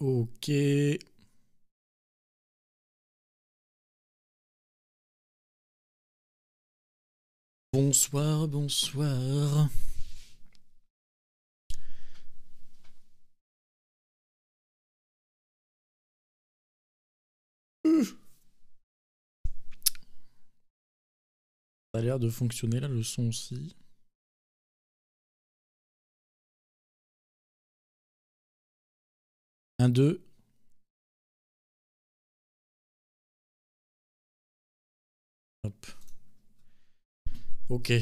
Ok. Bonsoir, bonsoir. Ça a l'air de fonctionner là le son aussi. 1, 2. Hop. Ok.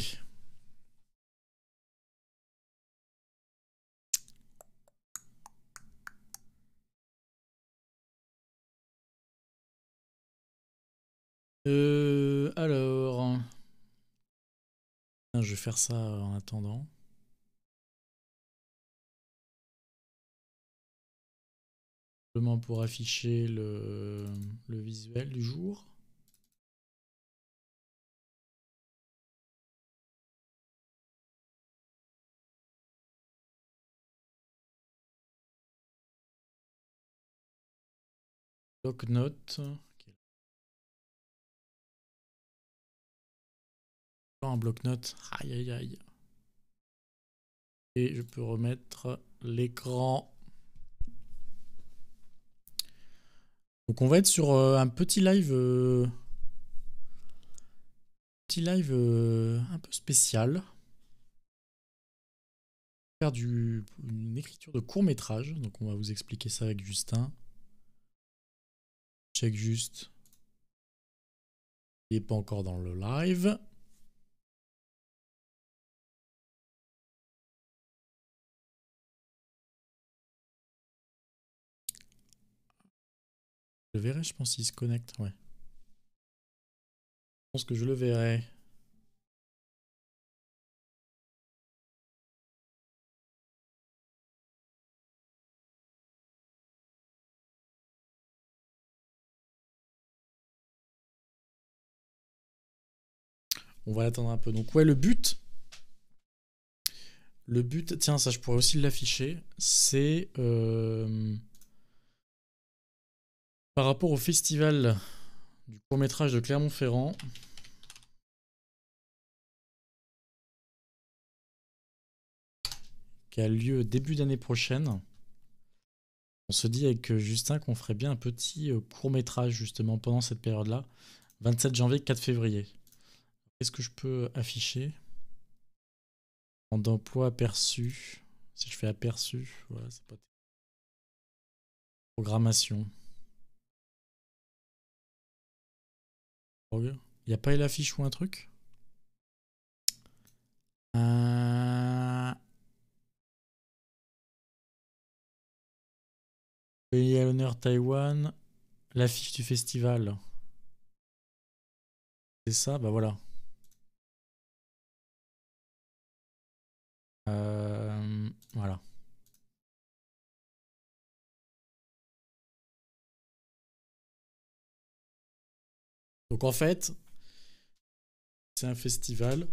Euh, alors... Je vais faire ça en attendant. pour afficher le, visuel du jour. Bloc note. un bloc note Aïe aïe aïe. Et je peux remettre l'écran Donc on va être sur euh, un petit live, euh, petit live euh, un peu spécial. Faire du, une écriture de court métrage, donc on va vous expliquer ça avec Justin. Check juste. Il n'est pas encore dans le live. verrai, je pense, s'il se connecte, ouais. Je pense que je le verrai. On va l'attendre un peu. Donc ouais, le but, le but, tiens, ça je pourrais aussi l'afficher, c'est euh, par rapport au festival du court métrage de Clermont-Ferrand, qui a lieu début d'année prochaine, on se dit avec Justin qu'on ferait bien un petit euh, court métrage justement pendant cette période-là, 27 janvier, 4 février. Qu'est-ce que je peux afficher En d'emploi aperçu, si je fais aperçu, voilà, c'est pas... Programmation. Il n'y a pas l'affiche ou un truc euh... Pays à l'honneur Taïwan, l'affiche du festival. C'est ça, bah voilà. Euh, voilà. Donc en fait, c'est un festival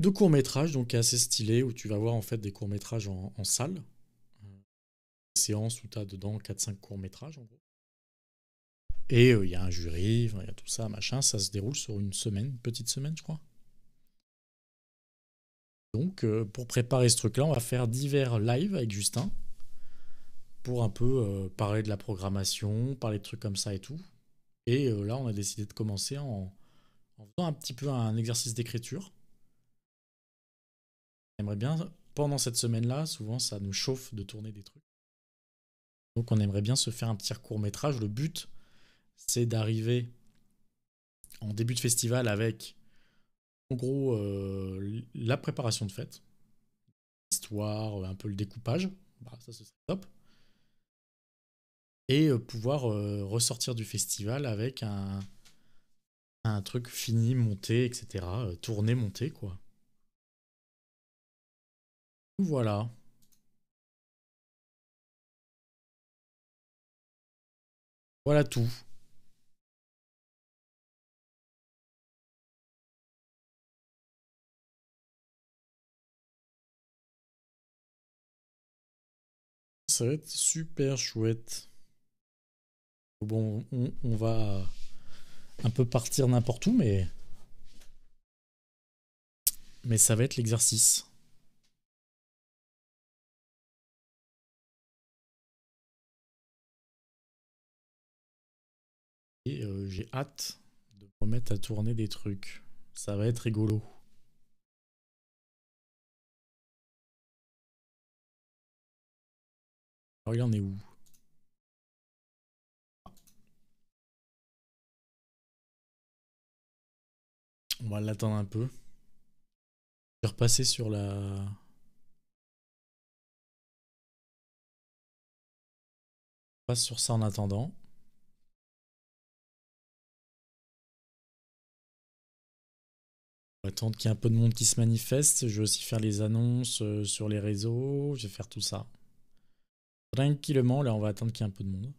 de courts métrages, donc assez stylé, où tu vas voir en fait des courts métrages en, salle. Des séances où tu as dedans 4-5 courts métrages en gros. Et euh, il y a un jury, il y a tout ça, machin. Ça se déroule sur une semaine, une petite semaine, je crois. Donc, euh, pour préparer ce truc-là, on va faire divers lives avec Justin pour un peu euh, parler de la programmation, parler de trucs comme ça et tout. Et euh, là, on a décidé de commencer en, faisant un petit peu un exercice d'écriture. J'aimerais bien, pendant cette semaine-là, souvent ça nous chauffe de tourner des trucs. Donc on aimerait bien se faire un petit court métrage. Le but, c'est d'arriver en début de festival avec, en gros, euh, la préparation de fête, l'histoire, un peu le découpage. Bah, ça, ce top et euh, pouvoir euh, ressortir du festival avec un, truc fini, monté, etc. Euh, tourné, monté, quoi. Voilà. Voilà tout. Ça va être super chouette. Bon, on, va un peu partir n'importe où, mais... Mais ça va être l'exercice. Et euh, j'ai hâte de me remettre à tourner des trucs. Ça va être rigolo. Alors, il en est où On va l'attendre un peu. Je vais repasser sur la... On passe sur ça en attendant. On va attendre qu'il y ait un peu de monde qui se manifeste. Je vais aussi faire les annonces euh, sur les réseaux. Je vais faire tout ça. Tranquillement, là, on va attendre qu'il y ait un peu de monde.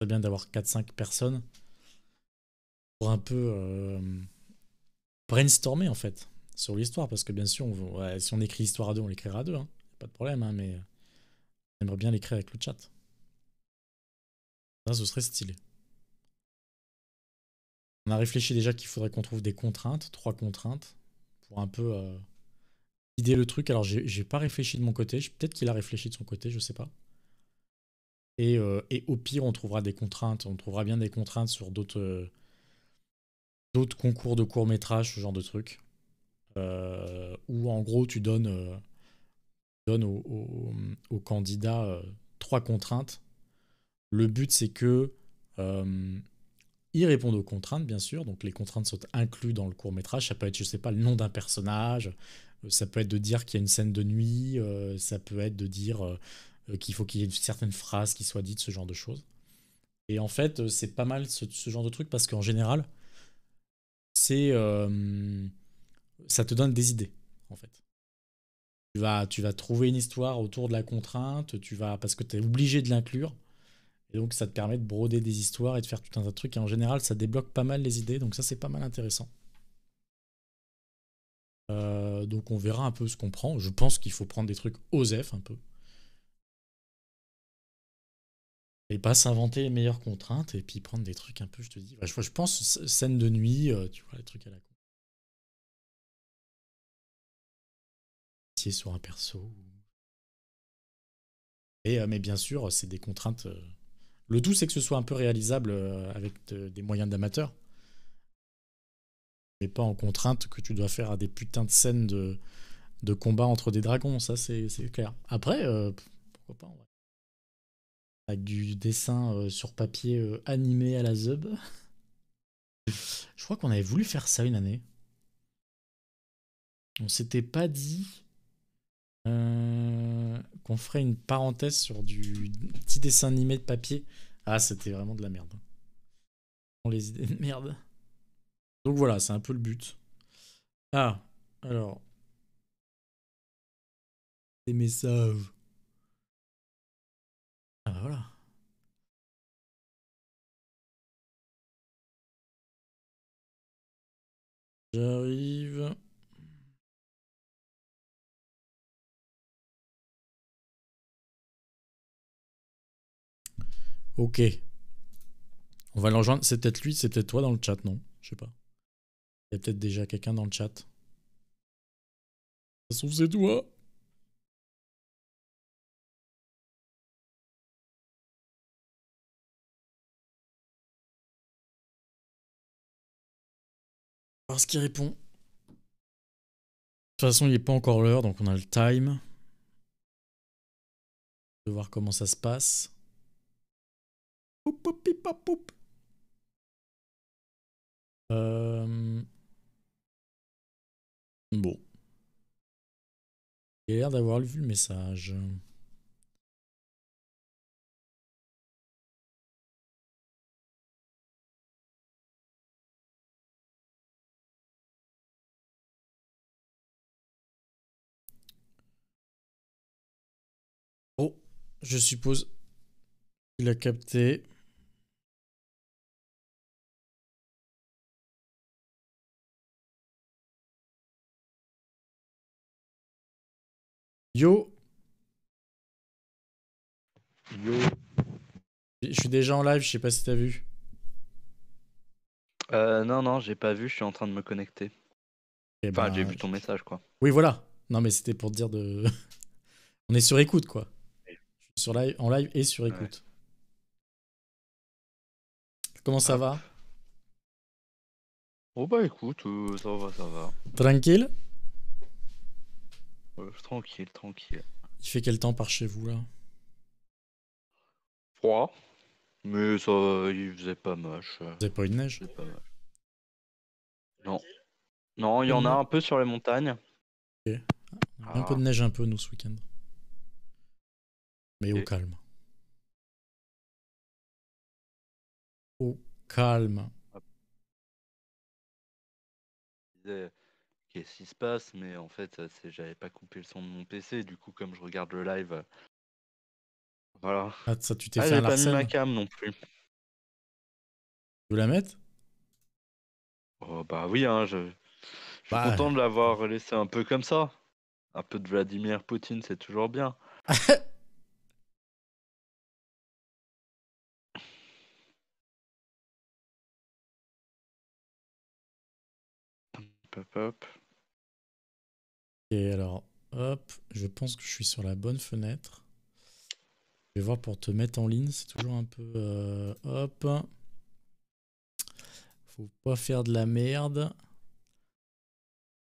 C'est bien d'avoir 4-5 personnes pour un peu euh, brainstormer en fait sur l'histoire, parce que bien sûr, si on écrit histoire à deux, on l'écrira à deux, hein. pas de problème, hein, mais euh, j'aimerais bien l'écrire avec le chat. Ça, ce serait stylé. On a réfléchi déjà qu'il faudrait qu'on trouve des contraintes, trois contraintes, pour un peu guider euh, le truc. Alors, j'ai pas réfléchi de mon côté, peut-être qu'il a réfléchi de son côté, je sais pas. et, au pire, on trouvera des contraintes, on trouvera bien des contraintes sur d'autres d'autres concours de court métrage, ce genre de truc, euh, où en gros tu donnes, euh, aux, candidats euh, trois contraintes. Le but c'est que ils répondent aux contraintes, bien sûr, donc les contraintes sont incluses dans le court métrage. Ça peut être, je sais pas, le nom d'un personnage, ça peut être de dire qu'il y a une scène de nuit, ça peut être de dire qu'il faut qu'il y ait certaines phrases qui soient dites, ce genre de choses. Et en fait, c'est pas mal ce genre de truc parce qu'en général, c'est euh, ça te donne des idées en fait. Tu vas, tu vas trouver une histoire autour de la contrainte, tu vas parce que tu es obligé de l'inclure. Et donc ça te permet de broder des histoires et de faire tout un tas de trucs. Et en général, ça débloque pas mal les idées, donc ça c'est pas mal intéressant. Euh, donc on verra un peu ce qu'on prend. Je pense qu'il faut prendre des trucs OSEF un peu. et pas s'inventer les meilleures contraintes et puis prendre des trucs un peu, je te dis. Je, je pense scène de nuit, euh, tu vois, les trucs à la con. sur un perso. Et, euh, mais bien sûr, c'est des contraintes. Euh, le tout, c'est que ce soit un peu réalisable avec des moyens d'amateur. Mais pas en contrainte que tu dois faire à des putains de scènes de, de combat entre des dragons, ça c'est clair. Après, pourquoi pas du dessin euh, sur papier euh, animé à la Zub. Je crois qu'on avait voulu faire ça une année. On s'était pas dit euh, qu'on ferait une parenthèse sur du petit dessin animé de papier. Ah, c'était vraiment de la merde. On les idées de merde. Donc voilà, c'est un peu le but. Ah, alors. mes messages. Ah, voilà. J'arrive. Ok. On va l'enjoindre, C'est peut-être lui, c'est peut-être toi dans le chat, non Je sais pas. Il y a peut-être déjà quelqu'un dans le chat. Ça se trouve, c'est toi voir ce qu'il répond. De toute façon, il n'est pas encore l'heure, donc on a le time. De voir comment ça se passe. Euh... Bon. a l'air d'avoir vu le message. Je suppose qu'il a capté. Yo Yo Je suis déjà en live, je sais pas si t'as vu. Euh, non, non, j'ai pas vu, je suis en train de me connecter. Eh enfin, j'ai ben, vu ton message, quoi. Oui, voilà. Non, mais c'était pour dire de... On est sur écoute, quoi sur live, en live et sur écoute. Comment ça ah. va Oh bah écoute, euh, ça va, ça va. Tranquille euh, Tranquille, tranquille. Il fait quel temps par chez vous là Froid. Mais ça, il faisait pas moche. Il faisait pas une neige Non. Non, il y en a un peu sur les montagnes. Un peu de ah. neige un peu nous ce week-end. Mais au calme. Au calme. Qu'est-ce qui se passe Mais en fait, j'avais pas coupé le son de mon PC. Du coup, comme je regarde le live, voilà. Ah, ça, tu t'es ah, fait un pas mis ma cam non plus. Tu la mettre Oh bah oui, hein, je, suis bah, content de euh, l'avoir laissé un peu comme ça. Un peu de Vladimir Poutine, c'est toujours bien. hop, Et alors, hop, je pense que je suis sur la bonne fenêtre. Je vais voir pour te mettre en ligne, c'est toujours un peu... Euh, hop. Faut pas faire de la merde.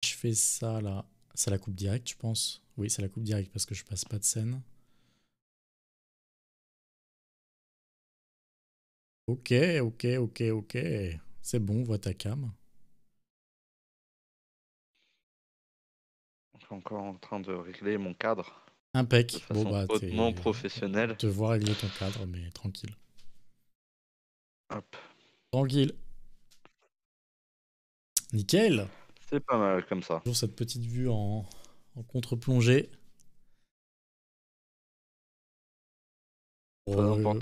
Je fais ça là. Ça la coupe direct, je pense. Oui, ça la coupe direct parce que je passe pas de scène. Ok, ok, ok, ok. C'est bon, voit ta cam. suis encore en train de régler mon cadre. Impec. bon, bah, hautement professionnelle. Te voir régler ton cadre, mais tranquille. Hop. Tranquille. Nickel. C'est pas mal comme ça. Toujours cette petite vue en, contre-plongée. Pour, euh,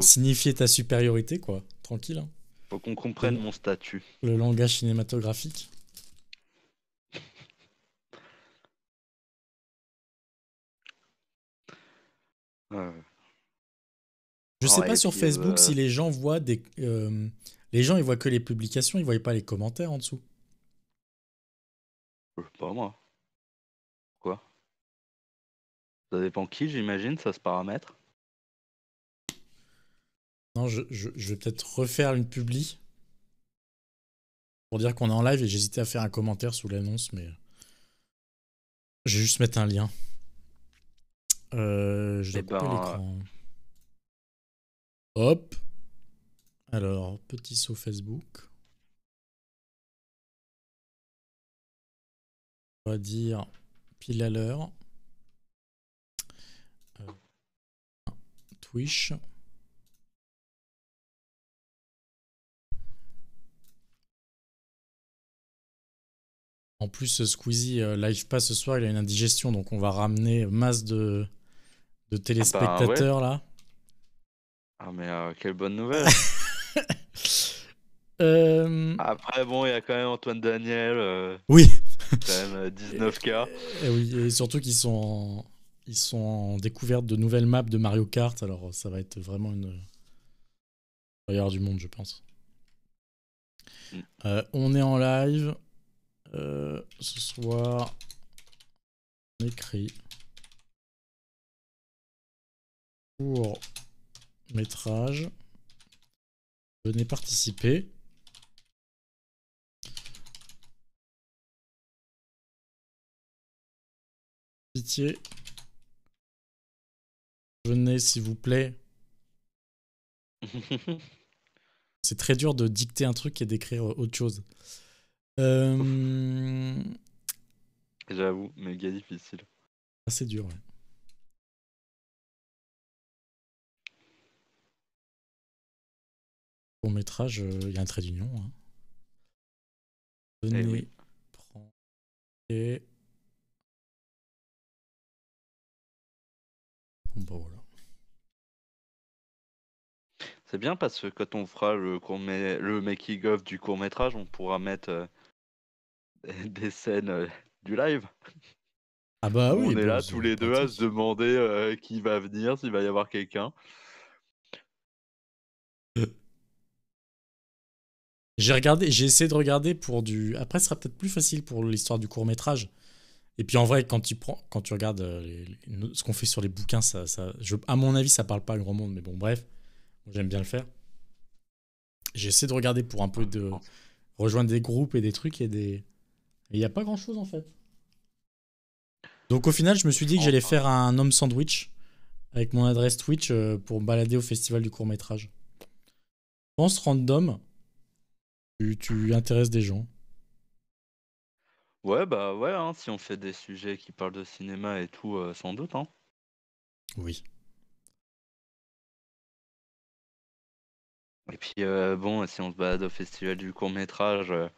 signifier ta supériorité, quoi. Tranquille. Hein. Faut qu'on comprenne mon statut. Le langage cinématographique. Je sais ah, pas sur Facebook euh, si les gens voient des. Euh, les gens, ils voient que les publications, ils voient pas les commentaires en dessous. Euh, pas moi. Quoi Ça dépend qui, j'imagine, ça se paramètre. Non, je, je, je vais peut-être refaire une publi pour dire qu'on est en live et j'hésitais à faire un commentaire sous l'annonce, mais. Je vais juste mettre un lien. Euh, je eh dois pas ben, l'écran. Hop. Alors, petit saut Facebook. On va dire pile à l'heure. Euh, Twitch. En plus, Squeezie euh, live pas ce soir, il a une indigestion, donc on va ramener masse de, ah bah, téléspectateurs là. Ah mais euh, quelle bonne nouvelle euh, Après bon, il y a quand même Antoine Daniel. Euh, oui. Quand 19K. Et, oui, et surtout qu'ils sont en, ils sont en découverte de nouvelles maps de Mario Kart, alors ça va être vraiment une meilleure du monde, je pense. Mm. on est en live ce soir. On écrit. Pour métrage. Venez participer. Pitié. Venez s'il vous plaît. C'est très dur de dicter un truc et d'écrire euh, autre chose. Euh, J'avoue, méga difficile. Assez ah, dur, ouais. métrage, euh, il y a un trait d'union. Hein. Eh et bah, C'est bien parce que quand on fera le, le making of du court métrage, on pourra mettre euh, des scènes euh, du live. Ah bah oui. On est là tous les deux à se demander qui va venir, s'il va y avoir quelqu'un. J'ai regardé, j'ai essayé de regarder pour du. Après, ce sera peut-être plus facile pour l'histoire du court métrage. Et puis en vrai, quand tu quand tu regardes euh, ce qu'on fait sur les bouquins, ça, je, à mon avis, ça parle pas à grand monde. Mais bon, bref, j'aime bien le faire. J'ai essayé de regarder pour un peu de rejoindre des groupes et des trucs et des. Il n'y a pas grand chose en fait. Donc au final, je me suis dit que j'allais oh. faire un homme sandwich avec mon adresse Twitch euh, pour balader au festival du court métrage. Je pense random tu, intéresses des gens. Ouais, bah ouais, hein, si on fait des sujets qui parlent de cinéma et tout, euh, sans doute. Hein. Oui. Et puis, euh, bon, si on se balade au festival du court métrage, euh,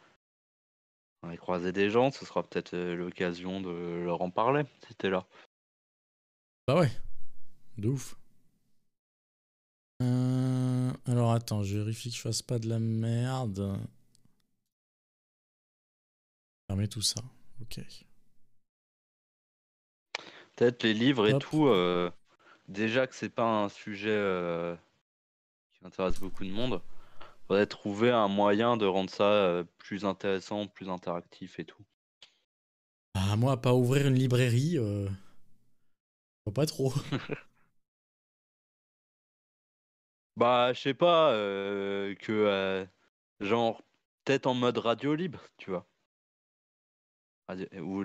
on va croiser des gens, ce sera peut-être l'occasion de leur en parler, si t'es là. Bah ouais, de ouf. Euh... Alors attends, je vérifie que je fasse pas de la merde. Fermez tout ça. Ok. Peut-être les livres et tout. Euh, déjà que c'est pas un sujet euh, qui intéresse beaucoup de monde. Faudrait trouver un moyen de rendre ça euh, plus intéressant, plus interactif et tout. Ah moi, pas ouvrir une librairie. pas trop. Bah, je sais pas, euh, que euh, genre peut-être en mode radio libre, tu vois.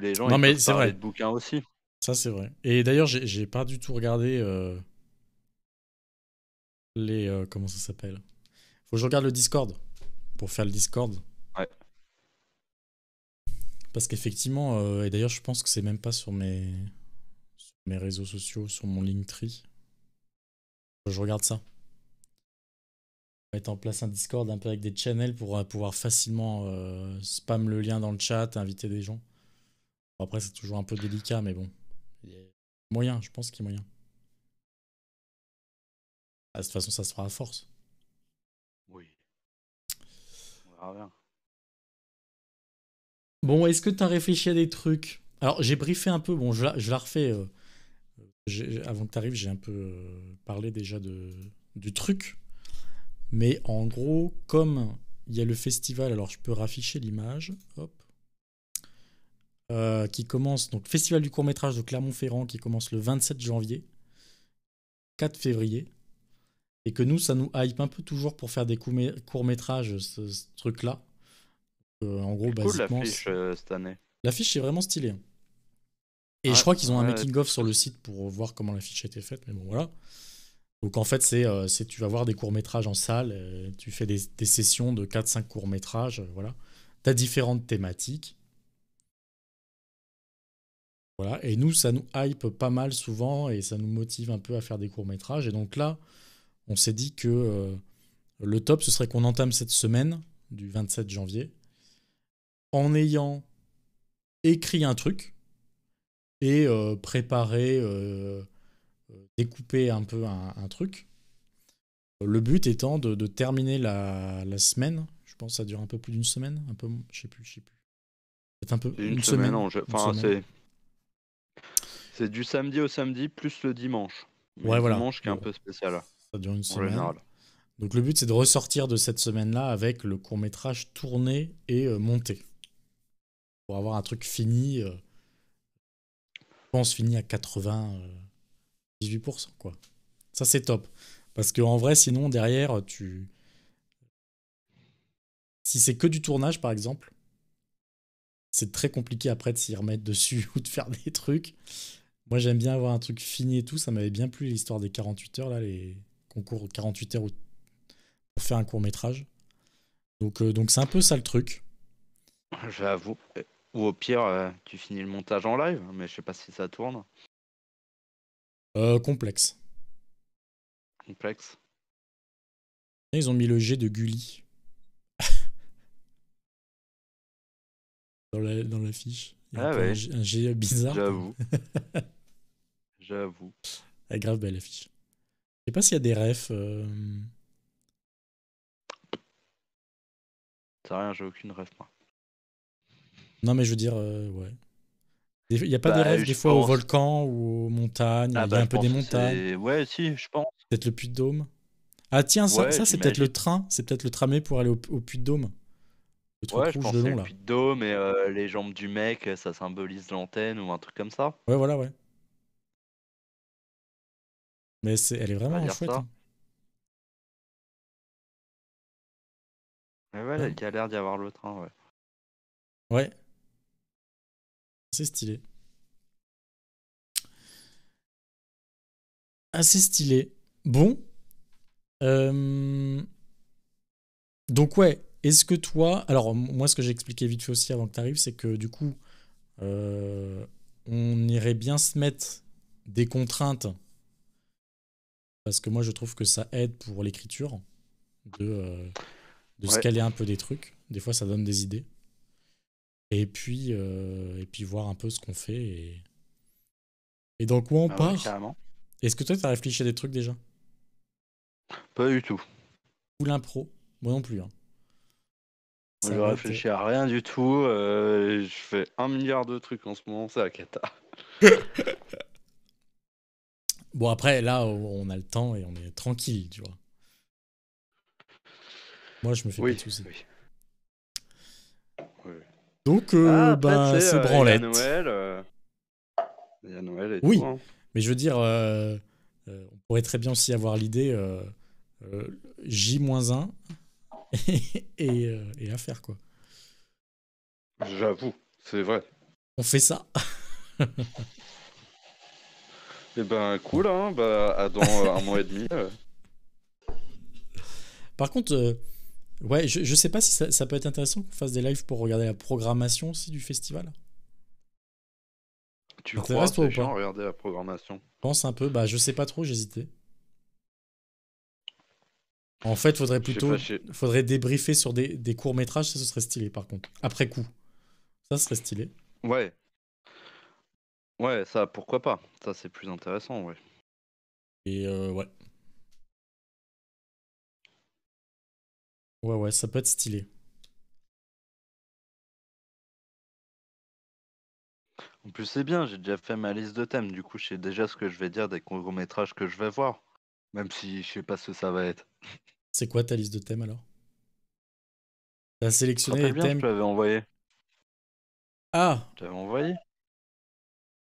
les gens Non, ils mais c'est vrai. bouquins aussi. Ça, c'est vrai. Et d'ailleurs, j'ai j'ai pas du tout regardé euh, les. comment ça s'appelle Faut que je regarde le Discord pour faire le Discord. Ouais. Parce qu'effectivement, et d'ailleurs, je pense que c'est même pas sur mes, mes réseaux sociaux, sur mon Linktree. Faut Je regarde ça mettre en place un Discord un peu avec des channels pour euh, pouvoir facilement spammer euh, spam le lien dans le chat, inviter des gens. après, c'est toujours un peu délicat, mais bon. Moyen, je pense qu'il y a moyen. Ah, de toute façon, ça sera à force. Oui. On bien. Bon, est-ce que tu as réfléchi à des trucs Alors, j'ai briefé un peu. Bon, je, la, refais. Euh, avant que tu arrives, j'ai un peu parlé déjà de, du truc. Mais en gros, comme il y a le festival, alors je peux rafficher l'image, hop, euh, qui commence, donc festival du court métrage de Clermont-Ferrand qui commence le 27 janvier, 4 février, et que nous, ça nous hype un peu toujours pour faire des courts métrages, ce, truc-là. Euh, en gros, cool, l'affiche euh, cette année. L'affiche est vraiment stylée. Et je crois qu'ils ont un making-of sur le site pour voir comment l'affiche a été faite, mais bon, voilà. Donc en fait, euh, c'est, tu vas voir des courts-métrages en salle, euh, tu fais des, sessions de 4-5 courts-métrages, euh, voilà. Tu as différentes thématiques. Voilà. Et nous, ça nous hype pas mal souvent et ça nous motive un peu à faire des courts-métrages. Et donc là, on s'est dit que le top, ce serait qu'on entame cette semaine du 27 janvier en ayant écrit un truc et préparé découper un peu un, truc. Le but étant de, terminer la, semaine. Je pense que ça dure un peu plus d'une semaine, un peu, je sais plus, je sais plus. c'est un peu une, semaine. enfin, c'est c'est du samedi au samedi plus le dimanche. Ouais, le voilà. Dimanche qui est un peu spécial. Ça dure une semaine. Donc le but c'est de ressortir de cette semaine-là avec le court métrage tourné et euh, monté pour avoir un truc fini. Euh, je pense fini à 80. 18%, quoi. Ça, c'est top. Parce que en vrai, sinon, derrière, tu. Si c'est que du tournage, par exemple, c'est très compliqué après de s'y remettre dessus ou de faire des trucs. Moi, j'aime bien avoir un truc fini et tout. Ça m'avait bien plu l'histoire des 48 heures, là, les concours 48 heures pour faire un court métrage. Donc, euh, donc c'est un peu ça le truc. J'avoue. Ou au pire, euh, tu finis le montage en live, hein, mais je sais pas si ça tourne. Euh, complexe. Complexe. Ils ont mis le G de Gulli. dans, la, dans fiche. Ah un, G, bizarre. J'avoue. J'avoue. Ah, grave belle affiche. Je sais pas s'il y a des refs. Ça euh. rien, j'ai aucune ref, moi. Non, mais je veux dire, euh, ouais. Il n'y a pas des de bah, rêve des fois au volcan ou aux montagnes ah Il y a bah, un peu des montagnes. Ouais, si, je pense. Peut-être le Puy de Dôme. Ah tiens, ça, ça c'est peut-être le train, c'est peut-être le tramé pour aller au, puits de Dôme. Le truc ouais, je pensais le Puy de Dôme et euh, les jambes du mec, ça symbolise l'antenne ou un truc comme ça. Ouais, voilà, ouais. Mais elle est vraiment chouette. Hein. ouais, a l'air d'y avoir le train, ouais. Ouais. C'est stylé. Assez stylé. Bon. Euh, donc ouais, est-ce que toi... Alors moi ce que j'ai expliqué vite fait aussi avant que tu arrives, c'est que du coup, euh, on irait bien se mettre des contraintes. Parce que moi je trouve que ça aide pour l'écriture de, euh, de scaler un peu des trucs. Des fois ça donne des idées et puis, euh, et puis voir un peu ce qu'on fait. Et, et donc, où on ah part Est-ce que toi, tu as réfléchi à des trucs déjà Pas du tout. Ou l'impro Moi non plus. Hein. je réfléchis à rien du tout. Euh, je fais un milliard de trucs en ce moment, c'est la cata. bon, après, là, on a le temps et on est tranquille, tu vois. Moi, je me fais pas de soucis. Oui. Donc, euh, ah, bah, c'est branlette. Noël, euh, Noël et oui, tout, hein. mais je veux dire, euh, on pourrait très bien aussi avoir l'idée J-1 et, et, à faire, quoi. J'avoue, c'est vrai. On fait ça. Eh ben cool, hein, bah, dans un mois et demi. Par contre, Ouais, je, je sais pas si ça, ça peut être intéressant qu'on fasse des lives pour regarder la programmation aussi du festival. Tu crois ou pas regarder la programmation Pense un peu, bah je sais pas trop, j'hésitais. En fait, faudrait plutôt faudrait débriefer sur des, des courts-métrages, ça ce serait stylé par contre. Après coup. Ça serait stylé. Ouais. Ouais, ça pourquoi pas. Ça c'est plus intéressant, ouais. Et euh, ouais. Ouais, ouais, ça peut être stylé. En plus, c'est bien, j'ai déjà fait ma liste de thèmes, du coup, je sais déjà ce que je vais dire des courts-métrages que je vais voir, même si je sais pas ce que ça va être. C'est quoi ta liste de thèmes alors T'as sélectionné ah, les bien, thèmes. Je l'avais envoyé. Ah Tu l'avais envoyé.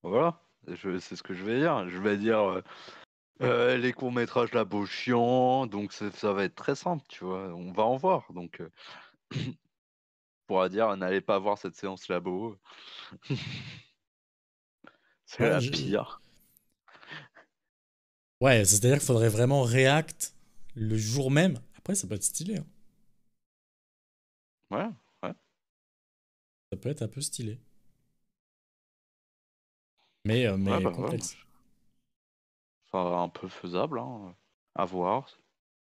Voilà, c'est ce que je vais dire. Je vais dire euh, euh, les courts-métrages la beau donc ça va être très simple, tu vois. On va en voir, donc euh, on pourra dire n'allez pas voir cette séance labo. c'est la pire. Ouais, c'est-à-dire qu'il faudrait vraiment React le jour même. Après, ça peut être stylé. Hein. Ouais, ouais. Ça peut être un peu stylé. Mais, euh, mais bah, complexe un peu faisable. Hein, à voir.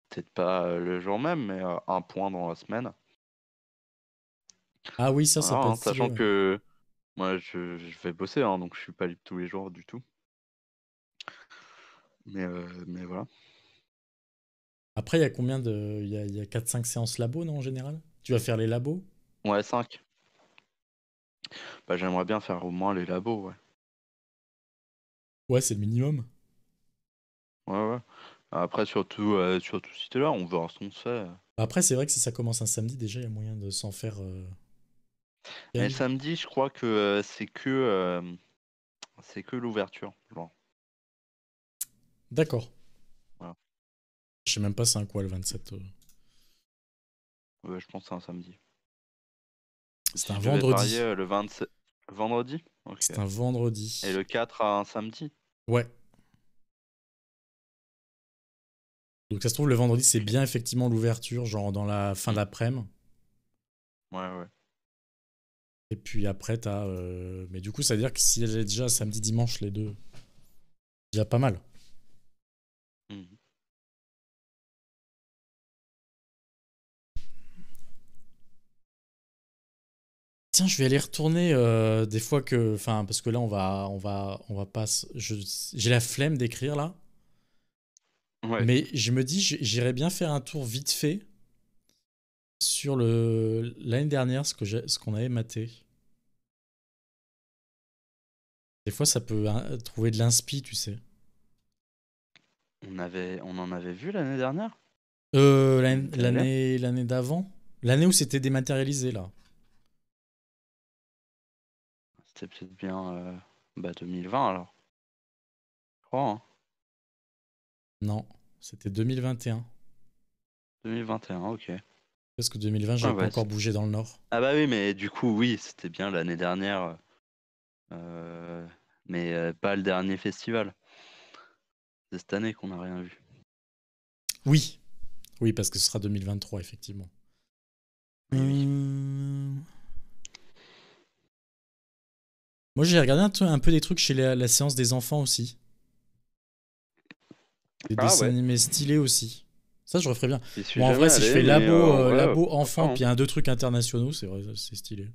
Peut-être pas euh, le jour même, mais euh, un point dans la semaine. Ah oui, ça, ça peut hein, Sachant que moi, je, vais bosser, hein, donc je suis pas libre tous les jours du tout. Mais, euh, mais voilà. Après, il y a combien de. Il y a, y 4-5 séances labo, non, en général Tu vas faire les labos Ouais, 5. Bah, j'aimerais bien faire au moins les labos, ouais. Ouais, c'est le minimum. Ouais, ouais. Après, surtout, euh, surtout si t'es là, on verra ce qu'on fait. Bah, après, c'est vrai que si ça commence un samedi, déjà, il y a moyen de s'en faire. Euh, Mais samedi, je crois que euh, c'est que. c'est que l'ouverture, D'accord. Je sais même pas c'est un quoi le 27. Ouais, je pense que c'est un samedi. C'est un vendredi. le Vendredi C'est un vendredi. Et le 4 à un samedi Ouais, Donc ça se trouve, le vendredi, c'est bien effectivement l'ouverture, genre dans la fin mm. d'après-midi. Ouais, ouais. Et puis après, t'as. Euh, mais du coup, ça veut dire que si elle est déjà samedi, dimanche, les deux, déjà pas mal. Mm. Tiens, je vais aller retourner euh, des fois que, enfin, parce que là on va, on va, on va pas. J'ai la flemme d'écrire là. Mais je me dis, j'irais bien faire un tour vite fait sur le l'année dernière ce que ce qu'on avait maté. Des fois, ça peut hein, trouver de l'inspi, tu sais. On avait, on en avait vu l'année dernière. Euh, l'année l'année d'avant, l'année où c'était dématérialisé là. C'était peut-être bien euh, bah 2020 alors. Je crois. Hein. Non. C'était 2021. 2021, ok. Parce que 2020, j'ai ah pas encore bougé dans le Nord. Ah bah oui, mais du coup, oui, c'était bien l'année dernière. Euh, mais euh, pas le dernier festival. C'est cette année qu'on n'a rien vu. Oui. Oui, parce que ce sera 2023, effectivement. Euh. Moi, j'ai regardé un, peu des trucs chez la séance des enfants aussi. Des ah dessins animés stylés aussi. Ça, je referais bien. en vrai, si je fais labo, euh, euh, labo enfant, puis un deux trucs internationaux, c'est vrai, c'est stylé.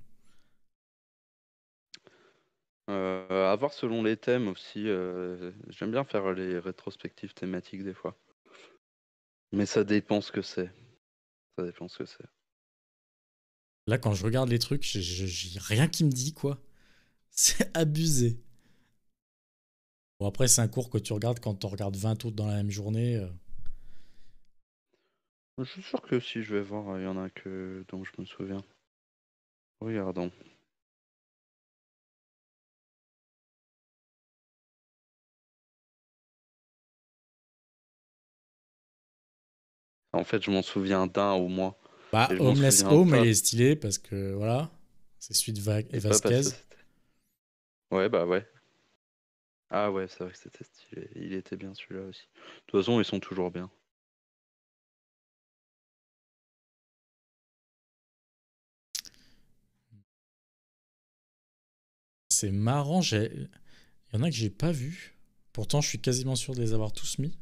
Euh, voir selon les thèmes aussi. Euh, j'aime bien faire les rétrospectives thématiques des fois. Mais ça dépend ce que c'est. Ça dépend ce que c'est. Là, quand je regarde les trucs, j'ai rien qui me dit quoi. C'est abusé. Bon, après, c'est un cours que tu regardes quand tu regardes 20 autres dans la même journée. Euh. Je suis sûr que si je vais voir, euh, il y en a que dont je me souviens. Regardons. En fait, je m'en souviens d'un au moins. Bah, Homeless Home, est stylée parce que voilà, c'est suite et Vasquez. Ouais, bah ouais. Ah ouais, c'est vrai que c'était stylé. Il était bien celui-là aussi. De toute façon, ils sont toujours bien. C'est marrant, il y en a que j'ai pas vu. Pourtant, je suis quasiment sûr de les avoir tous mis.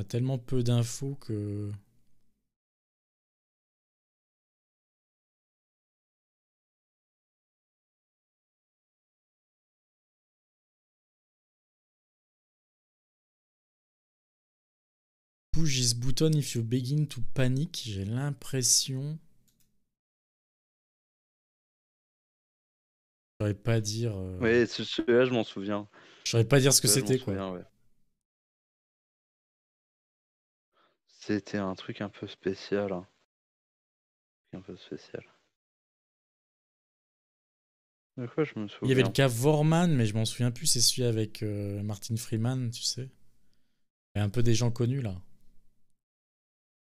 a tellement peu d'infos que. Push this button if you begin to panic. J'ai l'impression. Je saurais pas dire. Euh, oui, celui-là, je m'en souviens. Je saurais pas dire ce que c'était, quoi. Souviens, ouais. C'était un truc un peu spécial. Hein. Un peu spécial. De quoi je me souviens Il y avait le cas Vorman, mais je m'en souviens plus. C'est celui avec euh, Martin Freeman, tu sais. Et un peu des gens connus, là.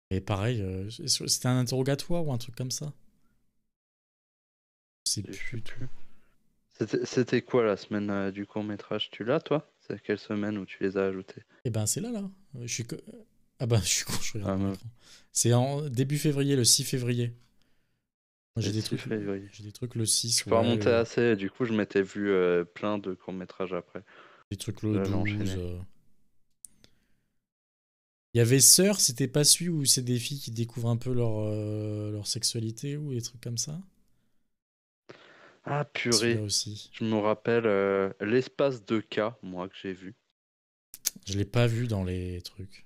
Et pareil, euh, c'était un interrogatoire ou un truc comme ça C'était- C'était quoi la semaine euh, du court métrage Tu l'as toi C'est quelle semaine où tu les as ajoutés Eh ben c'est là, là. Je suis ah bah, je suis con, je regarde. Ah, c'est en début février, le 6 février. J'ai des, trucs, trucs le 6. Je peux pas remonter assez, du coup je m'étais vu euh, plein de courts-métrages après. Des trucs le 12. Euh. Il y avait Sœur, c'était pas celui où c'est des filles qui découvrent un peu leur, euh, leur sexualité ou des trucs comme ça Ah purée, aussi. je me rappelle l'espace de K, moi, que j'ai vu. Je l'ai pas vu dans les trucs.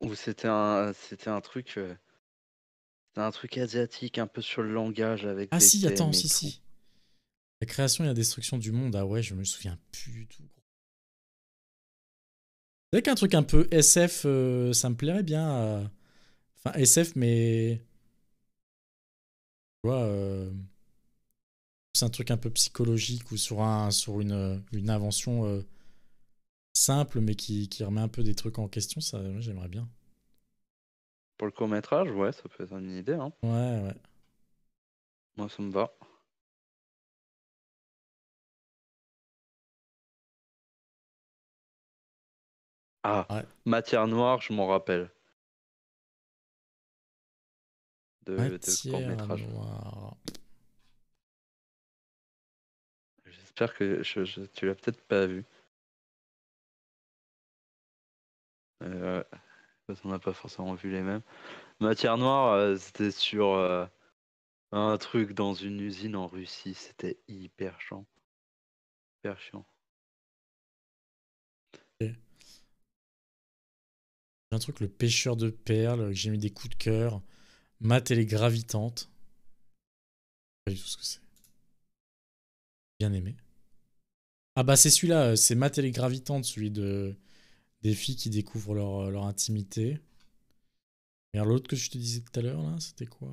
Ou c'était un, c'était un truc, euh, un truc asiatique, un peu sur le langage avec. Ah si, attends, si, si. La création et la destruction du monde. Ah ouais, je me souviens plus du tout. C'est vrai qu'un truc un peu SF, euh, ça me plairait bien. Euh, enfin SF, mais tu vois, c'est un truc un peu psychologique ou sur un, sur une, une invention simple, mais qui, remet un peu des trucs en question, ça, j'aimerais bien. Pour le court-métrage, ouais, ça peut être une idée. Hein. Ouais, ouais. Moi, ça me va. Ah, matière noire, je m'en rappelle. De, court-métrage. J'espère que je, tu l'as peut-être pas vu. Euh, On n'a pas forcément vu les mêmes. Matière noire, euh, c'était sur euh, un truc dans une usine en Russie. C'était hyper chiant. Hyper chiant. J'ai Un truc, le pêcheur de perles, j'ai mis des coups de cœur. Ma et les Pas du tout ce que c'est. Bien aimé. Ah bah c'est celui-là, c'est ma et celui de des filles qui découvrent leur, euh, leur intimité. Et l'autre que je te disais tout à l'heure, là, c'était quoi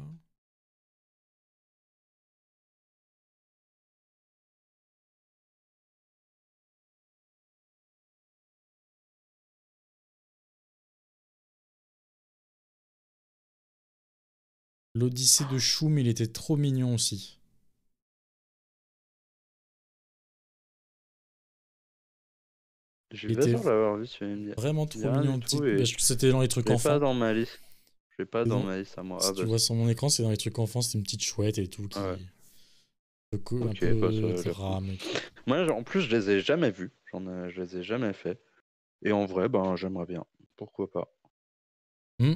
L'Odyssée de Mais il était trop mignon aussi. J'ai il de l'avoir vu sur une... vraiment trop mignon. Petit... Et... C'était dans les trucs enfants. pas dans ma liste. Je l'ai pas dans ma liste à moi. Si tu vois sur mon écran, c'est dans les trucs enfants, c'est une petite chouette et tout qui. cool ouais. Un peu, un peu Moi, en plus, je les ai jamais vus. J'en ai... Je les ai jamais fait. Et en vrai, ben, j'aimerais bien. Pourquoi pas. Hmm.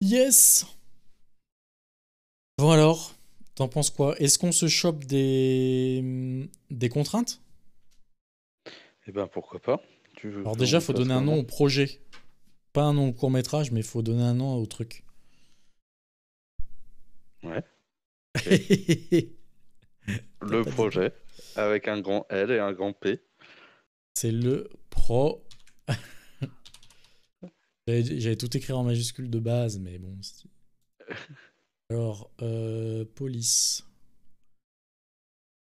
Yes! Bon alors, t'en penses quoi Est-ce qu'on se chope des, des contraintes Eh ben pourquoi pas. Tu alors déjà, faut donner un nom au projet. Pas un nom au court métrage, mais faut donner un nom au truc. Ouais. le projet avec un grand L et un grand P. C'est le pro. J'avais tout écrit en majuscule de base, mais bon. Alors, euh, police.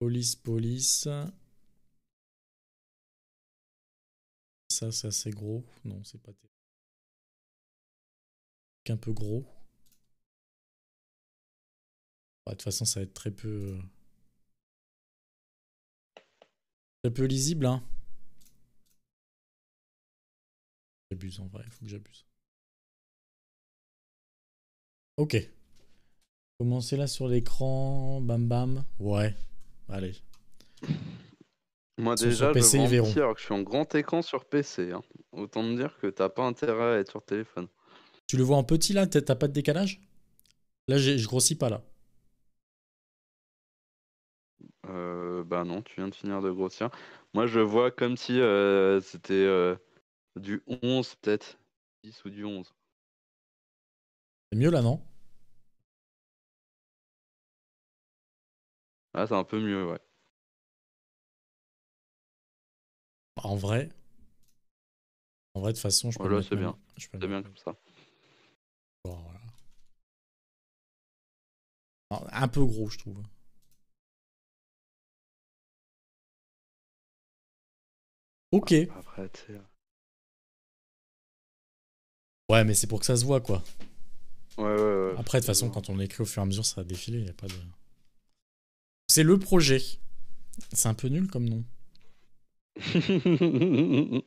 Police, police. Ça, c'est assez gros. Non, c'est pas terrible. Un peu gros. Bah, de toute façon, ça va être très peu. Euh, très peu lisible, hein. J'abuse en vrai, Il faut que j'abuse. Ok. Commencez là sur l'écran, bam bam. Ouais, allez. Moi déjà, je suis en grand écran sur PC. Hein. Autant me dire que t'as pas intérêt à être sur téléphone. Tu le vois en petit là T'as pas de décalage Là, je grossis pas là. Euh, bah non, tu viens de finir de grossir. Moi, je vois comme si euh, c'était euh, du 11 peut-être. 10 ou du 11. C'est mieux là, non Ah, c'est un peu mieux, ouais. Bah, en vrai, en vrai, de toute façon, je peux. Ouais, c'est bien. c'est bien comme ça. Un peu gros, je trouve. Ok. ouais, mais c'est pour que ça se voit, quoi. Ouais, ouais, ouais. Après, de toute façon, quand on écrit au fur et à mesure, ça va défiler, y a pas de. C'est le projet. C'est un peu nul comme nom.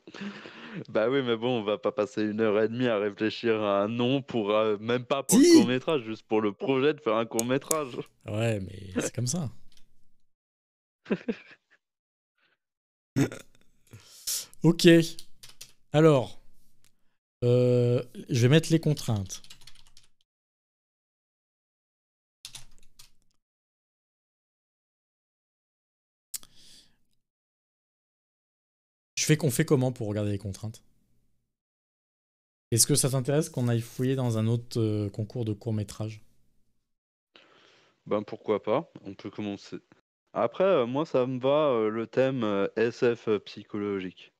bah oui, mais bon, on va pas passer une heure et demie à réfléchir à un nom pour euh, même pas pour le court métrage, juste pour le projet de faire un court métrage. Ouais, mais c'est comme ça. ok. Alors, euh, je vais mettre les contraintes. Tu fais qu'on fait comment pour regarder les contraintes Est-ce que ça t'intéresse qu'on aille fouiller dans un autre euh, concours de court métrage Ben pourquoi pas On peut commencer. Après, euh, moi, ça me va euh, le thème SF psychologique.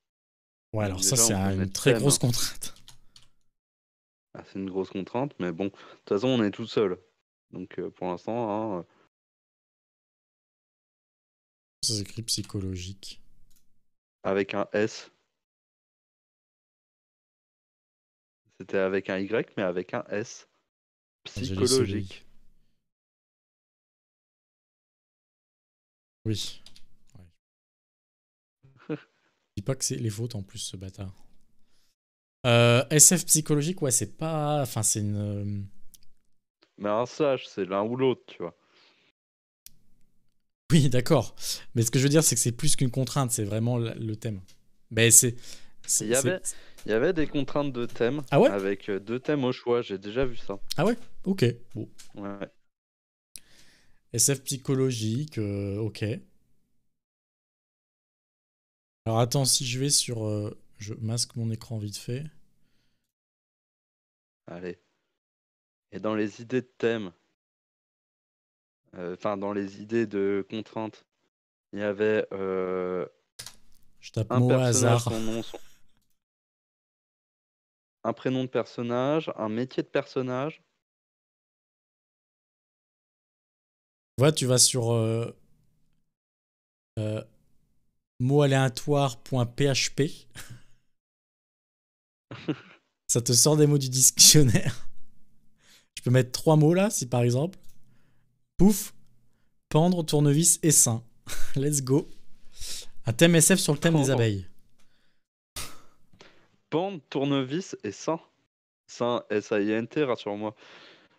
Ouais, alors ça, c'est une très grosse hein. contrainte. Ah, c'est une grosse contrainte, mais bon, de toute façon, on est tout seul. Donc pour l'instant, hein, ça s'écrit psychologique avec un S. C'était avec un Y, mais avec un S. Psychologique. Oui. Je dis pas que c'est les fautes en plus, ce bâtard. Euh, SF psychologique, ouais, c'est pas. Enfin, c'est une. Euh, mais un sage, c'est l'un ou l'autre, tu vois. Oui, d'accord. Mais ce que je veux dire, c'est que c'est plus qu'une contrainte, c'est vraiment le thème. Mais ben, c'est. Il y avait, des contraintes de thème. Ah avec euh, deux thèmes au choix, j'ai déjà vu ça. Ah ouais Ok. Bon. Ouais. SF psychologique, euh, ok. Alors attends, si je vais sur. Euh, je masque mon écran vite fait. Allez. Et dans les idées de thème, euh, enfin dans les idées de contraintes, il y avait euh, Je tape un mot hasard. un prénom de personnage, un métier de personnage. vois tu vas sur euh, euh Ça te sort des mots du dictionnaire. Je peux mettre trois mots là, si par exemple. Ouf, pendre, tournevis, et sein Let's go. Un thème SF sur le thème des oh. abeilles. Pendre, tournevis, sein Sain, S-A-I-N-T, rassure-moi.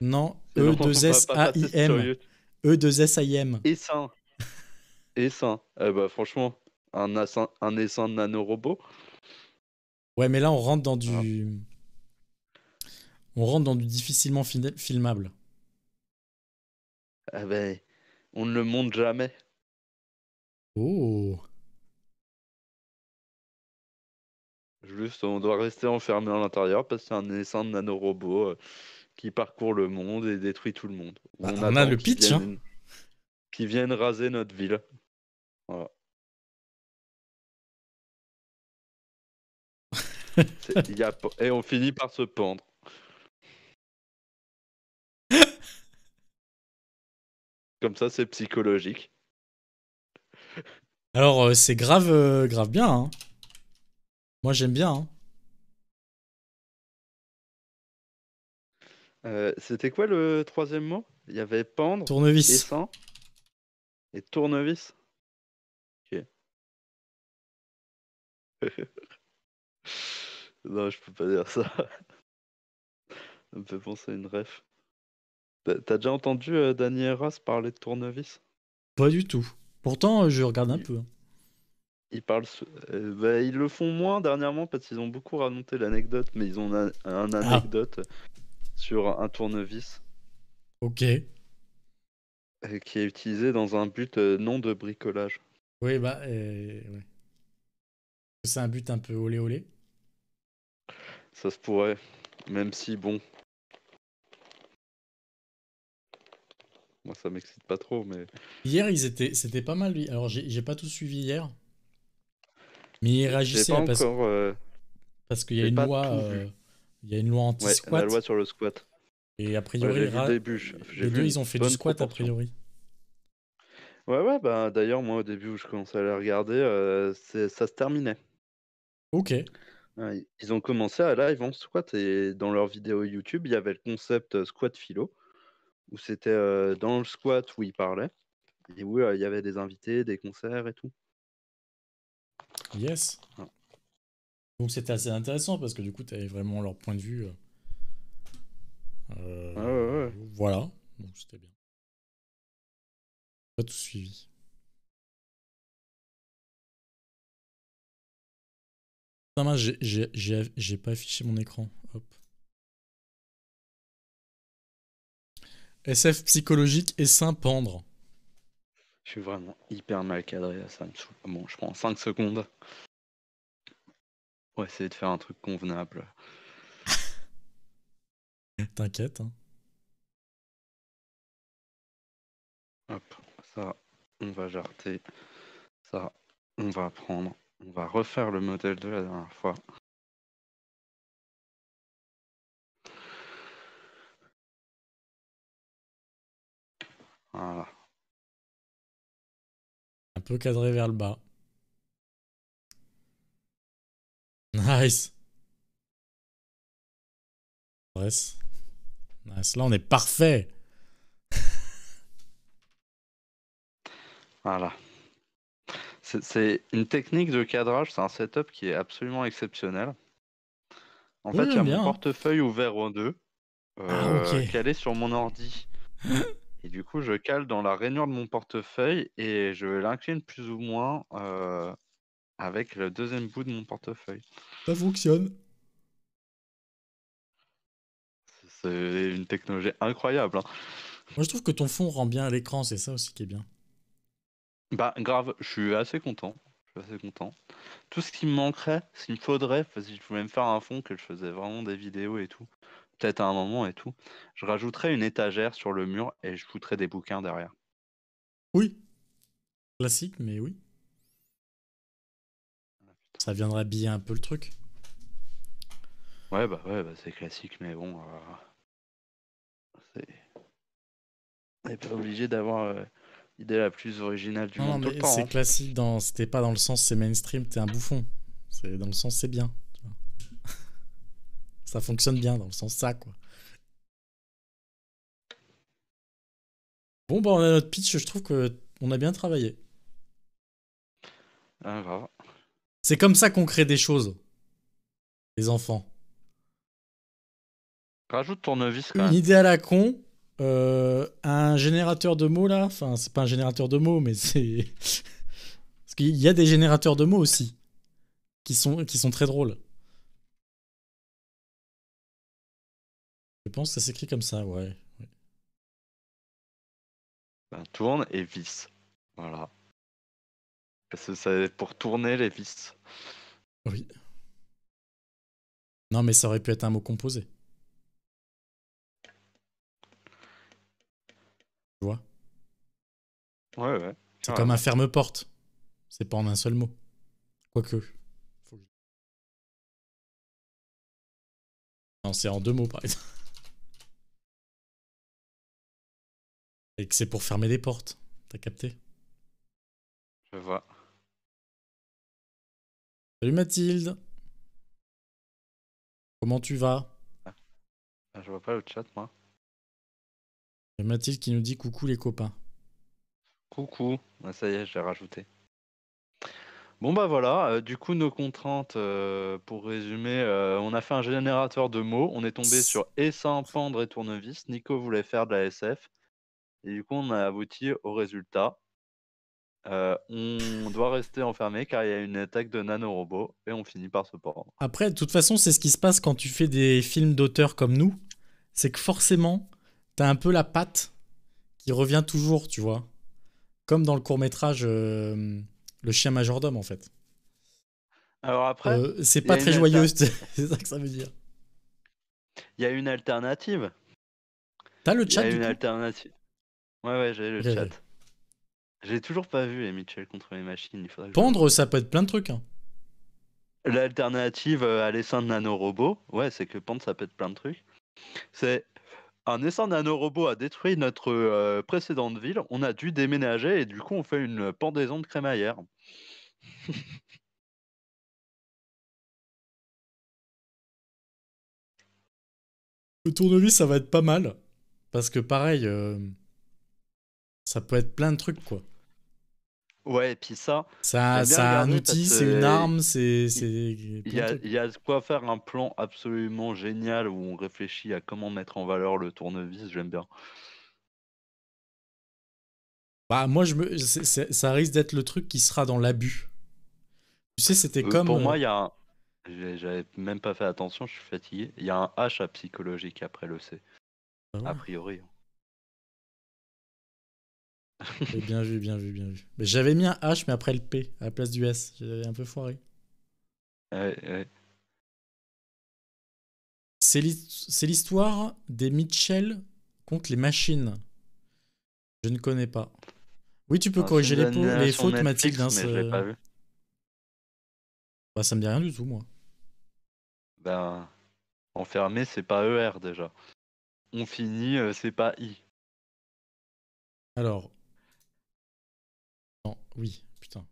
Non, E2S-A-I-M. E E2S-A-I-M. E et Eh bah, franchement, un, assain, un essaim de nanorobot. Ouais, mais là, on rentre dans du. Ah. On rentre dans du difficilement filmable. Eh ben, on ne le monte jamais. Oh. Juste, on doit rester enfermé à l'intérieur parce que c'est un essaim de nanorobots euh, qui parcourt le monde et détruit tout le monde. on, bah, a le pitch. Hein. qui viennent raser notre ville. Voilà. Et on finit par se pendre. Comme ça, c'est psychologique. Alors, euh, c'est grave, euh, grave bien. Hein. Moi, j'aime bien. Hein. Euh, c'était quoi le troisième mot Il y avait pendre, tournevis. Et, et tournevis. Ok. non, je peux pas dire ça. ça me fait penser à une ref. T'as déjà entendu euh, Danny parler de tournevis Pas du tout. Pourtant, euh, je regarde un peu. Hein. Ils, parlent, euh, bah, ils le font moins dernièrement parce qu'ils ont beaucoup raconté l'anecdote, mais ils ont un, ah. anecdote sur un tournevis. Ok. qui est utilisé dans un but euh, non de bricolage. Oui, bah. Ouais. C'est un but un peu olé olé. Ça se pourrait. Même si, bon, Moi, ça m'excite pas trop, mais. Hier, ils étaient, c'était pas mal. Lui. Alors, j'ai pas tout suivi hier, mais ils réagissait parce... Euh, parce qu'il y a une loi, euh, il y a une loi anti squat. la loi sur le squat. Et a priori, les deux, ils ont fait du squat a priori. Ouais, ouais. Bah, d'ailleurs, moi, au début où je commençais à les regarder, euh, ça se terminait. Ok. Ils ont commencé à live en squat et dans leur vidéo YouTube, il y avait le concept squat philo où c'était euh, dans le squat où ils parlaient et où euh, il y avait des invités, des concerts et tout. Yes. Ah. Donc c'était assez intéressant parce que du coup, tu avais vraiment leur point de vue. Euh, ah voilà, donc c'était bien. Pas tout suivi. Non, j'ai pas affiché mon écran. SF psychologique et Saint-Pendre. Je suis vraiment hyper mal cadré à ça ah Bon, je prends 5 secondes. Pour essayer de faire un truc convenable. T'inquiète. Hein. Hop, ça, on va jarter. Ça, on va prendre. On va refaire le modèle de la dernière fois. Voilà. Un peu cadré vers le bas. Nice. Nice. Là, on est parfait. voilà. C'est une technique de cadrage, c'est un setup qui est absolument exceptionnel. En fait, il y a mon portefeuille ouvert en deux, calé ah, euh, sur mon ordi. Et du coup, je cale dans la rainure de mon portefeuille et je l'incline plus ou moins euh, avec le deuxième bout de mon portefeuille. Ça fonctionne. C'est une technologie incroyable. Hein. Moi, je trouve que ton fond rend bien à l'écran, c'est ça aussi qui est bien. Bah, grave, je suis assez content. Je suis assez content. Tout ce qui me manquerait, ce qu'il me faudrait, si je voulais me faire un fond, que je faisais vraiment des vidéos et tout, peut-être à un moment et tout, je rajouterais une étagère sur le mur et je foutrais des bouquins derrière. Oui. Classique, mais oui. Ça viendrait habiller un peu le truc. Ouais, bah ouais, bah c'est classique, mais bon. On euh, n'est pas obligé d'avoir euh, l'idée la plus originale du monde. Non, mais c'est hein. classique, dans... c'était pas dans le sens c'est mainstream, t'es un bouffon. C'est dans le sens c'est bien ça fonctionne bien dans le sens ça, quoi. Bon, bah, on a notre pitch, je trouve qu'on a bien travaillé. Ah, c'est comme ça qu'on crée des choses, les enfants. Rajoute ton quand même. Une idée à la con, euh, un générateur de mots là, enfin c'est pas un générateur de mots, mais c'est parce qu'il y a des générateurs de mots aussi qui sont qui sont très drôles. Je pense que ça s'écrit comme ça, ouais. Ben, tourne et vis. Voilà. Parce que c'est pour tourner les vis. Oui. Non, mais ça aurait pu être un mot composé. Tu vois Ouais, ouais. C'est ah comme un ferme-porte. C'est pas en un seul mot. Quoique. Non, c'est en deux mots, par exemple. Et que c'est pour fermer des portes. T'as capté Je vois. Salut Mathilde Comment tu vas ah, Je vois pas le chat, moi. Et Mathilde qui nous dit coucou les copains. Coucou, ah, ça y est, j'ai rajouté. Bon bah voilà, euh, du coup nos contraintes, euh, pour résumer, euh, on a fait un générateur de mots, on est tombé sur essaim, pendre et tournevis, Nico voulait faire de la SF, et du coup, on a abouti au résultat. Euh, on doit rester enfermé car il y a une attaque de nanorobots et on finit par se pendre. Après, de toute façon, c'est ce qui se passe quand tu fais des films d'auteurs comme nous. C'est que forcément, t'as un peu la patte qui revient toujours, tu vois. Comme dans le court-métrage euh, Le chien majordome, en fait. Alors après. Euh, c'est pas très joyeux, c'est ça que ça veut dire. Il y a une alternative. T'as le chat. Il y a une alternative. Ouais, ouais, j'ai le chat. J'ai toujours pas vu les Mitchell contre les machines. Il Pendre, ça peut être plein de trucs. Hein. L'alternative à euh, l'essaim de nanorobots, ouais, c'est que pendre, ça peut être plein de trucs. C'est un essaim de nanorobots a détruit notre euh, précédente ville, on a dû déménager et du coup, on fait une pendaison de crémaillère. Le tournevis, ça va être pas mal. Parce que pareil, euh, ça peut être plein de trucs, quoi. Ouais, et puis ça. Ça, ça un outil, c'est une arme, c'est. Il y, a, quoi faire un plan absolument génial où on réfléchit à comment mettre en valeur le tournevis, j'aime bien. Bah, moi, je me... ça risque d'être le truc qui sera dans l'abus. Tu sais, c'était euh, comme. Pour moi, euh, il y a un... J'avais même pas fait attention, je suis fatigué. Il y a un H à psychologique après le C. Ah a priori. Hein bien vu, bien vu, bien vu. Mais j'avais mis un H, mais après le P, à la place du S. J'avais un peu foiré. Ouais, C'est l'histoire des Mitchell contre les machines. Je ne connais pas. Oui, tu peux corriger les, les fautes, Mathilde. Bah, ça me dit rien du tout, moi. Ben, enfermé, c'est pas ER déjà. On finit, euh, c'est pas I. Alors, non, oui, putain.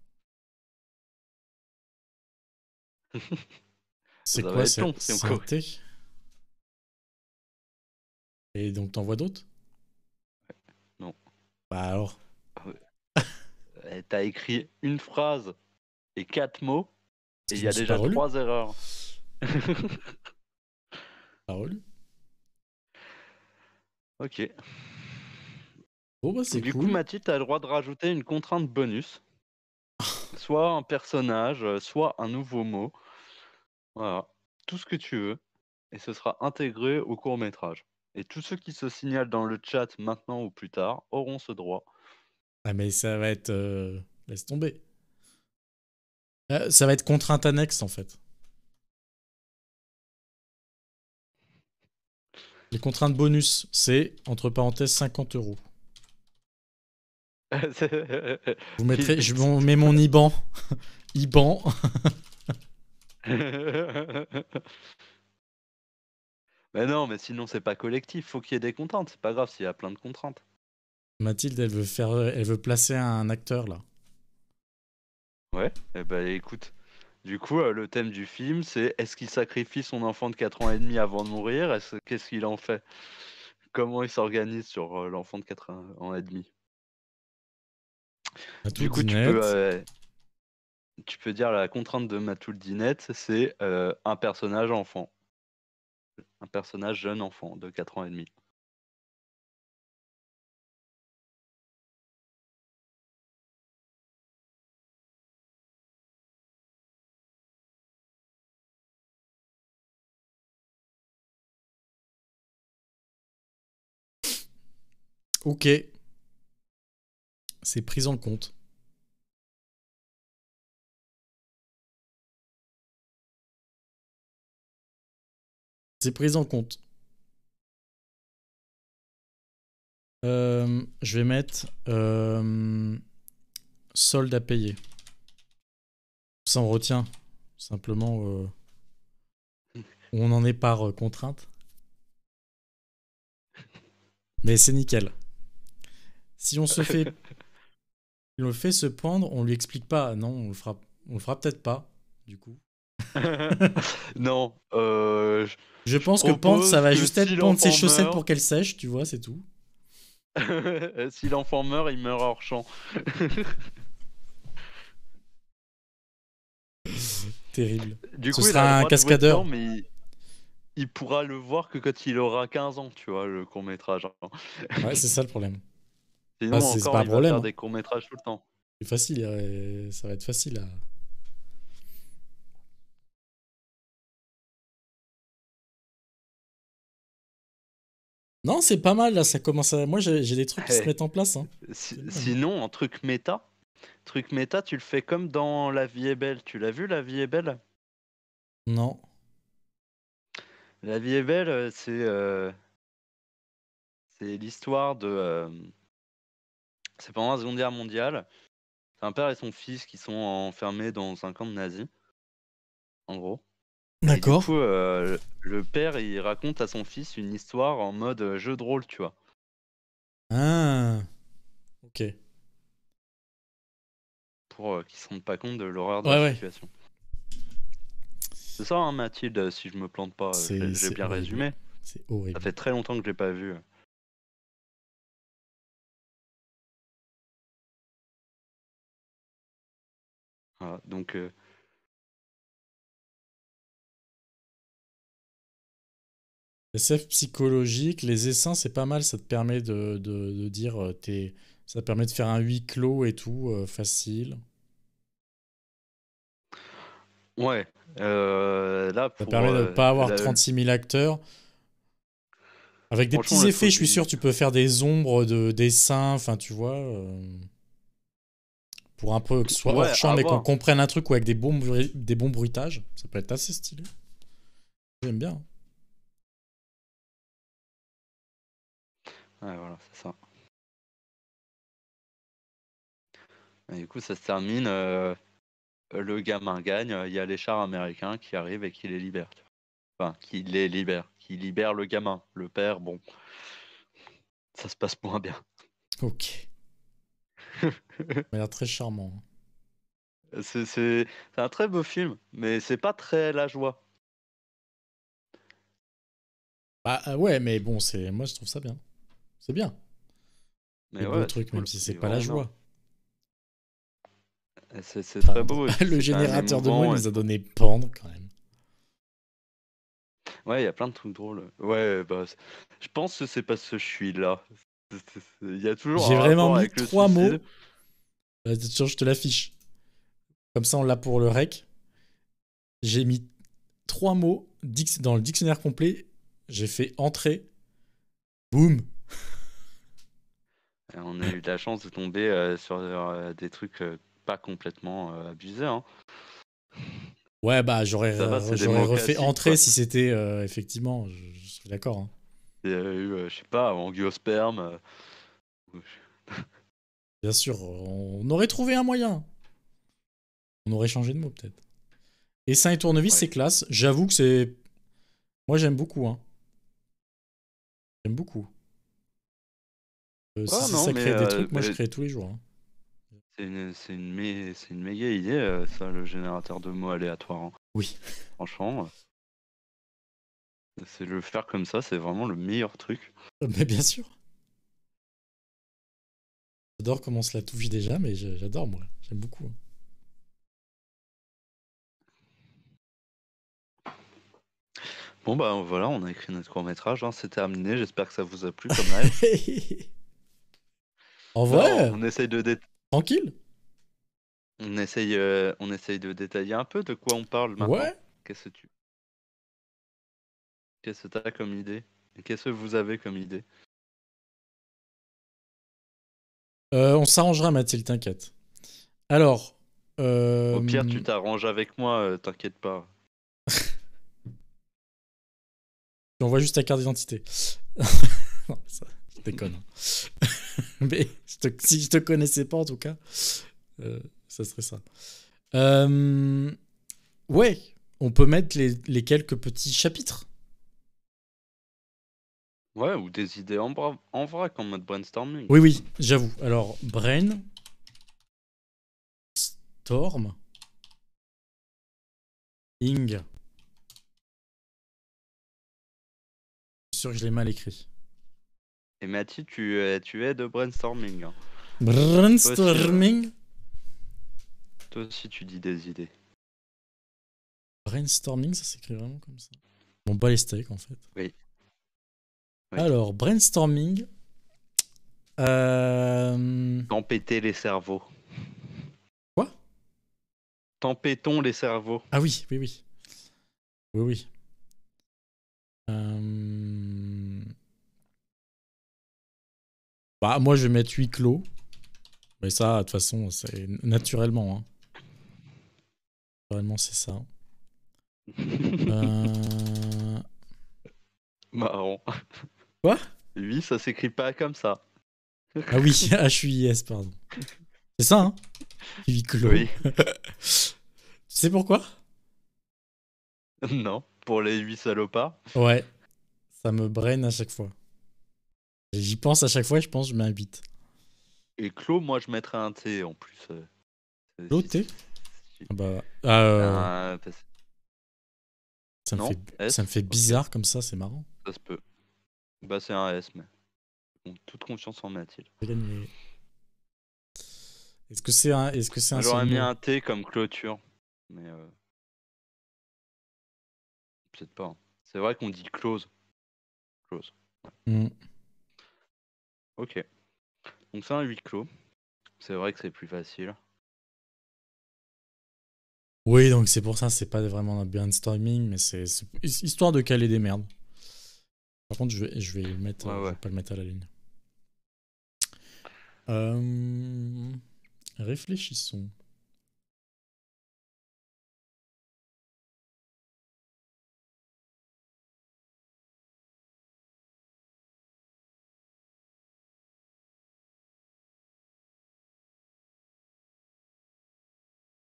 c'est quoi cette synthé Et donc t'en vois d'autres Non. Bah alors ah euh, T'as écrit une phrase et quatre mots et il y a déjà trois erreurs. pas relu Ok. Bah, du coup, Mathilde tu as le droit de rajouter une contrainte bonus. soit un personnage, euh, soit un nouveau mot. Voilà. Tout ce que tu veux. Et ce sera intégré au court métrage. Et tous ceux qui se signalent dans le chat maintenant ou plus tard auront ce droit. Ah mais ça va être... Euh, laisse tomber. Euh, ça va être contrainte annexe en fait. Les contraintes bonus, c'est entre parenthèses 50 euros. Vous je mets mon IBAN. IBAN. mais non, mais sinon c'est pas collectif, faut qu'il y ait des contraintes, c'est pas grave s'il y a plein de contraintes. Mathilde, elle veut faire elle veut placer un acteur là. Ouais, et eh ben écoute. Du coup, euh, le thème du film, c'est est-ce qu'il sacrifie son enfant de 4 ans et demi avant de mourir Qu'est-ce qu'il en fait Comment il s'organise sur euh, l'enfant de 4 ans et demi du coup, tu peux, euh, tu peux dire la contrainte de Matul c'est euh, un personnage enfant. Un personnage jeune enfant de 4 ans et demi. Ok, c'est pris en compte. C'est pris en compte. Euh, je vais mettre euh, solde à payer. Ça, on retient. Simplement, euh, on en est par contrainte. Mais c'est nickel. Si on se fait On le fait se pendre, on lui explique pas. Ah non, on le fera, on le fera peut-être pas, du coup. non. Euh, je, pense que pendre, ça va juste être pendre ses chaussettes pour qu'elles sèchent, tu vois, c'est tout. si l'enfant meurt, il meurt hors champ. Terrible. Du Ce coup, sera un cascadeur. mais il... il... pourra le voir que quand il aura 15 ans, tu vois, le court métrage. Hein. ouais, c'est ça le problème. Ah, sinon, pas problème. des courts-métrages tout le temps. C'est facile, euh, ça va être facile à. Non, c'est pas mal là, ça commence Moi, j'ai des trucs qui se eh, mettent en place. Hein. Sinon, en truc méta, truc méta, tu le fais comme dans La vie est belle. Tu l'as vu, La vie est belle Non. La vie est belle, euh, c'est euh, c'est l'histoire de. C'est pendant la Seconde Guerre mondiale. C'est un père et son fils qui sont enfermés dans un camp de nazis, en gros. D'accord. Du coup, euh, le père, il raconte à son fils une histoire en mode euh, jeu de rôle, tu vois. Ah. Ok. Pour euh, qu'ils ne se rendent pas compte de l'horreur de la situation. C'est ça, hein, Mathilde, si je me plante pas. J'ai bien résumé. C'est horrible. Ça fait très longtemps que je l'ai pas vu. donc. Euh, SF psychologique, les essaims, c'est pas mal, ça te permet de, de, dire, euh, es, ça te permet de faire un huis clos et tout, euh, facile. Ouais, euh, là, ça permet de ne pas avoir 36 000 acteurs. Avec des petits effets, je suis sûr, tu peux faire des ombres de dessins, enfin, tu vois pour un peu que ce soit hors mais qu'on comprenne un truc ou avec des bons, des bons bruitages. Ça peut être assez stylé. J'aime bien. Hein. voilà, c'est ça. du coup, ça se termine. Euh, le gamin gagne. Il y a les chars américains qui arrivent et qui les libèrent. Enfin, qui les libèrent. Qui libèrent le gamin. Le père, bon. Ça se passe moins bien. Ok. Il a très charmant. C'est un très beau film, mais c'est pas très la joie. Bah euh, ouais, mais bon, c'est moi je trouve ça bien. C'est bien. Mais ouais, truc, même si c'est pas la joie. C'est très beau. le générateur de mots nous a donné pendre quand même. Ouais, il y a plein de trucs drôles. Ouais, bah, je pense que c'est parce que je suis là. J'ai vraiment mis trois mots. Je te l'affiche. Comme ça, on l'a pour le rec. J'ai mis trois mots dans le dictionnaire complet. J'ai fait entrer. Boum. On a eu la chance de tomber euh, sur euh, des trucs euh, pas complètement abusés. Hein. Ouais, bah j'aurais refait entrer si c'était effectivement. Je, suis d'accord. Hein. Il y a eu, euh, je sais pas, angiosperme. Euh, Bien sûr, on aurait trouvé un moyen. On aurait changé de mot peut-être. Et ça et Tournevis, c'est classe. J'avoue que c'est. Moi, j'aime beaucoup. Hein. J'aime beaucoup. Euh, si ça crée des trucs, moi je crée tous les jours. Hein. C'est une, une, méga idée, ça, le générateur de mots aléatoires. Hein. Oui. Franchement. C'est le faire comme ça, c'est vraiment le meilleur truc. Mais bien sûr. J'adore comment cela la touche déjà, mais j'adore moi, j'aime beaucoup. Hein. Bon bah voilà, on a écrit notre court métrage, hein. c'est terminé, j'espère que ça vous a plu quand même. en vrai On essaye de... Tranquille on essaye, euh, on essaye de détailler un peu de quoi on parle maintenant. Ouais. Qu'est-ce que tu... Qu'est-ce que tu as comme idée Qu'est-ce que vous avez comme idée euh, On s'arrangera, Mathilde, t'inquiète. Alors. Euh... Au pire, tu t'arranges avec moi, euh, t'inquiète pas. on voit juste ta carte d'identité. non, ça, je déconne. Mais si je te connaissais pas, en tout cas, euh, ça serait ça. ouais, on peut mettre les quelques petits chapitres Ouais, ou des idées en, vrac en mode brainstorming. Oui, oui, j'avoue. Alors, brain. Storm. Ing. Je suis sûr que je l'ai mal écrit. Et Mathieu, tu, es- tu es de brainstorming. Hein. Brainstorming. Toi aussi, tu dis des idées. Brainstorming, ça s'écrit vraiment comme ça. Bon, pas les steaks en fait. Oui. Alors, brainstorming. Euh... Tempêter les cerveaux. Quoi Tempêtons les cerveaux. Ah oui, oui, oui. Oui, oui. Euh, bah, moi, je vais mettre huis clos. Mais ça, de toute façon, c'est naturellement. Hein. Naturellement, c'est ça. Euh, Marrant. Quoi Oui, ça s'écrit pas comme ça. Ah oui, H-U-I-S, ah, pardon. C'est ça, hein tu sais pourquoi Non, pour les huit salopards. Ouais, ça me braine à chaque fois. J'y pense à chaque fois, je pense, je mets un Et clos, moi, je mettrais un T en plus. Euh, clos, T ah bah, euh, ah, ça, me fait... ça me fait bizarre comme ça, c'est marrant. Ça se peut. Bah, c'est un S, mais. toute confiance en Mathilde. Est-ce que c'est un. Est-ce que c'est un. J'aurais mis un T comme clôture, mais. Euh, peut-être pas. Hein. C'est vrai qu'on dit close. Close. Hmm. Ok. Donc c'est un 8 clos. C'est vrai que c'est plus facile. Oui, donc c'est pour ça, c'est pas vraiment un brainstorming, mais c'est histoire de caler des merdes. Par contre, je vais, je vais mettre, pas le mettre à la ligne. Euh, réfléchissons.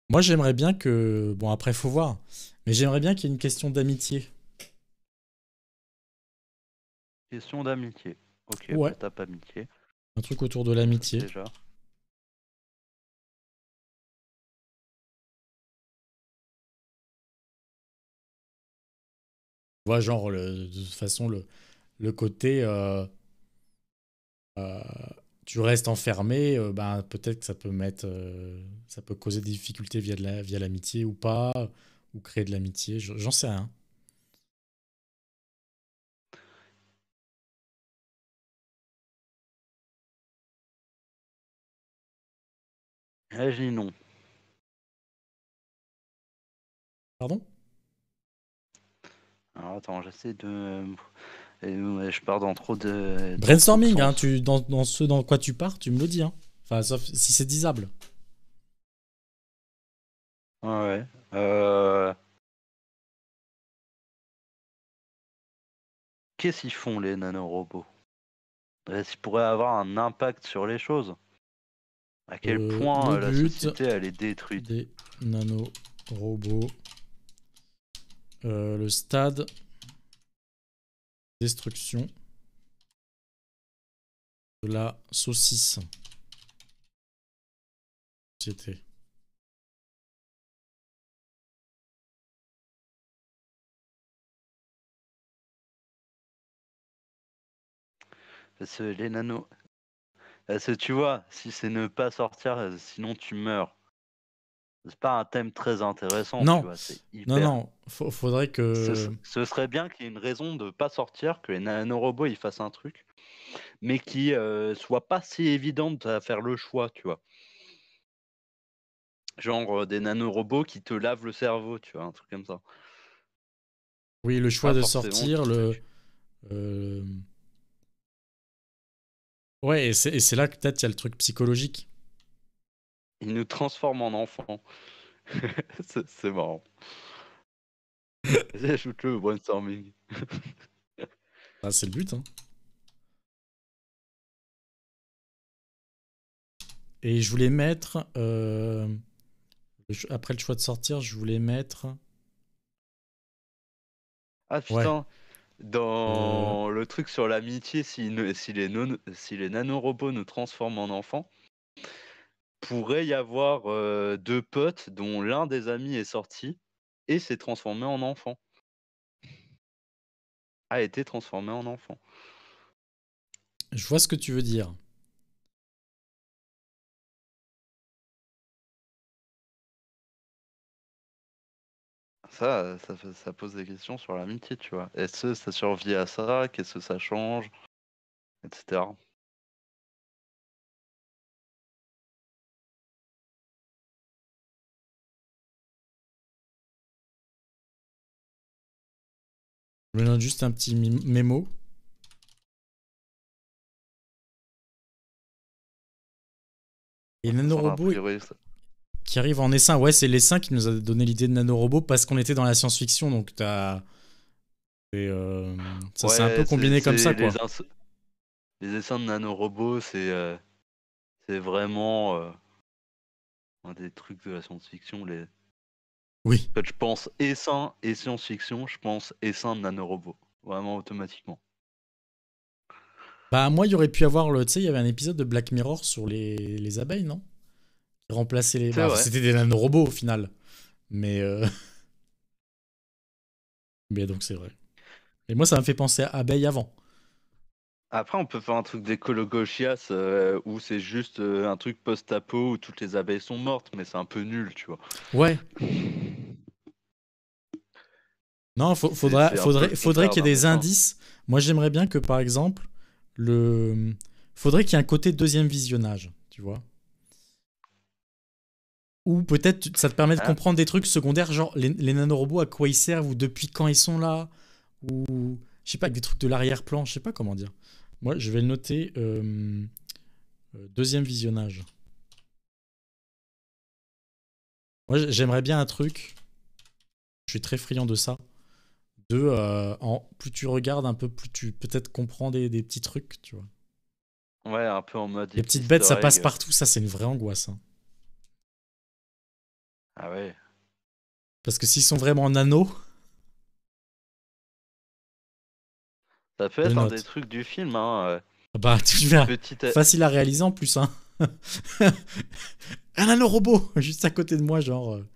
Moi, j'aimerais bien que. Bon, après, faut voir. Mais j'aimerais bien qu'il y ait une question d'amitié. Question d'amitié. Ok, ouais. amitié. Un truc autour de l'amitié. Déjà. vois, genre, de toute façon, le, le côté euh, euh, tu restes enfermé, euh, bah, peut-être que ça peut mettre, ça peut causer des difficultés via, la, via l'amitié ou pas, ou créer de l'amitié, j'en sais rien. J'ai j'ai non. Pardon Alors attends, j'essaie de. Euh, je pars dans trop de. Brainstorming, hein, tu, dans, dans, ce dans quoi tu pars, tu me le dis. Hein. Enfin, sauf si c'est disable. Ouais. Euh... Qu'est-ce qu'ils font les nanorobots Est-ce qu'ils pourraient avoir un impact sur les choses à quel euh, point euh, la société elle est détruite. Des nano robot euh, le stade. Destruction. De la saucisse. Société. Parce que les nanos tu vois, si c'est ne pas sortir, euh, sinon tu meurs. C'est pas un thème très intéressant. Non, non, non. faudrait que. Ce, serait bien qu'il y ait une raison de pas sortir, que les nanorobots ils fassent un truc, mais qui euh, soit pas si évidente à faire le choix, tu vois. Genre euh, des nanorobots qui te lavent le cerveau, tu vois, un truc comme ça. Oui, le choix de sortir, le. Ouais, et c'est là que peut-être il y a le truc psychologique. Il nous transforme en enfant. c'est marrant. J'ajoute le brainstorming. Bah, c'est le but, hein. Et je voulais mettre. Euh, après le choix de sortir, je voulais mettre. Ah putain, dans mmh. le truc sur l'amitié, si, les nanorobots nous transforment en enfants, pourrait y avoir euh, deux potes dont l'un des amis est sorti et s'est transformé en enfant. A été transformé en enfant. Je vois ce que tu veux dire. ça, pose des questions sur l'amitié, tu vois. Est-ce que ça survit à ça Qu'est-ce que ça change Etc. Je me donne juste un petit mémo. Et nanorobots arrive en essaim. Ouais, c'est l'essaim qui nous a donné l'idée de nanorobot parce qu'on était dans la science-fiction, donc t'as. Euh... Ça s'est un peu combiné comme ça, quoi. Les, essaims de nanorobots, c'est. Euh, c'est vraiment. Euh, un des trucs de la science-fiction. Les... Oui. je pense essaim et science-fiction, je pense essaim de nanorobots. Vraiment automatiquement. Bah, moi, il y aurait pu avoir le. Tu sais, il y avait un épisode de Black Mirror sur les, les abeilles, non remplacer les. C'était des robots au final. Mais. Euh, mais donc c'est vrai. Et moi, ça m'a fait penser à Abeille avant. Après, on peut faire un truc d'écologochias euh, où c'est juste euh, un truc post-apo où toutes les abeilles sont mortes, mais c'est un peu nul, tu vois. Ouais. Non, faudrait, faudrait qu'il y ait des indices. Moi, j'aimerais bien que, par exemple, le... faudrait qu'il y ait un côté deuxième visionnage, tu vois ou peut-être ça te permet de ah. comprendre des trucs secondaires, genre les, nanorobots, à quoi ils servent, ou depuis quand ils sont là, ou je sais pas, des trucs de l'arrière-plan, je sais pas comment dire. Moi, je vais le noter euh, euh, deuxième visionnage. Moi, j'aimerais bien un truc, je suis très friand de ça, de euh, plus tu regardes un peu, plus tu peut-être comprends des, petits trucs, tu vois. Ouais, un peu en mode. Les petites bêtes, ça passe partout, ça c'est une vraie angoisse. Hein. Ah ouais. Parce que s'ils sont vraiment en nano, Ça peut être un des trucs du film. Hein. Euh. Ah bah, tu verras. Euh, Facile à réaliser en plus. Hein. un nano robot juste à côté de moi, genre. Euh,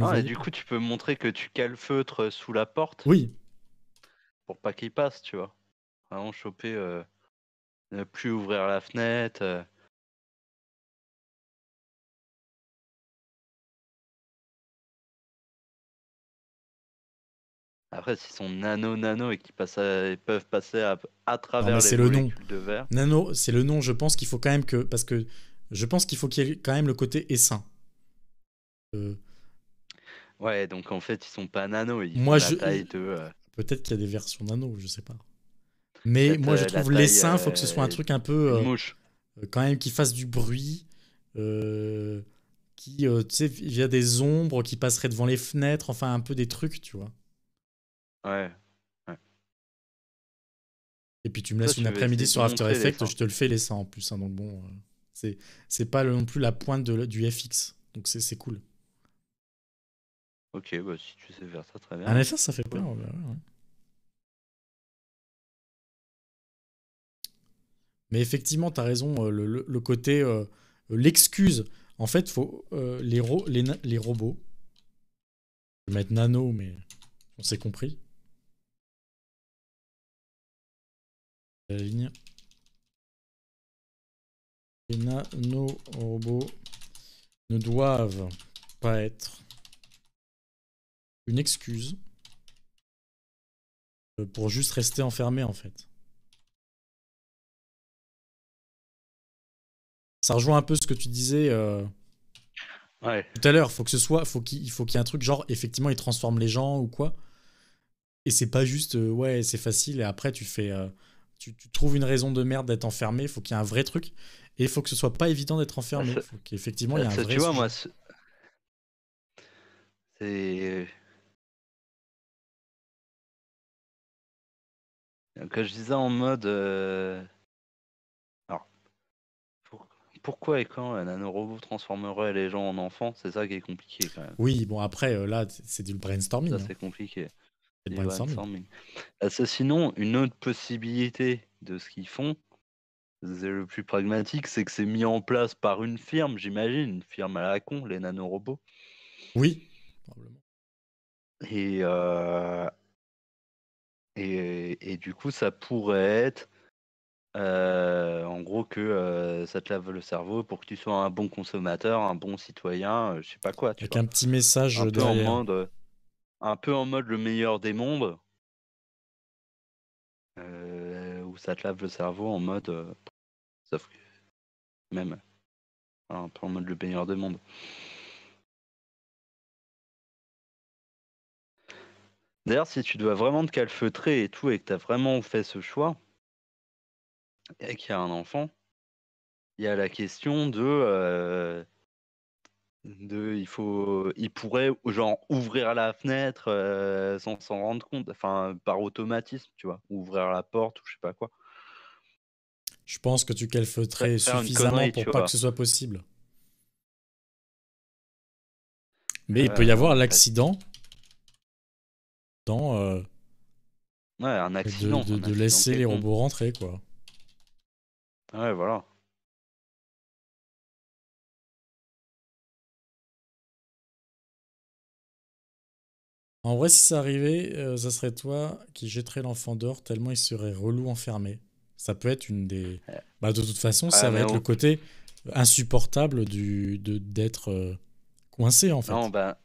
ah, et du coup, tu peux montrer que tu calfeutres sous la porte. Oui. Pour pas qu'il passe, tu vois. Vraiment choper, ne plus ouvrir la fenêtre. Après, s'ils sont nano-nano et qu'ils peuvent passer à, travers les le nom. de verre. Nano, c'est le nom. Je pense qu'il faut quand même que. Parce que je pense qu'il faut qu'il y ait quand même le côté essaim. Euh. Ouais, donc en fait, ils sont pas nano. moi, je... Euh, Peut-être qu'il y a des versions nano, je sais pas. Mais moi, je euh, trouve l'essaim, il faut que ce soit un truc un peu. Quand même, qui fasse du bruit. qui, tu sais, des ombres qui passeraient devant les fenêtres, enfin un peu des trucs, tu vois. Ouais. Et puis tu me laisses une après-midi sur After Effects, je te le fais les ça en plus. Hein, donc bon, euh, c'est c'est pas non plus la pointe du FX. Donc c'est cool. Ok, bah si tu sais faire ça, très bien. Un FX, ça fait peur. Bah, mais effectivement, tu as raison, euh, le, le, côté, euh, l'excuse. En fait, faut, les, les, les robots, je vais mettre nano, mais on s'est compris. la ligne. Les nanorobots ne doivent pas être une excuse pour juste rester enfermé en fait. Ça rejoint un peu ce que tu disais euh, tout à l'heure. Faut que ce soit, faut qu'il faut qu'il y ait un truc genre effectivement ils transforment les gens ou quoi. Et c'est pas juste euh, ouais c'est facile et après tu fais euh, tu, trouves une raison de merde d'être enfermé, il faut qu'il y ait un vrai truc. Et il faut que ce soit pas évident d'être enfermé. Faut qu'effectivement, il y a un vrai Tu vois, moi, c'est. Quand je disais en mode. Euh, alors. Pourquoi et quand un nanorobot transformerait les gens en enfants C'est ça qui est compliqué quand même. Oui, bon, après, euh, là, c'est du brainstorming. Ça, hein. c'est compliqué. Euh, sinon, une autre possibilité de ce qu'ils font, c'est le plus pragmatique, c'est que c'est mis en place par une firme, j'imagine, une firme à la con, les nanorobots. Oui, probablement. Euh, et, et, du coup, ça pourrait être euh, en gros que ça te lave le cerveau pour que tu sois un bon consommateur, un bon citoyen, je sais pas quoi. Avec un petit message de un peu en mode le meilleur des mondes, euh, où ça te lave le cerveau en mode. Euh, sauf que. Même. Hein, un peu en mode le meilleur des mondes. D'ailleurs, si tu dois vraiment te calfeutrer et tout, et que tu as vraiment fait ce choix, et qu'il y a un enfant, il y a la question de euh, il faut, il pourrait genre ouvrir la fenêtre euh, sans s'en rendre compte, enfin par automatisme, tu vois, ouvrir la porte ou je sais pas quoi. Je pense que tu calfeutrais suffisamment pour pas que ce soit possible. Mais il peut y euh, avoir l'accident dans. Euh, un accident. De, laisser les robots rentrer, quoi. Ouais, voilà. En vrai, si ça arrivait, euh, ça serait toi qui jetterais l'enfant dehors tellement il serait relou enfermé. Ça peut être une des. Bah, de toute façon, ça va être le côté insupportable d'être euh, coincé en fait. Non, bah,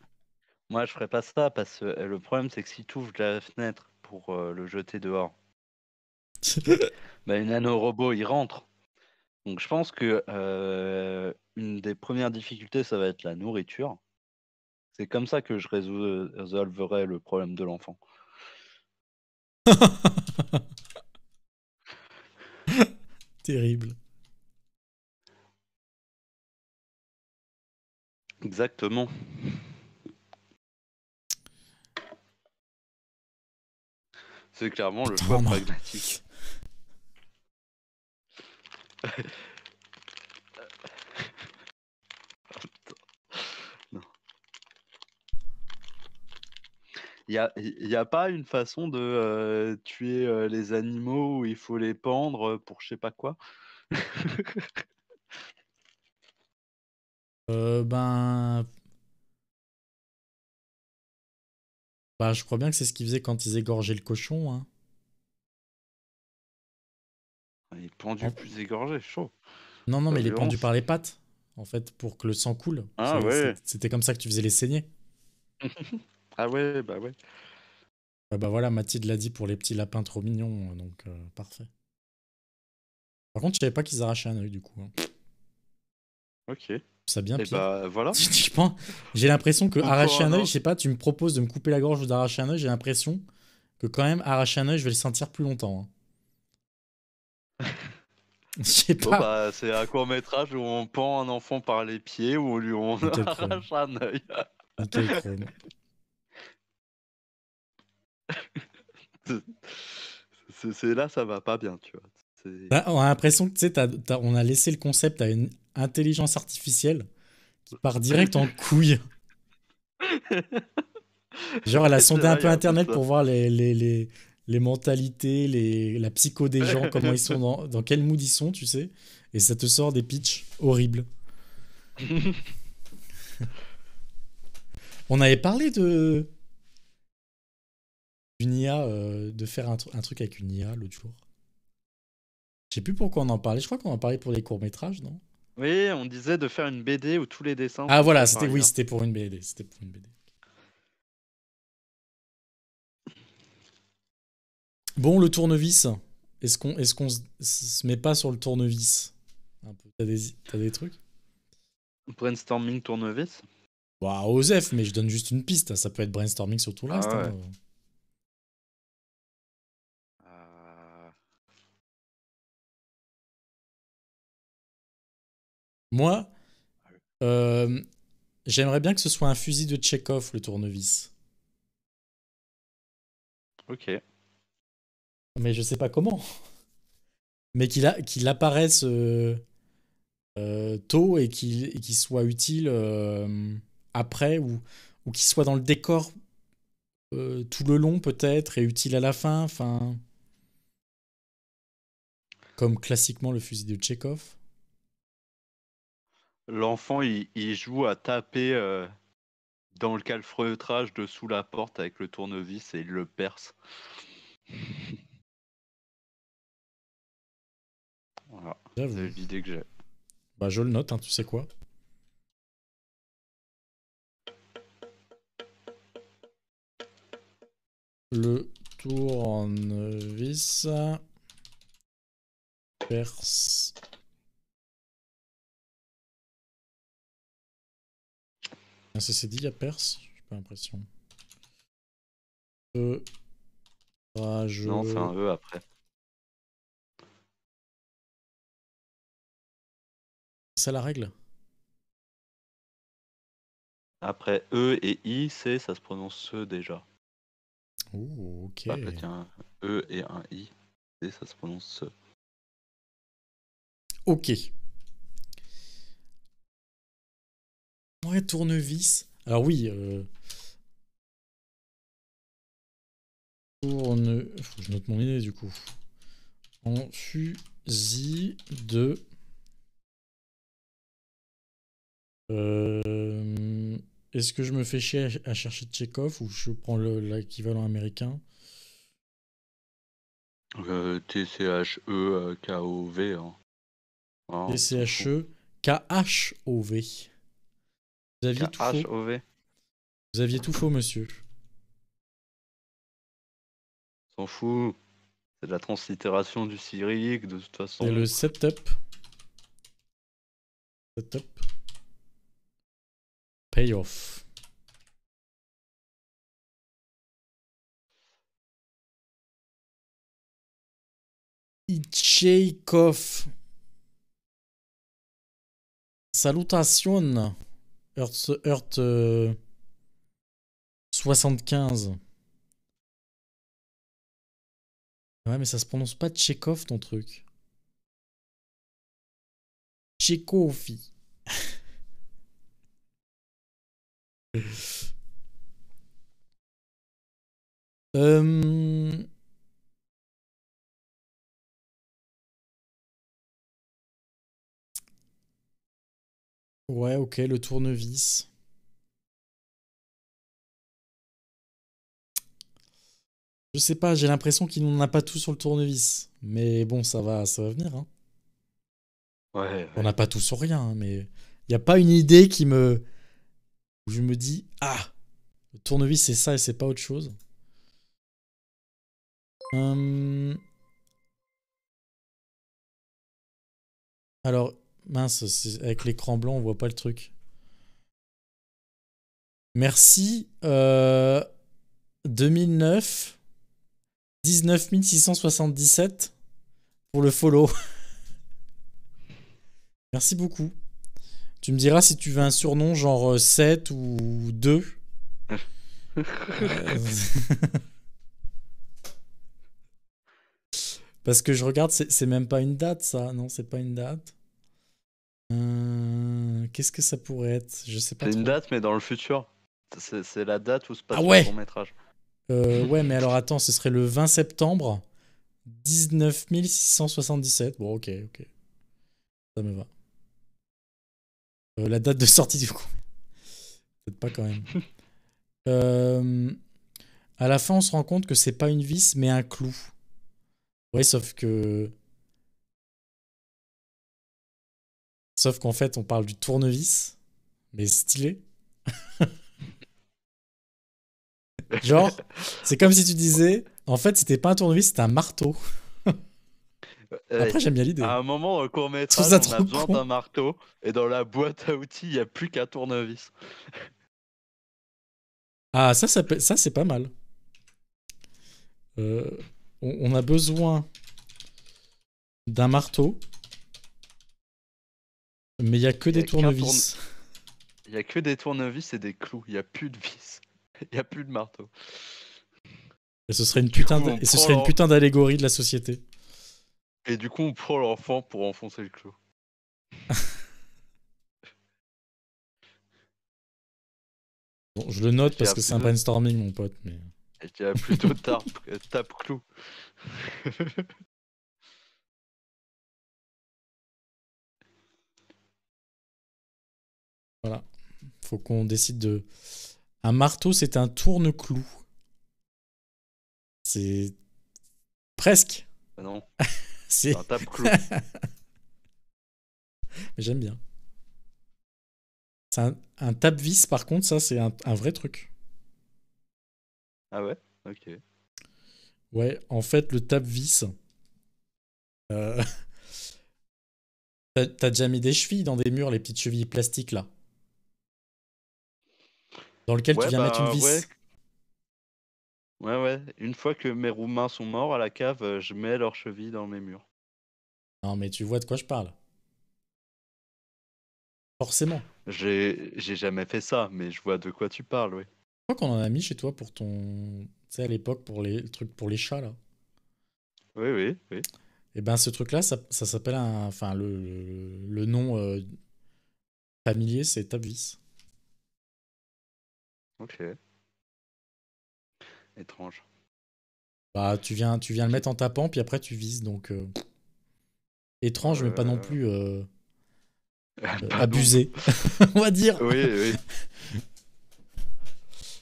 moi je ferais pas ça parce que euh, le problème c'est que si tu ouvres la fenêtre pour le jeter dehors, bah, une robot il rentre. Donc je pense que une des premières difficultés ça va être la nourriture. C'est comme ça que je résolverai le problème de l'enfant. Terrible. Exactement. C'est clairement le choix pragmatique. Il n'y a, pas une façon de tuer les animaux où il faut les pendre pour je sais pas quoi ben, ben. je crois bien que c'est ce qu'ils faisaient quand ils égorgeaient le cochon. Hein. Ah, il est pendu plus égorgé, chaud. Non, non, mais il est pendu par les pattes, en fait, pour que le sang coule. Ah, ouais. C'était comme ça que tu faisais les saigner. Ah ouais, bah ouais. Ah bah voilà, Mathilde l'a dit pour les petits lapins trop mignons, euh, donc euh, parfait. Par contre, je savais pas qu'ils arrachaient un oeil du coup. Hein. Ok. Ça bien Et eh bah voilà. j'ai l'impression que arracher un oeil œil, je sais pas, tu me proposes de me couper la gorge ou d'arracher un œil, j'ai l'impression que quand même arracher un œil, je vais le sentir plus longtemps. Hein. Je sais pas. Bah, c'est un court métrage où on pend un enfant par les pieds, ou on lui on arrache un œil. c'est là, ça va pas bien, tu vois. Bah, on a l'impression que tu sais, on a laissé le concept à une intelligence artificielle qui part direct en couille. Genre, elle a sondé un peu Internet pour voir les, les, mentalités, les, la psycho des gens, comment ils sont, dans, dans, quel mood ils sont, tu sais. Et ça te sort des pitchs horribles. on avait parlé de, une IA, euh, de faire un, truc avec une IA l'autre jour. Je sais plus pourquoi on en parlait. Je crois qu'on en parlait pour les courts métrages, non Oui, on disait de faire une BD où tous les dessins. Ah voilà, c'était oui, c'était pour une BD. Bon, le tournevis. Est-ce qu'on est se met pas sur le tournevis T'as des, trucs Brainstorming tournevis Bah, Osef, mais je donne juste une piste. Ça peut être brainstorming sur tout l'instant. Moi, euh, j'aimerais bien que ce soit un fusil de Tchékov le tournevis. Ok. Mais je sais pas comment. Mais qu'il qu'il apparaisse euh, euh, tôt et qu'il soit utile après ou, ou qu'il soit dans le décor tout le long peut-être et utile à la fin. Enfin, comme classiquement le fusil de Tchékov l'enfant il, joue à taper euh, dans le calfreutrage dessous la porte avec le tournevis et il le perce. voilà, c'est l'idée que j'ai. Bah je le note, hein, tu sais quoi Le tournevis perce C'est dit à Perse J'ai pas l'impression. E. Non, c'est un E après. C'est ça la règle Après E et I, c'est ça se prononce E déjà. Ouh ok. E et un I, C, ça se prononce E. Ok. Ouais, tournevis. Alors oui. Euh... Tourne. Faut que je note mon idée du coup. En fusil de. Euh, est-ce que je me fais chier à chercher Tchekov ou je prends l'équivalent américain euh, T-C-H-E-K-O-V. E hein. Hein, e T-C-H-E-K-H-O-V. Vous aviez tout faux. monsieur. S'en fout. C'est de la translittération du cyrillique, de toute façon. Et le setup. Setup. Payoff. Salutation, Salutation. Hurt 75. Euh, ouais, mais ça se prononce pas Tchekov, ton truc. Tchekhovi. euh... Ouais, ok, le tournevis. Je sais pas, j'ai l'impression qu'il n'en a pas tout sur le tournevis. Mais bon, ça va, ça va venir. Hein. Ouais, On n'a pas tout sur rien, hein, mais il n'y a pas une idée qui me. où je me dis Ah Le tournevis, c'est ça et c'est pas autre chose. Hum. Alors, Mince, avec l'écran blanc, on voit pas le truc. Merci. 2009. Euh, 19677 pour le follow. Merci beaucoup. Tu me diras si tu veux un surnom genre 7 euh, ou 2. Euh, Parce que je regarde, c'est même pas une date ça. Non, c'est pas une date. Euh, qu'est-ce que ça pourrait être Je sais pas. C'est une date, mais dans le futur. C'est la date où se ah passe le long métrage. Euh, ouais, mais alors attends, ce serait le 20 septembre 19 Bon, ok, ok. Ça me va. Euh, la date de sortie du coup. Peut-être pas quand même. à la fin, on se rend compte que c'est pas une vis, mais un clou. Ouais, sauf que Sauf qu'en fait, on parle du tournevis, mais stylé. Genre, c'est comme si tu disais, en fait, c'était pas un tournevis, c'était un marteau. Euh, euh, Après, j'aime bien l'idée. À un moment, au court métrage, on a besoin d'un marteau, et dans la boîte à outils, il n'y a plus qu'un tournevis. ah, ça, ça, ça c'est pas mal. Euh, on a besoin d'un marteau mais il n'y a que des tournevis. Il a que des tournevis et des clous. Il n'y a plus de vis. Il n'y a plus de marteau. Et ce serait une putain, et ce serait une putain d'allégorie de la société. Et du coup, on prend l'enfant pour enfoncer le clou. bon, je le note parce que c'est un brainstorming, mon pote. Mais... Et tu as plutôt tape clou. Faut qu'on décide de. Un marteau, c'est un tourne-clou. C'est. Presque. Ah non. c'est un tape-clou. Mais j'aime bien. C'est un, tape-vis, par contre, ça, c'est un, vrai truc. Ah ouais Ok. Ouais, en fait, le tape-vis. Euh, t'as déjà mis des chevilles dans des murs, les petites chevilles plastiques là dans lequel tu viens mettre une bah, vis. Ouais. ouais, Une fois que mes Roumains sont morts à la cave, euh, je mets leurs chevilles dans mes murs. Non, mais tu vois de quoi je parle. Forcément. J'ai jamais fait ça, mais je vois de quoi tu parles, oui. Je crois qu'on en a mis chez toi pour ton. Tu sais, à l'époque, pour les trucs pour les chats, là. Oui, oui, oui. Et eh ben, ce truc-là, ça, s'appelle un. Enfin, le, nom euh, familier, c'est Tabvis. Ok. Étrange. Bah, tu viens, tu viens le mettre en tapant, puis après tu vises, donc. Euh, étrange, mais pas non euh. plus euh, abusé, on va dire. Oui, oui.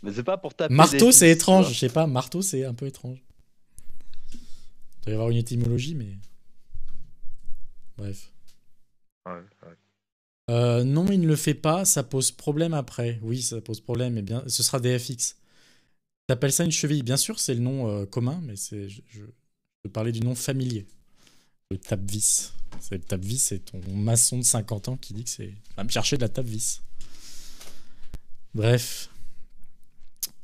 Mais c'est pas pour taper. Marteau, c'est étrange, je sais pas, marteau, c'est un peu étrange. Il doit y avoir une étymologie, mais. Bref. Euh, non, il ne le fait pas, ça pose problème après. Oui, ça pose problème, et bien, ce sera DFX. T'appelles ça une cheville Bien sûr, c'est le nom euh, commun, mais c'est, je, je, parler du nom familier. Le tape C'est le tape c'est ton maçon de 50 ans qui dit que c'est. Va me chercher de la tapvis. Bref.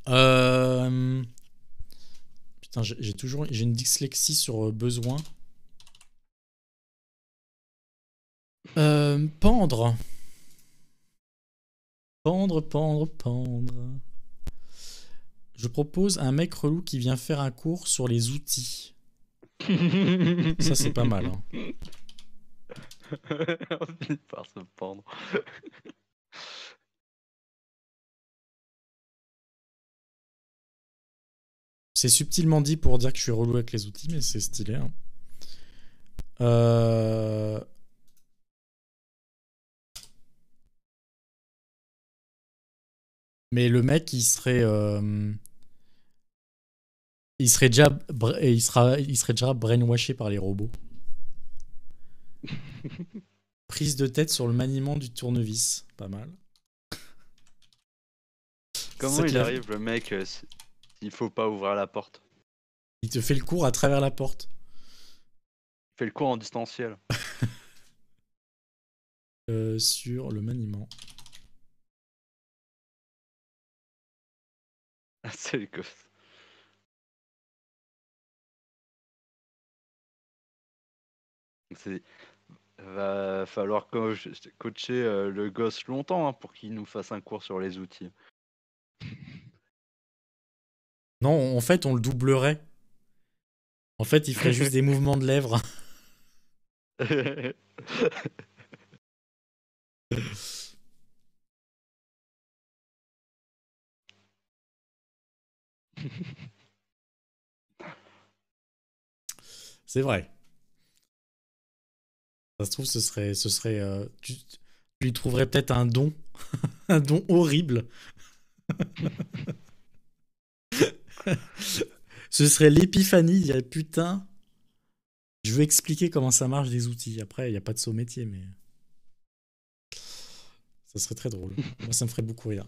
Euh, putain, j'ai toujours. J'ai une dyslexie sur besoin. Euh, pendre. Pendre, pendre, pendre. Je propose un mec relou qui vient faire un cours sur les outils. Ça, c'est pas mal. Hein. se pendre. C'est subtilement dit pour dire que je suis relou avec les outils, mais c'est stylé. Hein. Euh... Mais le mec, il serait. Euh, il serait déjà. Il, sera, il serait déjà brainwashé par les robots. Prise de tête sur le maniement du tournevis. Pas mal. Comment il arrive, le mec, euh, il faut pas ouvrir la porte Il te fait le cours à travers la porte. Il fait le cours en distanciel. euh, sur le maniement. le gosse C'est va falloir coacher euh, le gosse longtemps hein, pour qu'il nous fasse un cours sur les outils. Non, en fait, on le doublerait. En fait, il ferait juste des mouvements de lèvres. C'est vrai. Ça se trouve, ce serait. Ce serait euh, tu, lui trouverais peut-être un don. un don horrible. ce serait l'épiphanie. Il y a putain. Je veux expliquer comment ça marche des outils. Après, il n'y a pas de saut métier, mais. Ça serait très drôle. Moi, ça me ferait beaucoup rire.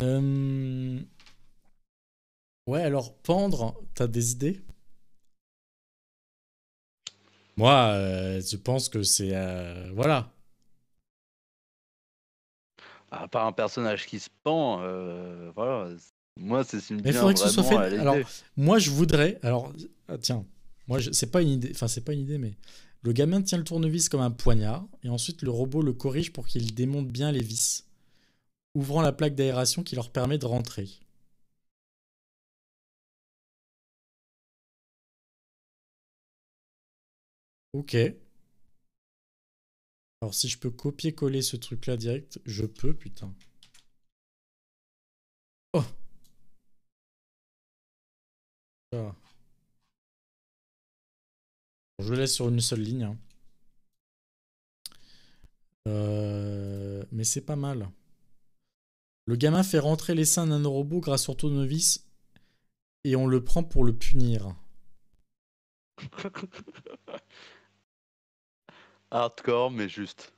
Euh... Ouais, alors pendre, t'as des idées Moi, euh, je pense que c'est. Euh, voilà. Ah, à part un personnage qui se pend, euh, voilà. Moi, c'est une. Mais faudrait que ce soit fait. Alors, moi, je voudrais. Alors, ah, tiens, moi, c'est pas une idée. Enfin, c'est pas une idée, mais le gamin tient le tournevis comme un poignard, et ensuite le robot le corrige pour qu'il démonte bien les vis, ouvrant la plaque d'aération qui leur permet de rentrer. Ok. Alors si je peux copier-coller ce truc-là direct, je peux, putain. Oh ah. Je le laisse sur une seule ligne. Hein. Euh, mais c'est pas mal. Le gamin fait rentrer les seins d'un robot grâce au novice et on le prend pour le punir. Hardcore, mais juste.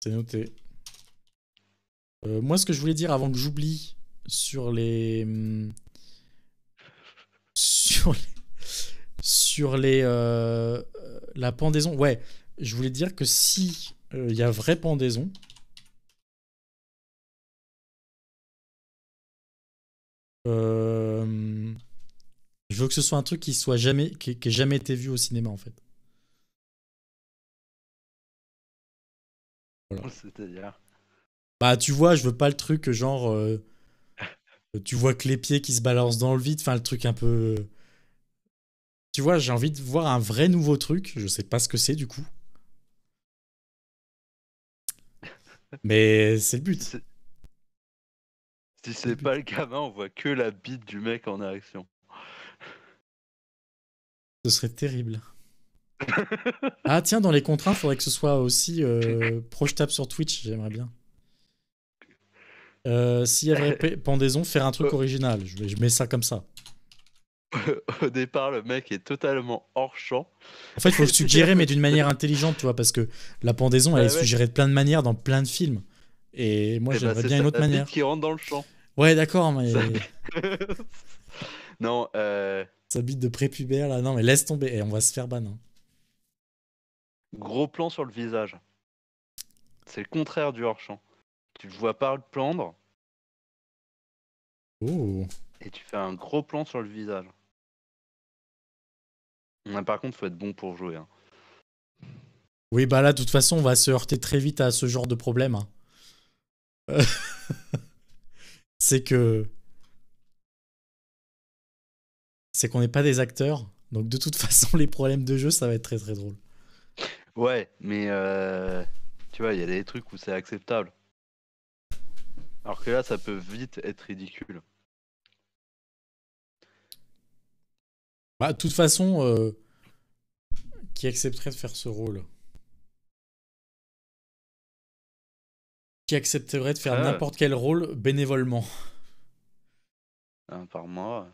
C'est noté. Euh, moi, ce que je voulais dire avant que j'oublie sur les. Hmm, sur les. Sur les euh, La pendaison. Ouais, je voulais dire que si il euh, y a vraie pendaison. Euh... Hmm, je veux que ce soit un truc qui soit jamais, qui, ait jamais été vu au cinéma en fait. C'est-à-dire. Bah tu vois, je veux pas le truc genre. Euh, tu vois que les pieds qui se balancent dans le vide, enfin le truc un peu. Tu vois, j'ai envie de voir un vrai nouveau truc. Je sais pas ce que c'est du coup. Mais c'est le but. Si c'est pas le gamin, on voit que la bite du mec en action. Ce serait terrible. ah tiens, dans les contraintes, il faudrait que ce soit aussi euh, projetable sur Twitch, j'aimerais bien. Euh, S'il y pendaison, faire un truc euh. original. Je, mets ça comme ça. Au départ, le mec est totalement hors champ. En fait, il faut le suggérer, mais d'une manière intelligente, tu vois, parce que la pendaison, elle est suggérée de plein de manières dans plein de films. Et moi, eh ben, j'aimerais bien une autre manière. qui rentre dans le champ. Ouais, d'accord, mais non. Euh... Sa bite de prépubère là, non mais laisse tomber, et eh, on va se faire ban. Hein. Gros plan sur le visage. C'est le contraire du hors-champ. Tu le vois pas le plandre. Oh. Et tu fais un gros plan sur le visage. par contre, faut être bon pour jouer. Hein. Oui, bah là, de toute façon, on va se heurter très vite à ce genre de problème. Hein. c'est que c'est qu'on n'est pas des acteurs. Donc de toute façon, les problèmes de jeu, ça va être très très drôle. Ouais, mais euh, tu vois, il y a des trucs où c'est acceptable. Alors que là, ça peut vite être ridicule. Bah, de toute façon, euh, qui accepterait de faire ce rôle Qui accepterait de faire ah. n'importe quel rôle bénévolement Un ah, par moi.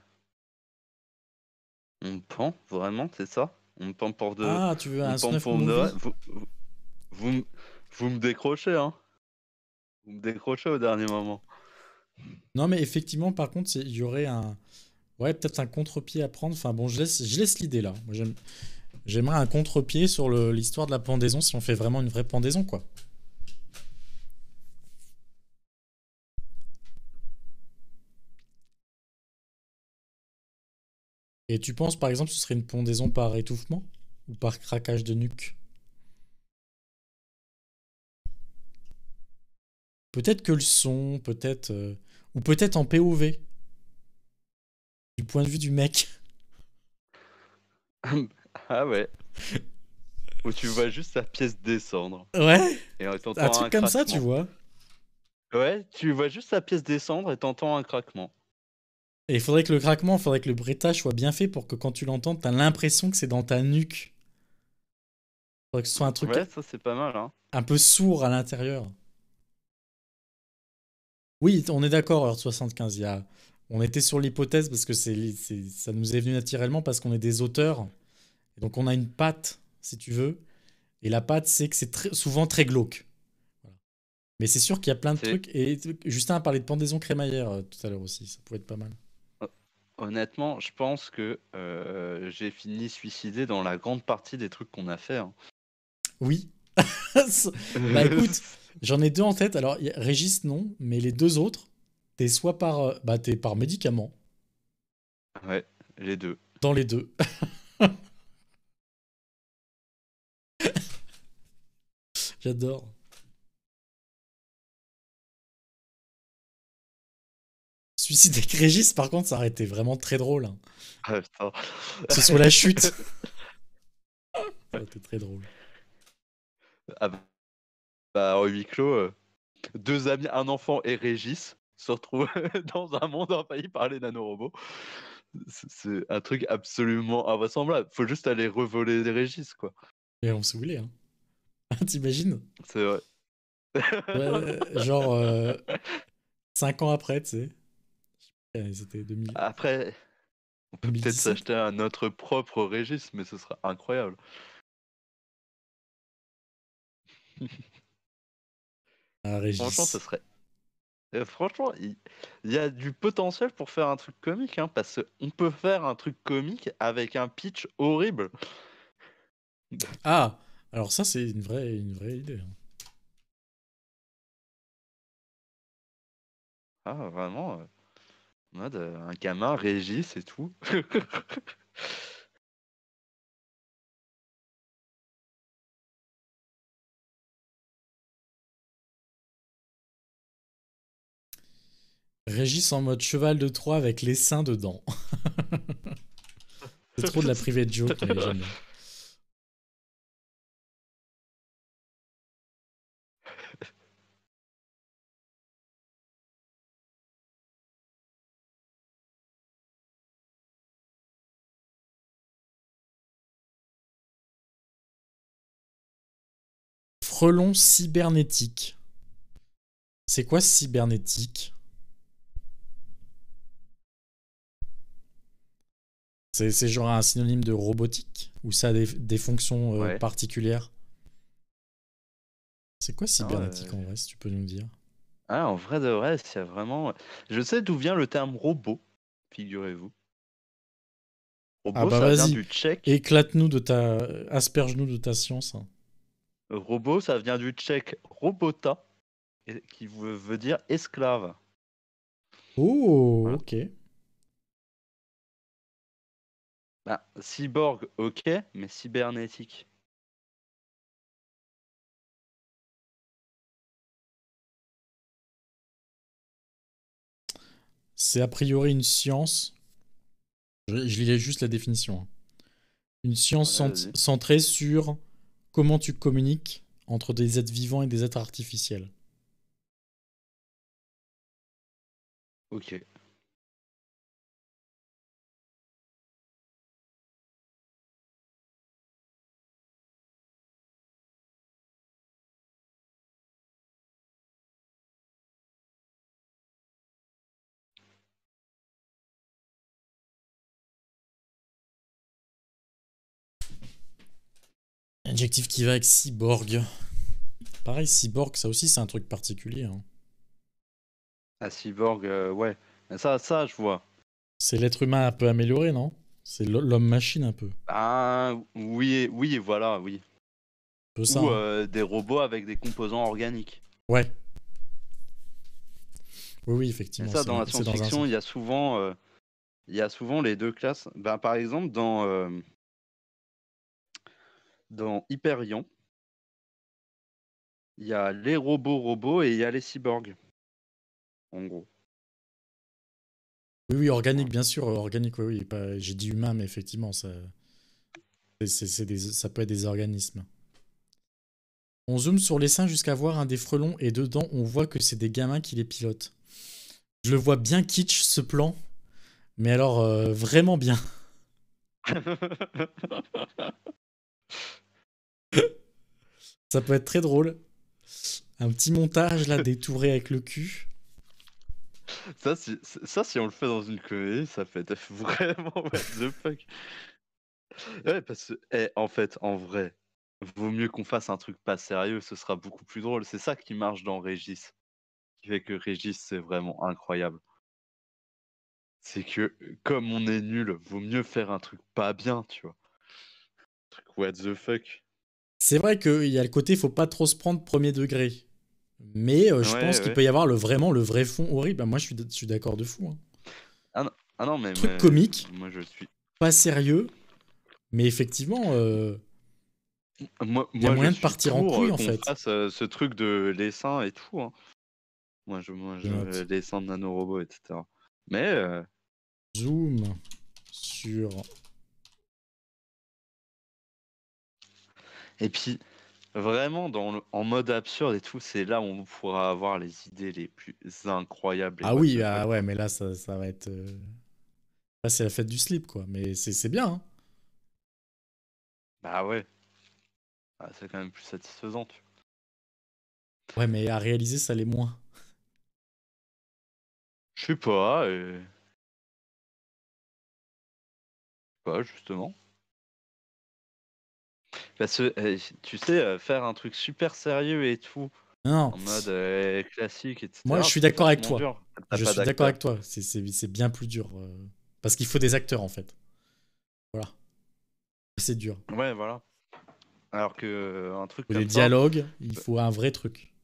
On pend vraiment, c'est ça On pend pour deux. Ah, tu veux un snuff pour Vous, vous, me décrochez, hein Vous me décrochez au dernier moment. Non, mais effectivement, par contre, il y aurait un. Ouais, peut-être un contre-pied à prendre. Enfin bon, je laisse, je laisse l'idée là. J'aimerais un contre-pied sur l'histoire de la pendaison si on fait vraiment une vraie pendaison, quoi. Et tu penses, par exemple, ce serait une pondaison par étouffement ou par craquage de nuque Peut-être que le son, peut-être. Euh, ou peut-être en POV. Du point de vue du mec. ah ouais. Où tu vois juste sa pièce descendre. Ouais. un truc comme ça, tu vois. Ouais, tu vois juste sa pièce descendre et t'entends un craquement il faudrait que le craquement, il faudrait que le brettage soit bien fait pour que quand tu l'entends, t'as l'impression que c'est dans ta nuque. Il faudrait que ce soit un truc. ça c'est pas mal. Hein. Un peu sourd à l'intérieur. Oui, on est d'accord, Heure 75. On était sur l'hypothèse parce que c'est, ça nous est venu naturellement parce qu'on est des auteurs. donc on a une patte, si tu veux. Et la patte, c'est que c'est très... souvent très glauque. Mais c'est sûr qu'il y a plein de trucs. Et Justin a parlé de pendaison crémaillère euh, tout à l'heure aussi. Ça pouvait être pas mal. Honnêtement, je pense que euh, j'ai fini suicidé dans la grande partie des trucs qu'on a fait. Hein. Oui. bah écoute, j'en ai deux en tête. Alors, Régis, non, mais les deux autres, t'es soit par, euh, bah, par médicament, Ouais, les deux. dans les deux. J'adore. Suicide avec Régis, par contre, ça aurait été vraiment très drôle. Hein. Ah, Ce soit la chute. ça aurait été très drôle. Ah bah, bah, en huis clos, euh, deux amis, un enfant et Régis se retrouvent dans un monde envahi par les nanorobots. C'est un truc absolument invraisemblable. Faut juste aller revoler les Régis, quoi. Mais on se voulait, hein. T'imagines C'est vrai. genre, 5 euh, ans après, tu sais. Euh, Après, on peut peut-être s'acheter un autre propre Régis, mais ce serait incroyable. Ah, franchement, ce serait. Euh, franchement, il y a du potentiel pour faire un truc comique, hein, parce qu'on peut faire un truc comique avec un pitch horrible. Ah, alors ça, c'est une vraie, une vraie idée. Hein. Ah, vraiment euh, Mode, euh, un gamin, Régis et tout. Régis en mode cheval de Troie avec les seins dedans. C'est trop de la privée de joke, mais frelon cybernétique. C'est quoi cybernétique C'est genre un synonyme de robotique Ou ça a des, des fonctions euh, particulières C'est quoi ah, cybernétique euh. en vrai, si tu peux nous dire Ah, en vrai de vrai, c'est vraiment. Je sais d'où vient le terme robot, figurez-vous. Robot, ah bah ça vient du Éclate-nous de ta. Asperge-nous de ta science. Hein. Robot, ça vient du tchèque robota, qui veut dire esclave. Oh, ok. Bah, cyborg, ok, mais cybernétique. C'est a priori une science. Je, je, lis juste la définition. Hein. Une science centrée sur comment tu communiques entre des êtres vivants et des êtres artificiels. Ok. Adjectif qui va avec cyborg. Pareil, cyborg, ça aussi, c'est un truc particulier. Hein. Ah, cyborg, euh, ouais. Ça, ça, je vois. C'est l'être humain un peu amélioré, non C'est l'homme-machine un peu. Ah, oui, oui, voilà, oui. Ou hein. euh, des robots avec des composants organiques. Ouais. Oui, oui, effectivement. ça, dans la science-fiction, il y a souvent, euh, il y a souvent les deux classes. Ben, par exemple, dans dans Hyperion, il y a les robots robots et il y a les cyborgs. En gros. Oui, oui, organique, bien sûr, organique, oui, oui. J'ai dit humain, mais effectivement, ça, ça peut être des organismes. On zoome sur les seins jusqu'à voir un des frelons et dedans, on voit que c'est des gamins qui les pilotent. Je le vois bien kitsch, ce plan, mais alors euh, vraiment bien. Ça peut être très drôle. Un petit montage là détouré avec le cul. Ça si, ça, si on le fait dans une comédie, ça fait vraiment what the fuck. Ouais, parce que, eh, en fait, en vrai, vaut mieux qu'on fasse un truc pas sérieux, ce sera beaucoup plus drôle. C'est ça qui marche dans Régis. qui fait que Régis, c'est vraiment incroyable. C'est que, comme on est nul, vaut mieux faire un truc pas bien, tu vois the fuck. C'est vrai qu'il y a le côté, faut pas trop se prendre premier degré. Mais euh, je pense qu'il peut y avoir le, vraiment le vrai fond horrible. Bah, moi, je suis, je d'accord de fou. Hein. Ah ah truc comique. Moi, je suis. Pas sérieux. Mais effectivement. Euh, il y a moyen de partir en couille, euh, en fait. ce truc de dessin et tout. Hein. Moi, je, moi, je seins de nanorobots, etc. Mais. Zoom sur Et puis, vraiment, en mode absurde et tout, c'est là où on pourra avoir les idées les plus incroyables. Ah oui, ah ouais, mais là, ça, va être. Euh, là, c'est la fête du slip, quoi. Mais c'est bien. Hein bah ouais. Ah, c'est quand même plus satisfaisant. Tu vois. Ouais, mais à réaliser, ça l'est moins. Je sais pas. sais Pas justement. Parce euh, tu sais, euh, faire un truc super sérieux et tout, non. en mode euh, classique, Moi, je suis d'accord avec, toi. Je suis d'accord avec toi. C'est bien plus dur. Parce qu'il faut des acteurs, en fait. Voilà. C'est dur. Ouais, voilà. Alors que un truc. Pour comme les dialogues, il faut un vrai truc.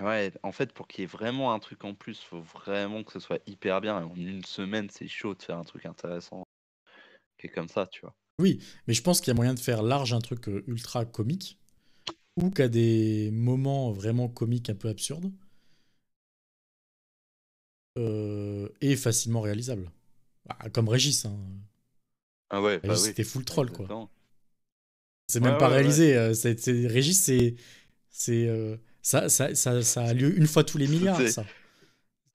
Ouais, en fait, pour qu'il y ait vraiment un truc en plus, faut vraiment que ce soit hyper bien. En une semaine, c'est chaud de faire un truc intéressant qui est comme ça, tu vois. Oui, mais je pense qu'il y a moyen de faire large un truc euh, ultra comique ou qu'à des moments vraiment comiques un peu absurdes euh, et facilement réalisable. Bah, comme Régis. Hein. Ah ouais, bah c'était full troll quoi. C'est même pas réalisé. Euh, Régis, c'est. ça, ça, a lieu une fois tous les milliards, ça.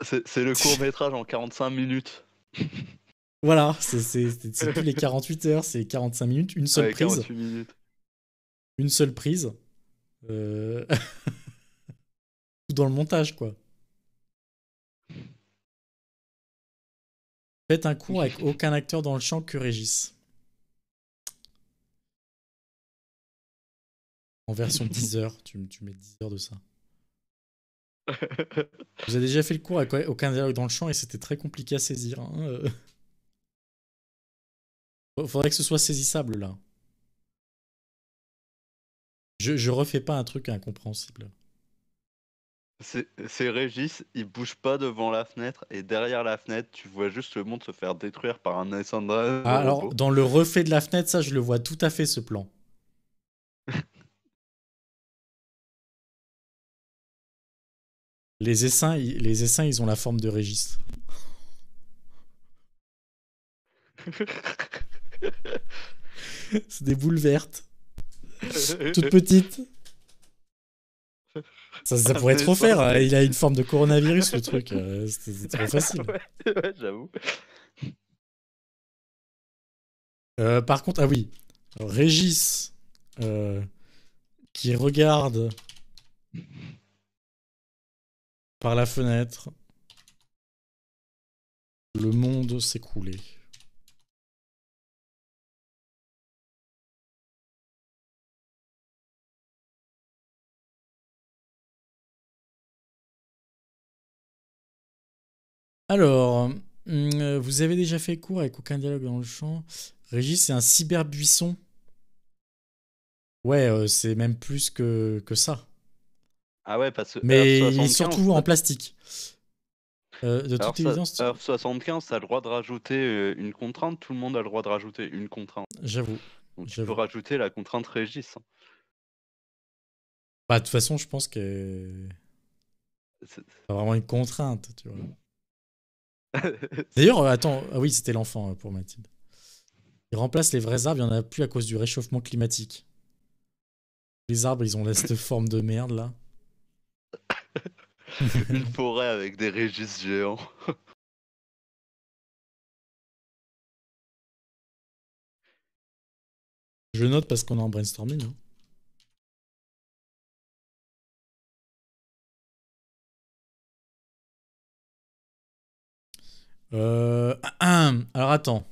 C'est le court métrage en 45 minutes. Voilà, c'est plus les 48 heures, c'est 45 minutes, une seule prise. Une seule prise. Tout dans le montage, quoi. Faites un cours avec aucun acteur dans le champ que Régis. En version 10 heures, tu, tu mets 10 heures de ça. Vous avez déjà fait le cours avec aucun acteur dans le champ et c'était très compliqué à saisir. Hein, euh. Faudrait que ce soit saisissable là. Je, je refais pas un truc incompréhensible. C'est Régis, il bouge pas devant la fenêtre et derrière la fenêtre, tu vois juste le monde se faire détruire par un Alessandra. Ah, alors, dans le refait de la fenêtre, ça, je le vois tout à fait ce plan. les, essaims, les essaims, ils ont la forme de Régis. C'est des boules vertes. Toutes petites. Ça, ah, pourrait pourrait trop faire. Hein. Il a une forme de coronavirus, le truc. Euh, c'est trop facile. Ouais, j'avoue. Euh, par contre, ah oui, Régis euh, qui regarde par la fenêtre. Le monde s'écouler. Alors, hum, euh, vous avez déjà fait cours avec aucun dialogue dans le champ. Régis, c'est un cyberbuisson. Ouais, euh, c'est même plus que, que ça. Ah ouais, parce que. Mais il est surtout en plastique. Euh, de toute évidence. Alors 75, ça a le droit de rajouter une contrainte. Tout le monde a le droit de rajouter une contrainte. J'avoue. je tu rajouter la contrainte Régis. Hein. Bah, de toute façon, je pense que. C'est vraiment une contrainte, tu vois. D'ailleurs, euh, attends, ah oui, c'était l'enfant euh, pour Mathilde. Il remplace les vrais arbres, il n'y en a plus à cause du réchauffement climatique. Les arbres, ils ont la cette forme de merde là. Une forêt avec des régis géants. Je note parce qu'on est en brainstorming. non hein. Euh, alors attends.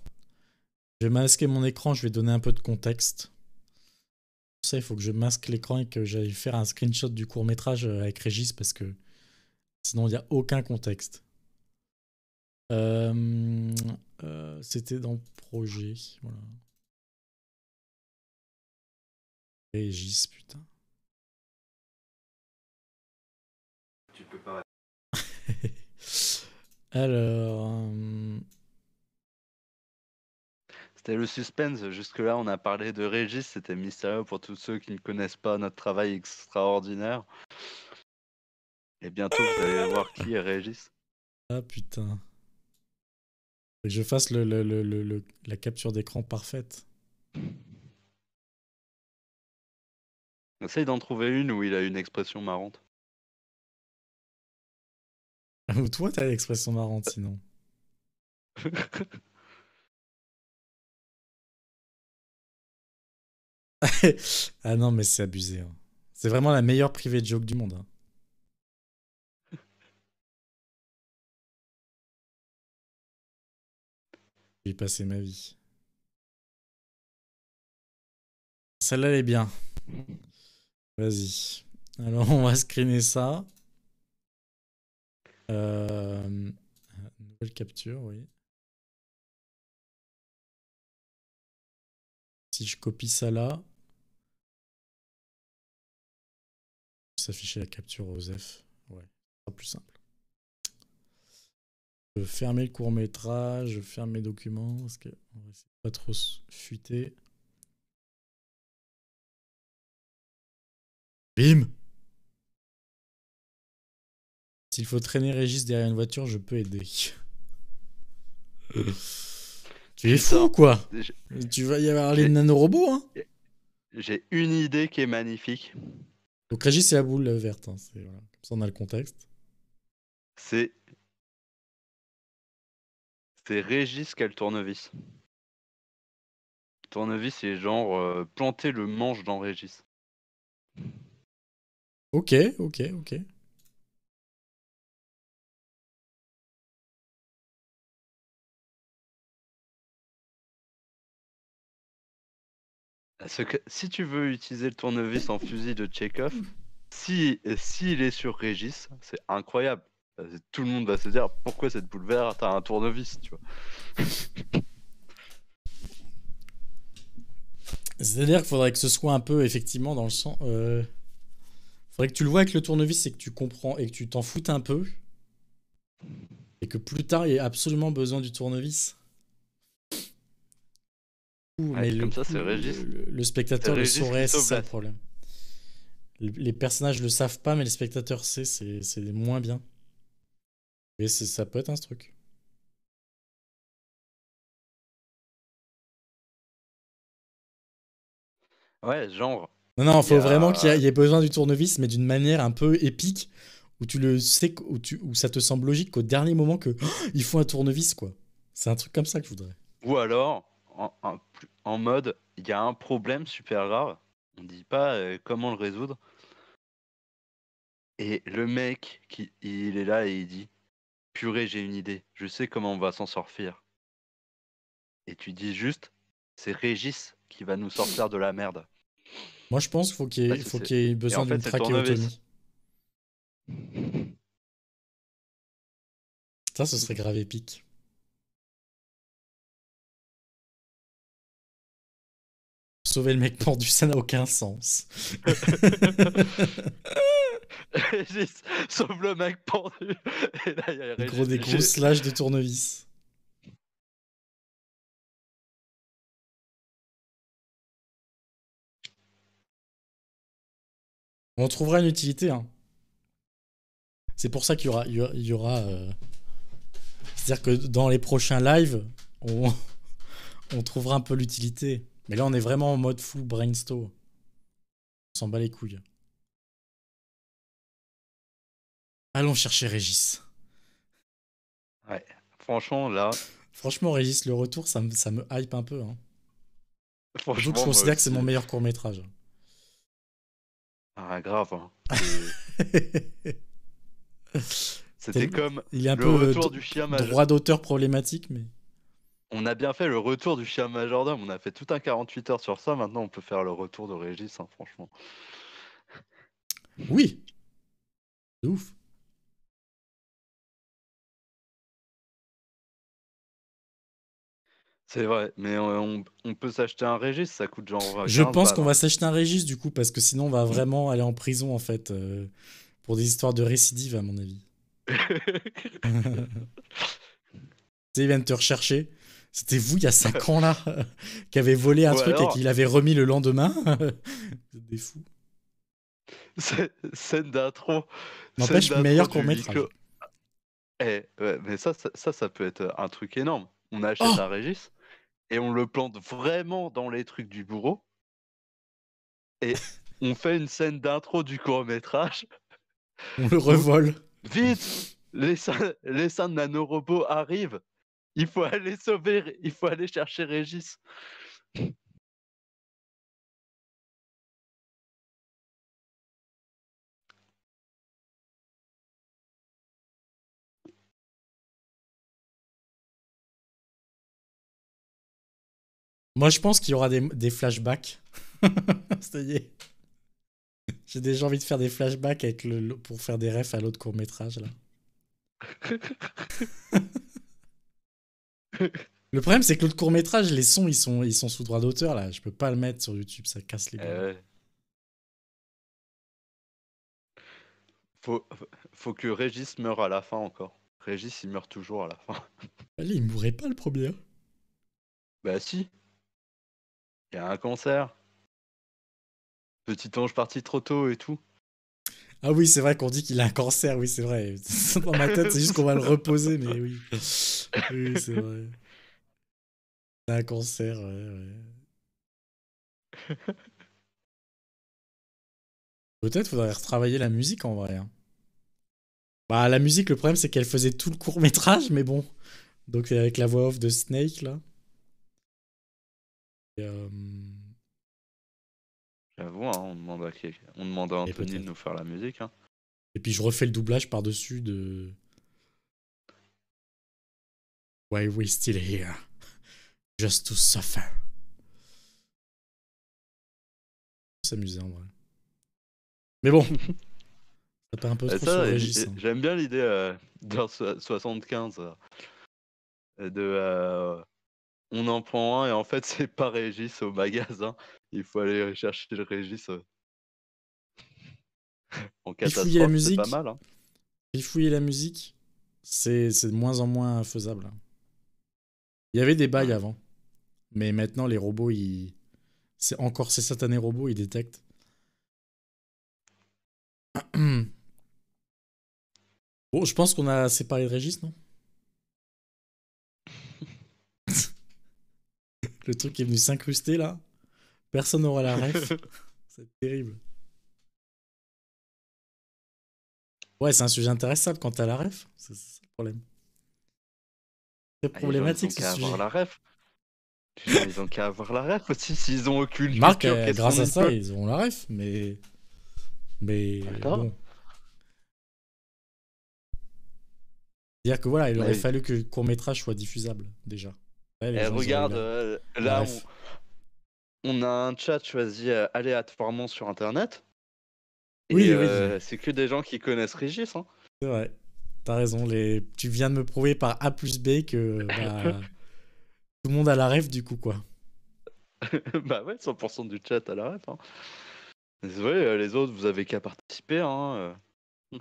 Je vais masquer mon écran, je vais donner un peu de contexte. Pour ça, il faut que je masque l'écran et que j'aille faire un screenshot du court métrage euh, avec Régis parce que sinon il n'y a aucun contexte. Euh, c'était dans projet. Voilà. Régis, putain. Tu peux pas. Alors. Euh, C'était le suspense. Jusque-là, on a parlé de Régis. C'était mystérieux pour tous ceux qui ne connaissent pas notre travail extraordinaire. Et bientôt, vous allez voir qui est Régis. Ah putain. que je fasse le, la capture d'écran parfaite. Essaye d'en trouver une où il a une expression marrante toi, t'as l'expression marrante sinon. ah non, mais c'est abusé. Hein. C'est vraiment la meilleure privée joke du monde. Hein. J'ai passé ma vie. Celle-là, est bien. Vas-y. Alors, on va screener ça. Euh, nouvelle capture, oui. Si je copie ça là, s'afficher la capture aux F. Ouais, c'est plus simple. Je vais fermer le court métrage, je ferme mes documents parce que on va pas trop fuiter. Bim s'il faut traîner Régis derrière une voiture, je peux aider. tu es fou, quoi Tu vas y avoir les nanorobots, hein J'ai une idée qui est magnifique. Donc Régis, c'est la boule verte. Hein. Comme ça, on a le contexte. C'est... C'est Régis qui a le tournevis. tournevis, c'est genre euh, planter le manche dans Régis. Ok, ok, ok. Parce que si tu veux utiliser le tournevis en fusil de Chekhov, mm. si s'il est sur Régis, c'est incroyable. Euh, tout le monde va se dire pourquoi cette boule verte a un tournevis, tu vois. C'est-à-dire qu'il faudrait que ce soit un peu effectivement dans le sens. Il euh, Faudrait que tu le vois avec le tournevis et que tu comprends et que tu t'en foutes un peu. Et que plus tard, il y ait absolument besoin du tournevis. Mais ah, le, comme ça, Le, spectateur le saurait, c'est ça problème. Les personnages le savent pas, mais les spectateurs sait, c'est moins bien. Mais ça peut être un truc. Ouais, genre. Non, non, faut vraiment qu'il y, ait besoin du tournevis, mais d'une manière un peu épique, où tu le sais, où, ça te semble logique qu'au dernier moment que oh, il faut un tournevis, quoi. C'est un truc comme ça que je voudrais. Ou alors, en mode il y a un problème super grave, on ne dit pas euh, comment le résoudre. Et le mec, qui, il est là et il dit Purée, j'ai une idée, je sais comment on va s'en sortir. Et tu dis juste C'est Régis qui va nous sortir de la merde. Moi, je pense qu'il faut qu'il y, ait, besoin Ça, ce serait grave épique. sauver le mec pendu, ça n'a aucun sens. sauve le mec pendu. des gros, des slash de tournevis. On trouvera une utilité. Hein. C'est pour ça qu'il y aura. Il y aura euh, C'est-à-dire que dans les prochains lives, on trouvera un peu l'utilité. Mais là, on est vraiment en mode fou, brainstorm. On s'en bat les couilles. Allons chercher Régis. Ouais, franchement, là. Franchement, Régis, le retour, ça me, ça me hype un peu. Hein. Franchement, je considère que c'est mon meilleur court-métrage. Ah, grave. Hein. C'était comme il a un le peu euh, retour du chien majeur. Droit d'auteur problématique, mais on a bien fait le retour du chien majordome. On a fait tout un 48 heures sur ça. Maintenant, on peut faire le retour de Régis, hein, franchement. Oui. De ouf. C'est vrai, mais on, peut s'acheter un Régis, ça coûte genre. Je pense qu'on va hein. s'acheter un Régis du coup, parce que sinon on va vraiment aller en prison en fait, euh, pour des histoires de récidive à mon avis. ils viennent te rechercher. C'était vous il y a 5 ans là qui avait volé un truc et qu'il avait remis le lendemain. des fous. Scène d'intro. N'empêche, meilleur qu'on mette. Eh, mais ça, ça, ça, peut être un truc énorme. On achète oh un Régis et on le plante vraiment dans les trucs du bourreau. Et on fait une scène d'intro du court-métrage. On le revole. Vite Les, les de nanorobots arrivent il faut aller sauver, il faut aller chercher Régis. Moi, je pense qu'il y aura des, flashbacks. J'ai déjà envie de faire des flashbacks avec le, pour faire des refs à l'autre court métrage là. Le problème, c'est que le court métrage, les sons, ils sont, sous droit d'auteur là. Je peux pas le mettre sur YouTube, ça casse les. Euh... Faut, que Régis meure à la fin encore. Régis, il meurt toujours à la fin. Ah, il mourrait pas le premier. Bah si. Il y a un cancer. Petit ange parti trop tôt et tout. Ah oui, c'est vrai qu'on dit qu'il a un cancer, oui, c'est vrai. Dans ma tête, c'est juste qu'on va le reposer, mais oui. Oui, c'est vrai. un cancer, ouais, ouais. Peut-être faudrait retravailler la musique en vrai. Hein. Bah, la musique, le problème, c'est qu'elle faisait tout le court métrage, mais bon. Donc, avec la voix off de Snake, là. Et, euh, J'avoue, hein, on, demande à... on demande à Anthony de nous faire la musique. Hein. Et puis je refais le doublage par-dessus de. Why we still here? Just to suffer. S'amuser en vrai. Mais bon, ça part un peu trop hein. J'aime bien l'idée euh, euh, de 75 euh, de. on en prend un et en fait c'est pas Régis au magasin, il faut aller chercher le Régis. en catastrophe, hein. la musique. pas mal. Il la musique, c'est de moins en moins faisable. Il y avait des bails avant, mais maintenant les robots, ils... c'est encore ces satanés robots, ils détectent. Bon, oh, je pense qu'on a séparé de Régis, non Le truc est venu s'incruster là. Personne n'aura la ref. c'est terrible. Ouais, c'est un sujet intéressant quand t'as la ref. C'est le problème. C'est problématique ah, ils ont qu'à Avoir la ref. ils ont qu'à avoir la ref aussi s'ils ont aucune Marc, euh, grâce à ça, ils ont la ref, mais. Mais. Bon. C'est-à-dire que voilà, il aurait fallu que le court-métrage soit diffusable déjà. Eh, regarde, euh, là, où on a un chat choisi euh, aléatoirement sur Internet. Oui, euh, c'est que des gens qui connaissent Régis. Hein. C'est T'as raison. Tu viens de me prouver par A plus B que bah, tout le monde a la rêve du coup, quoi. bah ouais, 100% du chat a la ref. Hein. Euh, les autres, vous avez qu'à participer. Hein,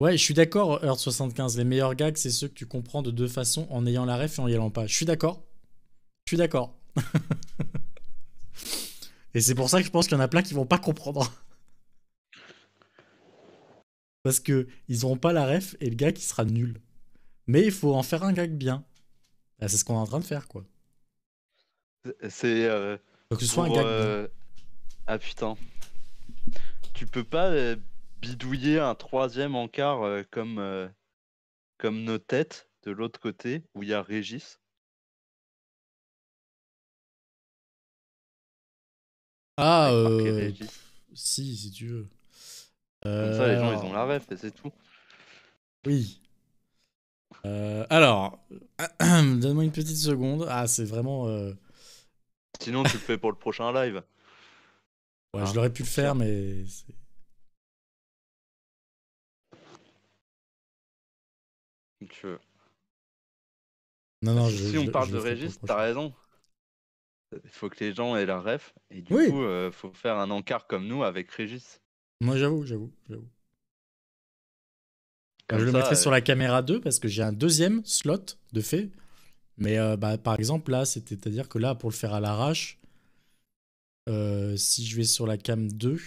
ouais, je suis d'accord, Earth 75. Les meilleurs gags, c'est ceux que tu comprends de deux façons, en ayant la ref et en y allant pas. Je suis d'accord. Je suis d'accord. Et c'est pour ça que je pense qu'il y en a plein qui vont pas comprendre. Parce que ils auront pas la ref et le gars qui sera nul. Mais il faut en faire un gag bien. Bah, c'est ce qu'on est en train de faire, quoi. C'est. Euh, que ce soit un gag euh, Ah putain. Tu peux pas euh, bidouiller un troisième encart comme, comme nos têtes de l'autre côté où il y a Régis Ah, euh, si, si tu veux. Comme ça, les gens, ils euh, ont la ref et c'est tout. Oui. Euh, alors, donne-moi une petite seconde. Ah, c'est vraiment. Sinon, tu le fais pour le prochain live. Ouais, hein, je l'aurais pu le faire, mais. Tu veux. Non, non, si on parle de Régis, t'as raison. Il faut que les gens aient leur ref. Et du coup, euh, faut faire un encart comme nous avec Régis. Moi, j'avoue, j'avoue, j'avoue. je le mettrai euh, sur la caméra 2 parce que j'ai un deuxième slot de fait. Mais euh, bah, par exemple, là, c'est-à-dire que là, pour le faire à l'arrache, si je vais sur la cam 2,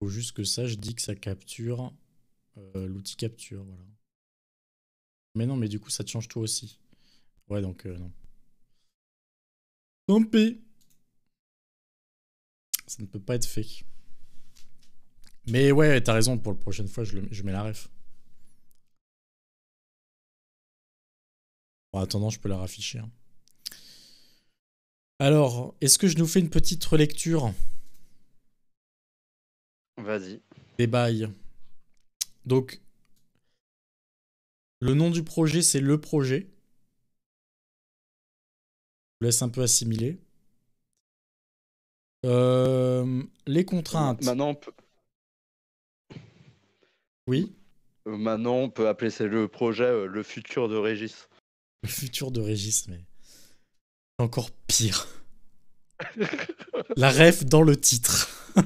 faut juste que ça, je dis que ça capture euh, l'outil capture. Voilà. Mais non, mais du coup, ça te change toi aussi. Ouais, donc euh, non. Tant Ça ne peut pas être fait. Mais ouais, t'as raison, pour la prochaine fois, je, je mets la ref. En attendant, je peux la rafficher. Hein. Alors, est-ce que je nous fais une petite relecture Vas-y. Des bails. Donc, le nom du projet, c'est le projet. Je vous laisse un peu assimiler. Euh, les contraintes. Maintenant, peut... Oui. Euh, maintenant, on peut appeler c'est le projet euh, le futur de Régis. Le futur de Régis, mais encore pire. La ref dans le titre.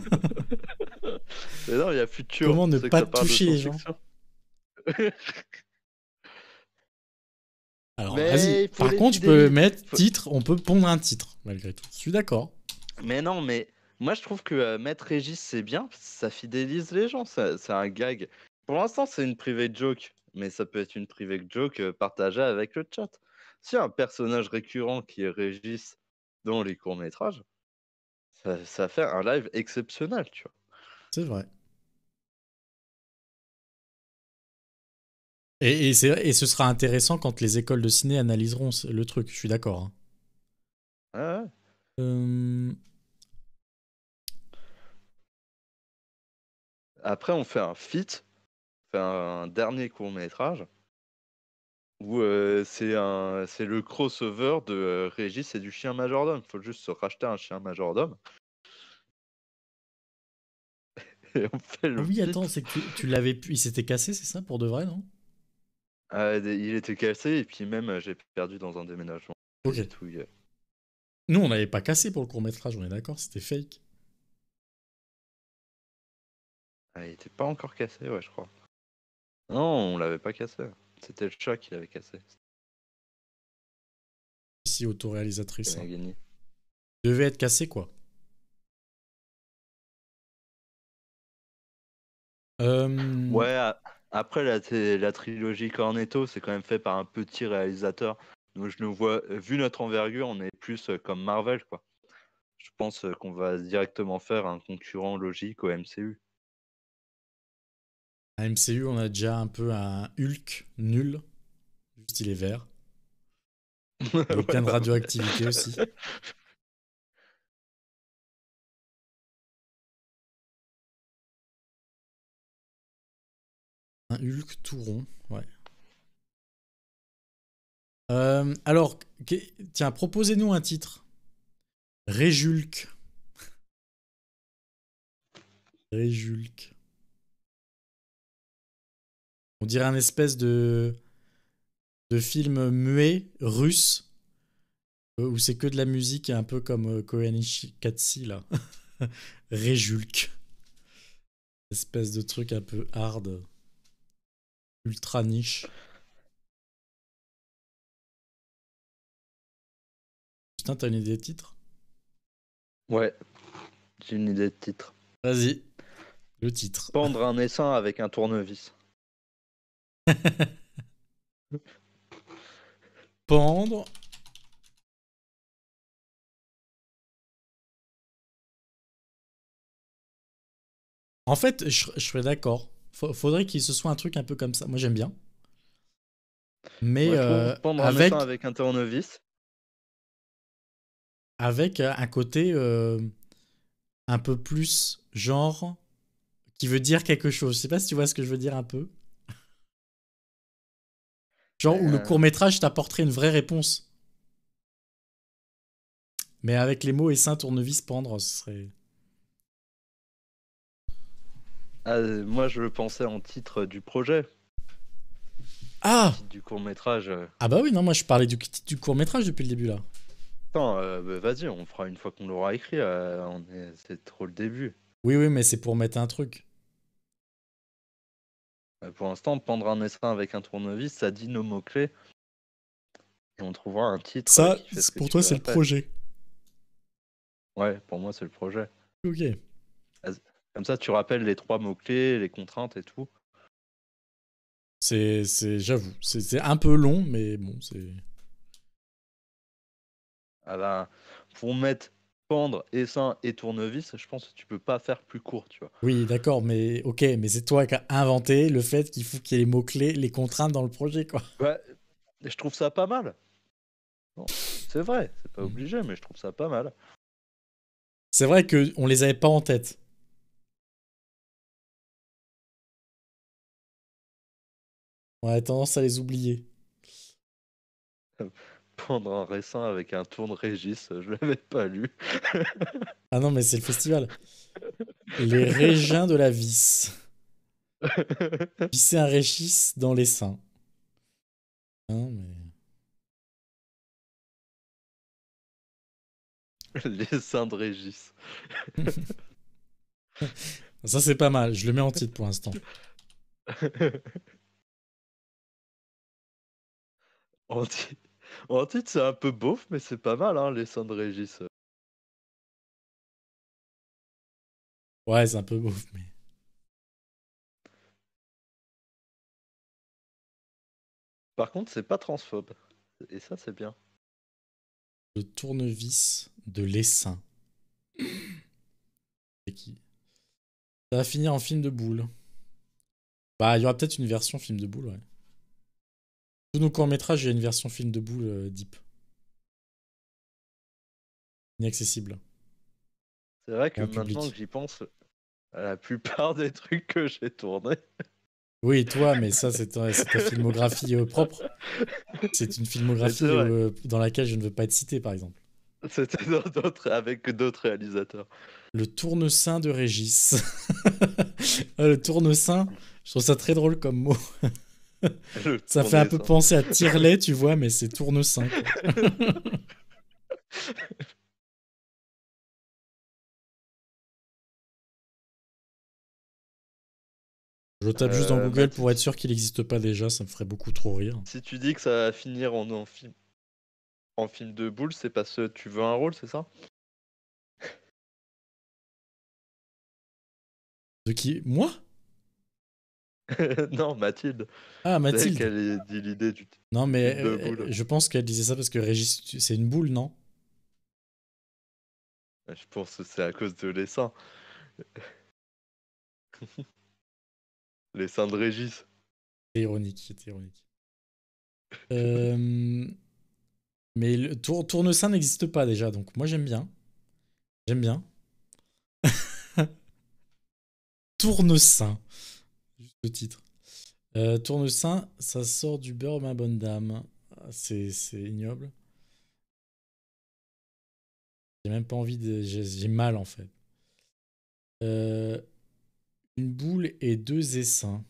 non, il a Comment ne pas toucher les gens Par contre, tu peux mettre titre, on peut pondre un titre, malgré tout. Je suis d'accord. Mais non, mais moi, je trouve que euh, mettre Régis, c'est bien, ça fidélise les gens, c'est un gag. Pour l'instant, c'est une private joke, mais ça peut être une private joke euh, partagée avec le chat. Si un personnage récurrent qui est Régis dans les courts-métrages, ça, ça, fait un live exceptionnel, tu vois. C'est vrai. Et, ce sera intéressant quand les écoles de ciné analyseront le truc, je suis d'accord. Hein. Euh. Après, on fait un fit, on fait un dernier court métrage, où euh, c'est un, c'est le crossover de euh, Régis et du chien majordome. il Faut juste se racheter un chien majordome. Ah oui, attends, c'est que tu, l'avais, il s'était cassé, c'est ça, pour de vrai, non ah, il était cassé et puis même euh, j'ai perdu dans un déménagement. Ok. Nous, on n'avait pas cassé pour le court métrage, on est d'accord, c'était fake. Ah, il était pas encore cassé, ouais, je crois. Non, on l'avait pas cassé. C'était le chat qui l'avait cassé. Ici, autoréalisatrice. Hein. Devait être cassé, quoi. Euh, ouais. Ah, après, la, trilogie Cornetto, c'est quand même fait par un petit réalisateur. Donc, je nous vois, vu notre envergure, on est plus euh, comme Marvel, quoi. Je pense euh, qu'on va directement faire un concurrent logique au MCU. À MCU, on a déjà un peu un Hulk nul, juste il est vert. Il plein de radioactivité aussi. Hulk tout ouais. Euh, alors, tiens, proposez-nous un titre. Réjulk. Réjulk. On dirait un espèce de, de film muet russe euh, où c'est que de la musique, un peu comme euh, Koenichi Katsi là. Réjulk. Espèce de truc un peu hard ultra niche. Putain, t'as une idée de titre Ouais, j'ai une idée de titre. Vas-y, le titre. Pendre un essaim avec un tournevis. Pendre En fait, je, je suis d'accord. Faudrait qu'il se soit un truc un peu comme ça. Moi, j'aime bien. Mais euh, avec... avec un tournevis. Avec euh, un côté euh, un peu plus genre qui veut dire quelque chose. Je sais pas si tu vois ce que je veux dire un peu. Genre où le court métrage t'apporterait une vraie réponse. Mais avec les mots et ça, tournevis, pendre, ce serait. Ah, moi, je pensais en titre du projet. Ah Du court-métrage. Ah bah oui, non, moi je parlais du du court-métrage depuis le début là. Attends, euh, bah, vas-y, on fera une fois qu'on l'aura écrit. Euh, c'est trop le début. Oui, oui, mais c'est pour mettre un truc. Bah, pour l'instant, pendre un essai avec un tournevis, ça dit nos mots-clés. Et on trouvera un titre. Ça, pour toi, c'est le projet. Ouais, pour moi, c'est le projet. Ok. Comme ça, tu rappelles les trois mots-clés, les contraintes et tout. C'est, j'avoue, c'est un peu long, mais bon, c'est. Ah ben, pour mettre pendre, essaim et tournevis, je pense que tu peux pas faire plus court, tu vois. Oui, d'accord, mais ok, mais c'est toi qui as inventé le fait qu'il faut qu'il y ait les mots-clés, les contraintes dans le projet, quoi. Ouais, je trouve ça pas mal. c'est vrai, c'est pas mm. obligé, mais je trouve ça pas mal. C'est vrai qu'on les avait pas en tête. On a tendance à les oublier. Pendant un récent avec un tour de Régis, je l'avais pas lu. ah non, mais c'est le festival. Les régins de la vis. Visser un régis dans les seins. mais... Les seins de Régis. Ça, c'est pas mal. Je le mets en titre pour l'instant. En, c'est un peu beauf, mais c'est pas mal, hein, les de Régis. Euh. Ouais, c'est un peu beauf, mais. Par contre, c'est pas transphobe. Et ça, c'est bien. Le tournevis de l'essaim. C'est qui Ça va finir en film de boule. Bah, il y aura peut-être une version film de boule, ouais. Tous nos courts-métrages, il y a une version film de boule euh, deep. Inaccessible. C'est vrai que maintenant j'y pense, à la plupart des trucs que j'ai tournés. Oui, toi, mais ça, c'est ta, filmographie euh, propre. C'est une filmographie euh, dans laquelle je ne veux pas être cité, par exemple. C'était avec d'autres réalisateurs. Le tournesin de Régis. Ah, le tournesin, je trouve ça très drôle comme mot ça fait un peu hein. penser à tirelet, tu vois, mais c'est tourne 5. Je tape juste dans euh, Google pour être sûr qu'il n'existe pas déjà, ça me ferait beaucoup trop rire. Si tu dis que ça va finir en, en film, en film de boule, c'est parce que tu veux un rôle, c'est ça De qui Moi non, Mathilde. Ah, Mathilde. Elle dit l'idée du. Non, mais euh, je pense qu'elle disait ça parce que Régis, c'est une boule, non ah, Je pense que c'est à cause de les seins. les seins de Régis. C'est ironique, euh, Mais tourne tour n'existe pas déjà, donc moi j'aime bien. J'aime bien. tourne saint titre. Euh, tourne ça sort du beurre, ma bonne dame. Ah, c'est ignoble. J'ai même pas envie de. J'ai mal en fait. Euh, une boule et deux essaims.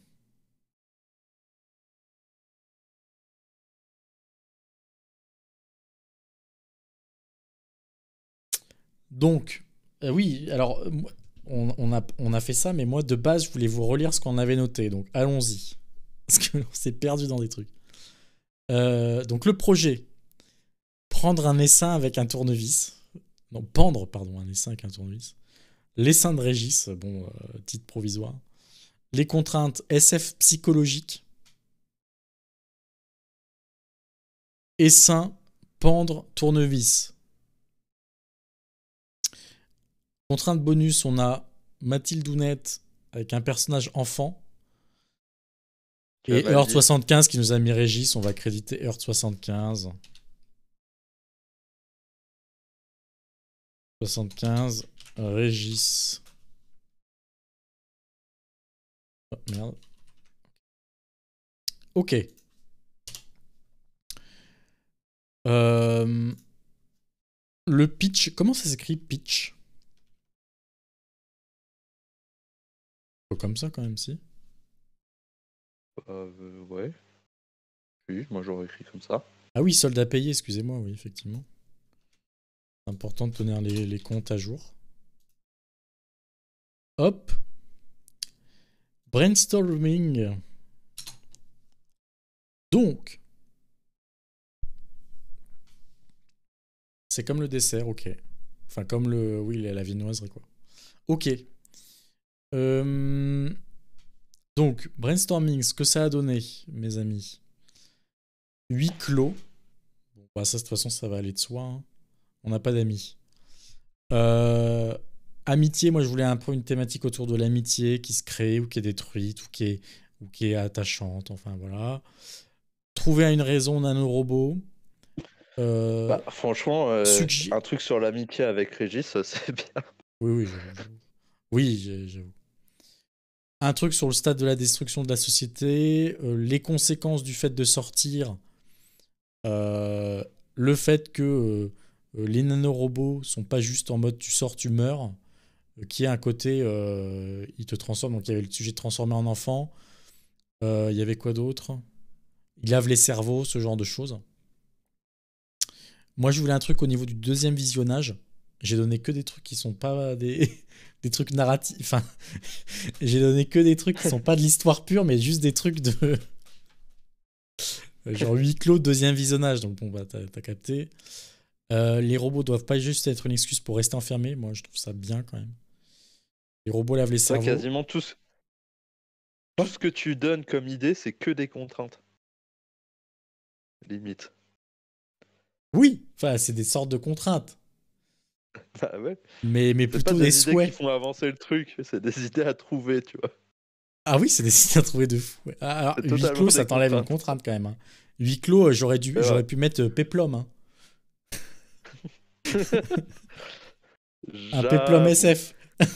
Donc, euh, oui, alors on, a, fait ça, mais moi, de base, je voulais vous relire ce qu'on avait noté. Donc, allons-y. Parce qu'on s'est perdu dans des trucs. Euh, donc, le projet prendre un essaim avec un tournevis. Non, pendre, pardon, un essaim avec un tournevis. L'essaim de Régis, bon, euh, titre provisoire. Les contraintes SF psychologiques. Essaim, pendre, tournevis. de bonus, on a Mathilde Ounette avec un personnage enfant. Et earth 75 qui nous a mis Régis, on va créditer earth 75. 75, Régis. Oh, merde. Ok. Euh, le pitch, comment ça s'écrit pitch comme ça quand même, si euh, euh, Ouais. Oui, moi j'aurais écrit comme ça. Ah oui, soldat payé, excusez-moi, oui, effectivement. Important de tenir les, les comptes à jour. Hop. Brainstorming. Donc. C'est comme le dessert, ok. Enfin, comme le. Oui, la viennoiserie, quoi. Ok. Euh, donc, brainstorming, ce que ça a donné, mes amis. Huit clos. Bon, bah ça, de toute façon, ça va aller de soi. Hein. On n'a pas d'amis. Euh, amitié, moi, je voulais un peu une thématique autour de l'amitié qui se crée ou qui est détruite ou qui est, ou qui est attachante. Enfin, voilà. Trouver une raison d'un robot. Euh, bah, franchement, un truc sur l'amitié avec Régis, c'est bien. Oui, oui, Oui, j'avoue un truc sur le stade de la destruction de la société, euh, les conséquences du fait de sortir, euh, le fait que euh, les nanorobots sont pas juste en mode tu sors, tu meurs, qui est un côté, ils te transforment, donc il y avait le sujet de transformer en enfant, il y avait quoi d'autre Ils lavent les cerveaux, ce genre de choses. Moi je voulais un truc au niveau du deuxième visionnage, j'ai donné que des trucs qui sont pas des, des trucs narratifs. j'ai donné que des trucs qui sont pas de l'histoire pure, mais juste des trucs de. Genre huis clos, deuxième visionnage. Donc bon, bah, t'as capté. Euh, les robots doivent pas juste être une excuse pour rester enfermés. Moi, je trouve ça bien quand même. Les robots lavent les cerveaux. quasiment tous. Tout ce que tu donnes comme idée, c'est que des contraintes. Limite. Oui, enfin, c'est des sortes de contraintes. Bah mais, mais plutôt pas des, souhaits. qui font avancer le truc, c'est des idées à trouver, tu vois. Ah oui, c'est des idées à trouver de fou. Ah, alors, huis clos, ça t'enlève une contrainte quand même. Hein. Huis clos, euh, j'aurais dû, j'aurais pu mettre euh, péplum hein. Un péplum SF.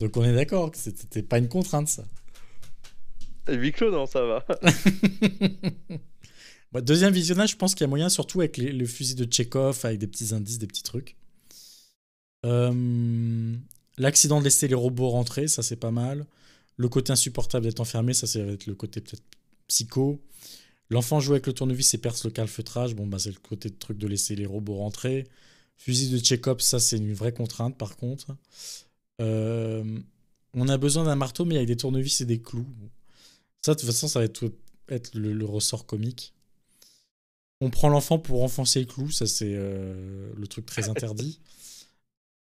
Donc on est d'accord que c'était pas une contrainte ça. Huis clos, non, ça va. Bah, deuxième visionnage, je pense qu'il y a moyen, surtout avec le fusil de Chekhov avec des petits indices, des petits trucs. Euh, l'accident de laisser les robots rentrer, ça c'est pas mal. Le côté insupportable d'être enfermé, ça c'est le côté peut-être psycho. L'enfant joue avec le tournevis et perce le calfeutrage, bon bah c'est le côté de truc de laisser les robots rentrer. Fusil de Chekhov ça c'est une vraie contrainte par contre. Euh, on a besoin d'un marteau mais avec des tournevis et des clous. Ça de toute façon ça va être, le ressort comique on prend l'enfant pour enfoncer le clou, ça c'est euh, le truc très interdit.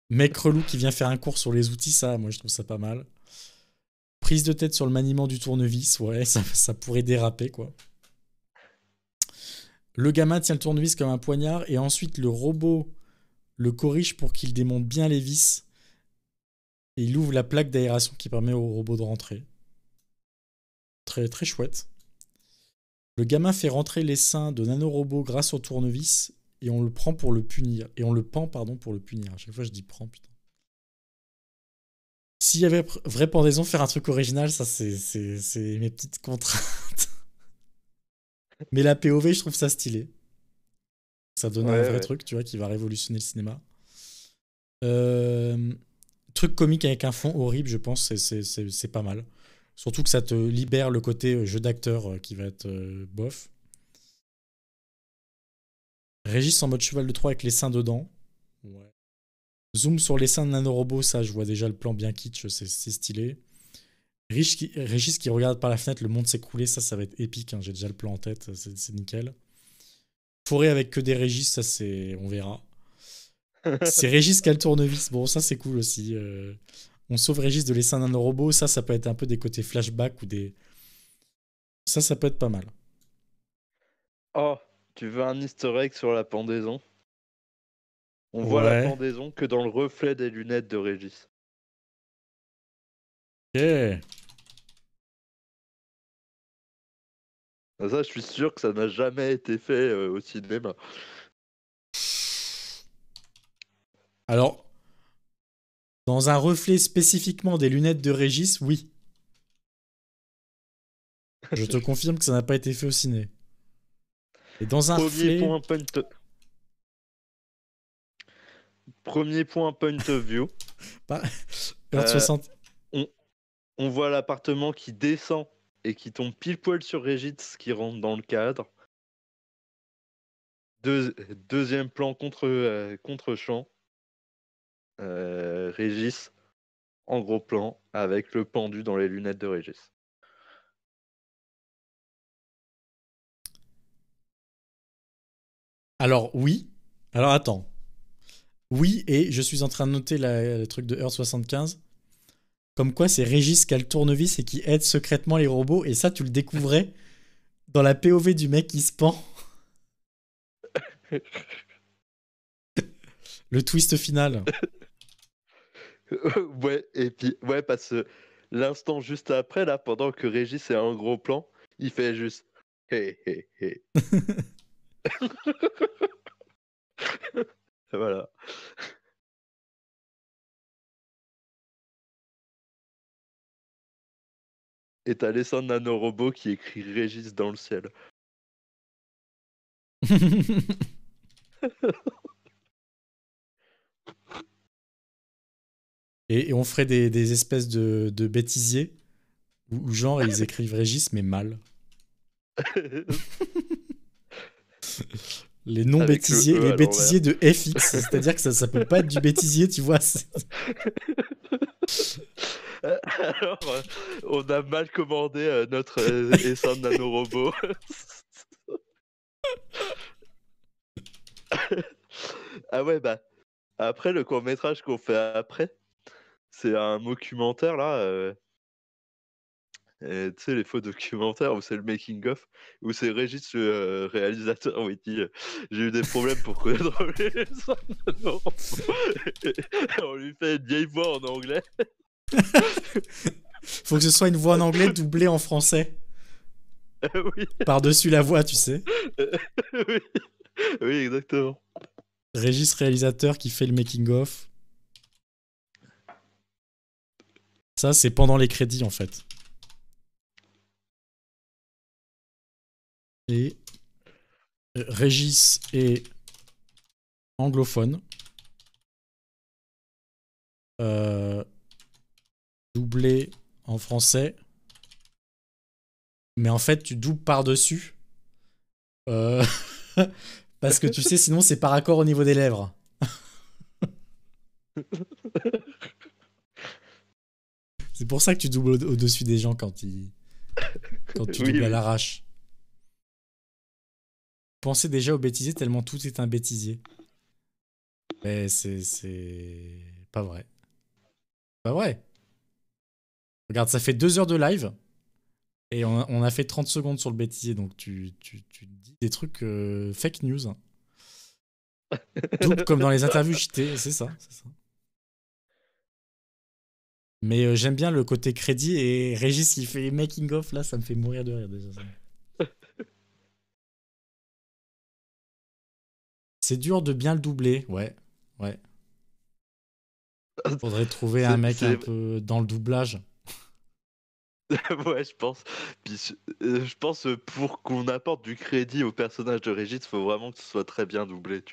Mec relou qui vient faire un cours sur les outils, ça, moi je trouve ça pas mal. Prise de tête sur le maniement du tournevis, ouais, ça, ça pourrait déraper quoi. Le gamin tient le tournevis comme un poignard et ensuite le robot le corrige pour qu'il démonte bien les vis. Et il ouvre la plaque d'aération qui permet au robot de rentrer. Très très chouette. Le gamin fait rentrer les seins de nanorobot grâce au tournevis et on le prend pour le punir. Et on le pend, pardon, pour le punir. À chaque fois, je dis Prends, putain. S'il y avait vraie pendaison, faire un truc original, ça, c'est mes petites contraintes. Mais la POV, je trouve ça stylé. Ça donne un vrai truc, tu vois, qui va révolutionner le cinéma. Euh, truc comique avec un fond horrible, je pense, c'est pas mal. Surtout que ça te libère le côté euh, jeu d'acteur euh, qui va être euh, bof. Régis en mode cheval de Troie avec les seins dedans. Zoom sur les seins de robot, ça, je vois déjà le plan bien kitsch, c'est stylé. Régis qui, regarde par la fenêtre le monde s'écrouler, ça, ça va être épique. Hein, j'ai déjà le plan en tête, c'est nickel. Forêt avec que des Régis, ça, c'est. On verra. c'est Régis qui a le tournevis. Bon, ça, c'est cool aussi on sauve Régis de l'essaim d'un robot, ça, ça peut être un peu des côtés flashback ou des. Ça, ça peut être pas mal. Oh, tu veux un easter egg sur la pendaison On voit la pendaison que dans le reflet des lunettes de Régis. Ok. Ah, ça, je suis sûr que ça n'a jamais été fait euh, au cinéma. Alors, dans un reflet spécifiquement des lunettes de Régis, oui. Je te confirme que ça n'a pas été fait au ciné. Et dans un Premier point point... Premier point point of view. Euh, on, voit l'appartement qui descend et qui tombe pile poil sur Régis qui rentre dans le cadre. deuxième plan contre, euh, contre champ. Euh, Régis en gros plan avec le pendu dans les lunettes de Régis. Alors oui. Alors attends. Oui, et je suis en train de noter le truc de Earth 75. Comme quoi c'est Régis qui a le tournevis et qui aide secrètement les robots. Et ça, tu le découvrais dans la POV du mec qui se pend. le twist final. ouais, et puis, ouais, parce que l'instant juste après, là, pendant que Régis est un gros plan, il fait juste Hé, hé, hé. Voilà. Et t'as laissé un nanorobot qui écrit Régis dans le ciel. Et, on ferait des, espèces de, de bêtisiers où, genre ils écrivent Régis mais mal. les non bêtisiers, les e bêtisiers de FX, c'est-à-dire que ça, ça peut pas être du bêtisier, tu vois. Alors, euh, on a mal commandé euh, notre euh, essaim de nanorobot. ah ouais, bah, après le court-métrage qu'on fait après, c'est un documentaire là. Euh, tu sais, les faux documentaires où c'est le making-of, où c'est Régis le euh, réalisateur, où il dit J'ai eu des problèmes pour connaître les On lui fait une vieille voix en anglais. Faut que ce soit une voix en anglais doublée en français. Ah Par-dessus la voix, tu sais. oui. oui, exactement. Régis réalisateur qui fait le making-of. Ça, c'est pendant les crédits, en fait. Et euh, Régis est anglophone. Euh, doublé en français. Mais en fait, tu doubles par-dessus. Euh, parce que tu sais, sinon, c'est par accord au niveau des lèvres. C'est pour ça que tu doubles au-dessus des gens quand, quand tu doubles à l'arrache. Pensez déjà au bêtisier tellement tout est un bêtisier. Mais c'est pas vrai. Pas vrai. Regarde, ça fait deux heures de live et on a, fait 30 secondes sur le bêtisier, donc tu, tu, dis des trucs euh, fake news. Double hein. comme dans les interviews, c'est ça, c'est ça. Mais euh, j'aime bien le côté crédit et Régis, il fait making off là, ça me fait mourir de rire déjà. C'est dur de bien le doubler, ouais, ouais. Faudrait trouver un mec un peu dans le doublage. ouais, je pense. Euh, je, pense que euh, pour qu'on apporte du crédit au personnage de Régis, faut vraiment que ce soit très bien doublé.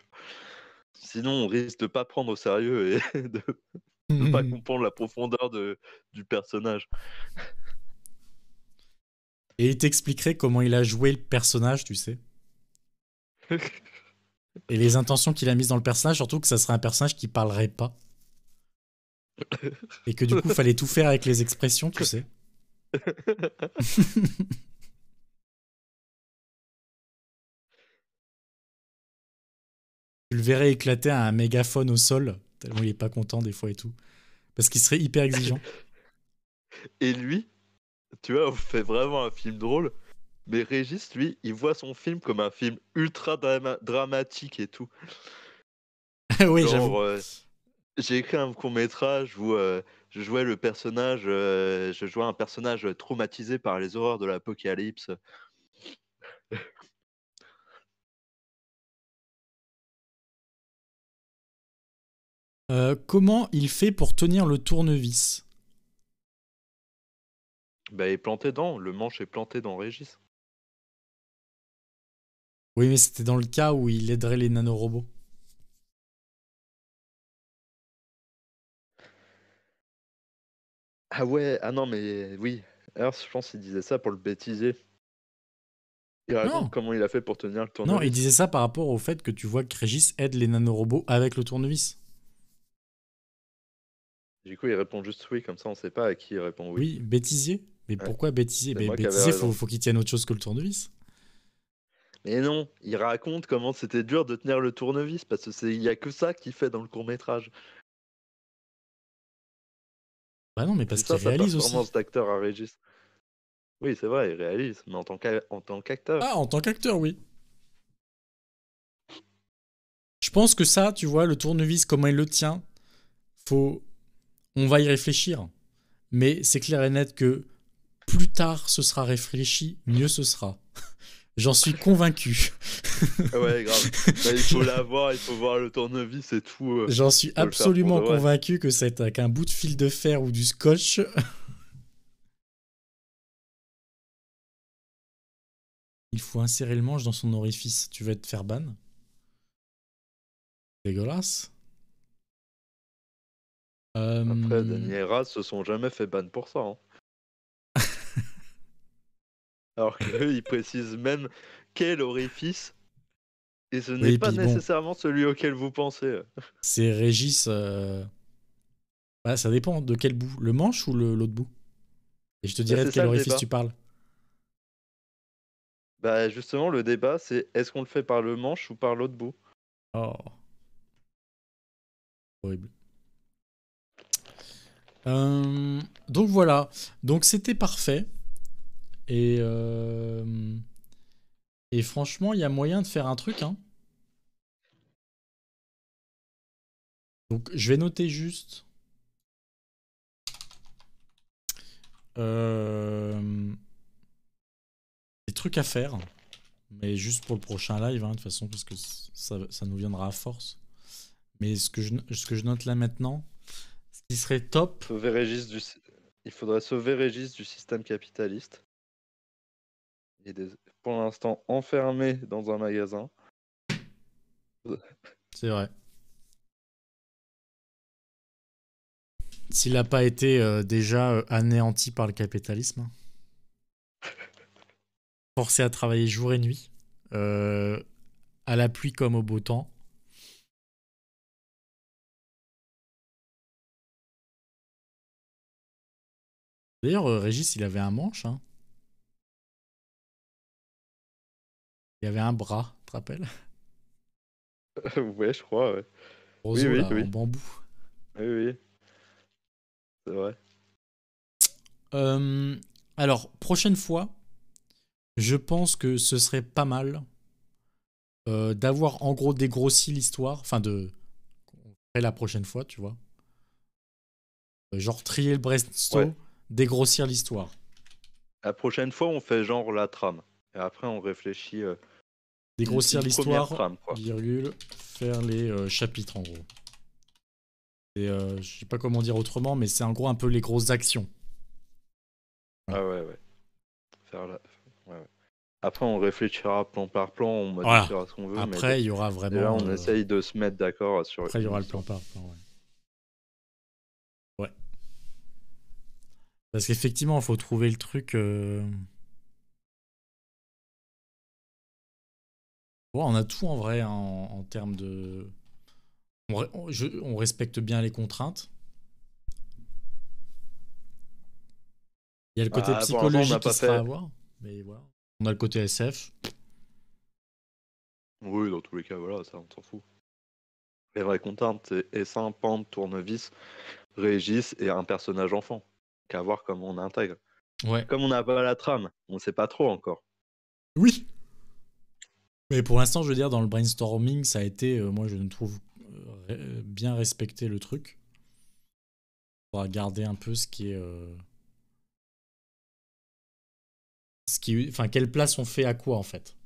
Sinon, on risque de pas prendre au sérieux et de ne pas comprendre la profondeur de, du personnage. Et il t'expliquerait comment il a joué le personnage, tu sais. Et les intentions qu'il a mises dans le personnage, surtout que ça serait un personnage qui parlerait pas. Et que du coup, il fallait tout faire avec les expressions, tu sais. tu le verrais éclater à un mégaphone au sol il est pas content des fois et tout. Parce qu'il serait hyper exigeant. et lui, tu vois, on fait vraiment un film drôle. Mais Régis, lui, il voit son film comme un film ultra dramatique et tout. oui, j'avoue. Euh, j'ai écrit un court métrage où euh, je jouais le personnage, euh, je jouais un personnage traumatisé par les horreurs de l'apocalypse. Euh, comment il fait pour tenir le tournevis bah, il est planté dans. Le manche est planté dans Régis. Oui, mais c'était dans le cas où il aiderait les nanorobots. Ah ouais, ah non, mais oui. Earth, je pense qu'il disait ça pour le bêtiser. comment il a fait pour tenir le tournevis. Non, il disait ça par rapport au fait que tu vois que Régis aide les nanorobots avec le tournevis. Du coup, il répond juste oui, comme ça on sait pas à qui il répond oui. Oui, bêtisier. Mais pourquoi bêtisier mais Bêtisier, faut, qu'il tienne autre chose que le tournevis. Mais non, il raconte comment c'était dur de tenir le tournevis, parce que il n'y a que ça qu'il fait dans le court-métrage. Bah non, mais parce qu'il réalise aussi. C'est d'acteur à Régis. Oui, c'est vrai, il réalise, mais en tant qu'acteur. Ah, en tant qu'acteur, oui. Je pense que ça, tu vois, le tournevis, comment il le tient, faut on va y réfléchir. Mais c'est clair et net que plus tard ce sera réfléchi, mieux ce sera. J'en suis convaincu. Ah ouais, grave. Bah, il faut l'avoir, il faut voir le tournevis et tout. Euh, J'en suis absolument convaincu que c'est avec un bout de fil de fer ou du scotch. il faut insérer le manche dans son orifice. Tu veux te faire ban Dégueulasse. Après, euh, Daniel et Raz se sont jamais fait ban pour ça. Hein. Alors Alors ils précisent même quel orifice. Et ce n'est pas nécessairement celui auquel vous pensez. C'est Régis. Euh, bah, ça dépend de quel bout. Le manche ou l'autre bout Et je te bah, dirais de quel orifice tu parles. Bah justement, le débat, c'est est-ce qu'on le fait par le manche ou par l'autre bout Oh. Horrible. Euh, donc voilà, donc c'était parfait. Et, euh, et franchement, il y a moyen de faire un truc. Hein. Donc je vais noter juste. Euh, des trucs à faire. Mais juste pour le prochain live, hein, de toute façon, parce que ça, ça, nous viendra à force. Mais ce que je, ce que je note là maintenant, serait top. Il faudrait sauver Régis du système capitaliste. Il est pour l'instant enfermé dans un magasin. C'est vrai. S'il n'a pas été euh, déjà euh, anéanti par le capitalisme, hein. forcé à travailler jour et nuit, euh, à la pluie comme au beau temps, D'ailleurs, euh, Régis, il avait un manche. Hein. Il avait un bras, tu te rappelles Ouais, je crois, oui, oui, oui. en bambou. Oui, oui. C'est vrai. Euh, alors, prochaine fois, je pense que ce serait pas mal euh, d'avoir en gros dégrossi l'histoire, enfin de on la prochaine fois, tu vois. Genre trier le brest dégrossir l'histoire. La prochaine fois, on fait genre la trame. Et après, on réfléchit. Euh, dégrossir l'histoire, virgule, faire les euh, chapitres en gros. Et euh, je sais pas comment dire autrement, mais c'est en gros un peu les grosses actions. Ah ouais, ouais. Faire la... ouais, ouais. Après, on réfléchira plan par plan, on modifiera ce qu'on veut. Après, il y aura vraiment. on essaye de se mettre d'accord sur. Après, il y aura le plan par plan, ouais. Parce qu'effectivement, il faut trouver le truc. Euh, on a tout en vrai hein, en, termes de. On, respecte bien les contraintes. Il y a le côté bah, psychologique à voir. On a le côté SF. Oui, dans tous les cas, voilà, ça, on s'en fout. Les vraies contraintes, c'est S1, pente, tournevis, régis et un personnage enfant qu'à voir comment on intègre. Comme on n'a pas la trame, on sait pas trop encore. Oui. Mais pour l'instant, je veux dire, dans le brainstorming, ça a été, euh, moi je ne trouve euh, euh, bien respecté le truc. On va garder un peu ce qui est... qui, enfin, quelle place on fait à quoi en fait.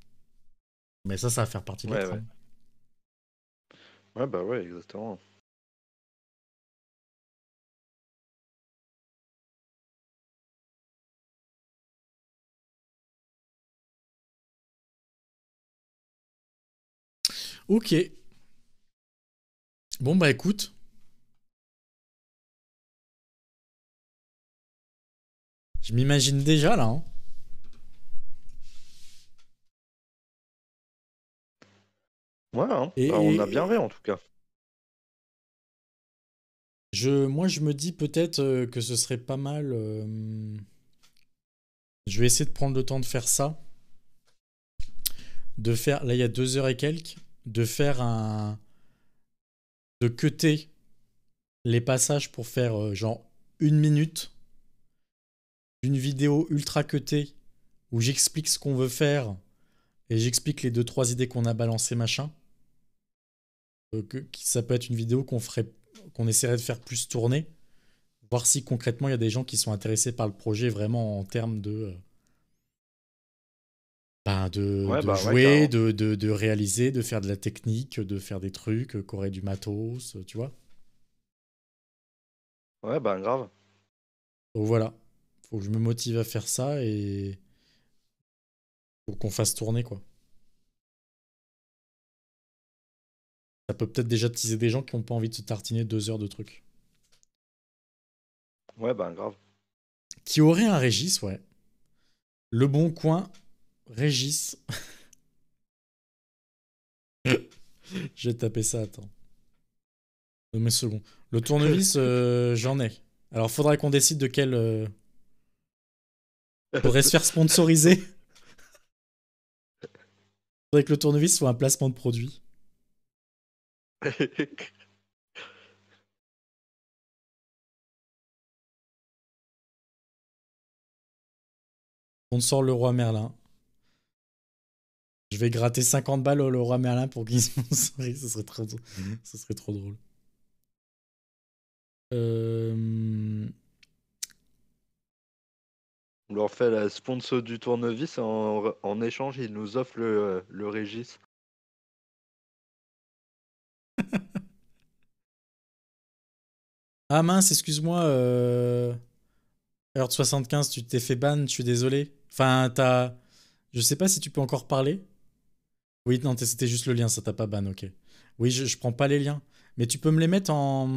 Mais ça, ça va faire partie de la trame. ouais, bah ouais, exactement. Ok. Bon, bah écoute. Je m'imagine déjà là. Voilà hein. hein. on a bien fait en tout cas. Je, moi, je me dis peut-être euh, que ce serait pas mal. Euh, je vais essayer de prendre le temps de faire ça. De faire. Là, il y a deux heures et quelques de faire un. de cuter les passages pour faire euh, genre une minute d'une vidéo ultra cutée où j'explique ce qu'on veut faire et j'explique les deux trois idées qu'on a balancées machin. Euh, ça peut être une vidéo qu'on ferait, qu'on essaierait de faire plus tourner, voir si concrètement il y a des gens qui sont intéressés par le projet vraiment en termes de euh, bah, de, bah, jouer, de, réaliser, de faire de la technique, de faire des trucs, euh, qu'aurait du matos, euh, tu vois. Ouais, ben grave. Donc voilà, faut que je me motive à faire ça et faut qu'on fasse tourner quoi. Ça peut peut-être déjà teaser des gens qui n'ont pas envie de se tartiner deux heures de trucs. Ouais, ben grave. Qui aurait un Régis, ouais. Le Bon Coin Régis. J'ai tapé ça, attends. Deux mes secondes. Le tournevis, euh, j'en ai. Alors, faudrait qu'on décide de quel. Euh, pourrait se faire sponsoriser. faudrait que le tournevis soit un placement de produit. On sort le roi Merlin. Je vais gratter 50 balles au Roi Merlin pour qu'ils se Ce serait ce serait trop drôle. Mhm. Euh, On leur fait la sponsor du tournevis en, en échange, ils nous offrent le, le Régis. ah mince, excuse-moi. Euh... 75, tu t'es fait ban, je suis désolé. Enfin, t'as. Je sais pas si tu peux encore parler. Oui, non, c'était juste le lien, ça t'a pas ban, ok. Oui, je, prends pas les liens. Mais tu peux me les mettre en,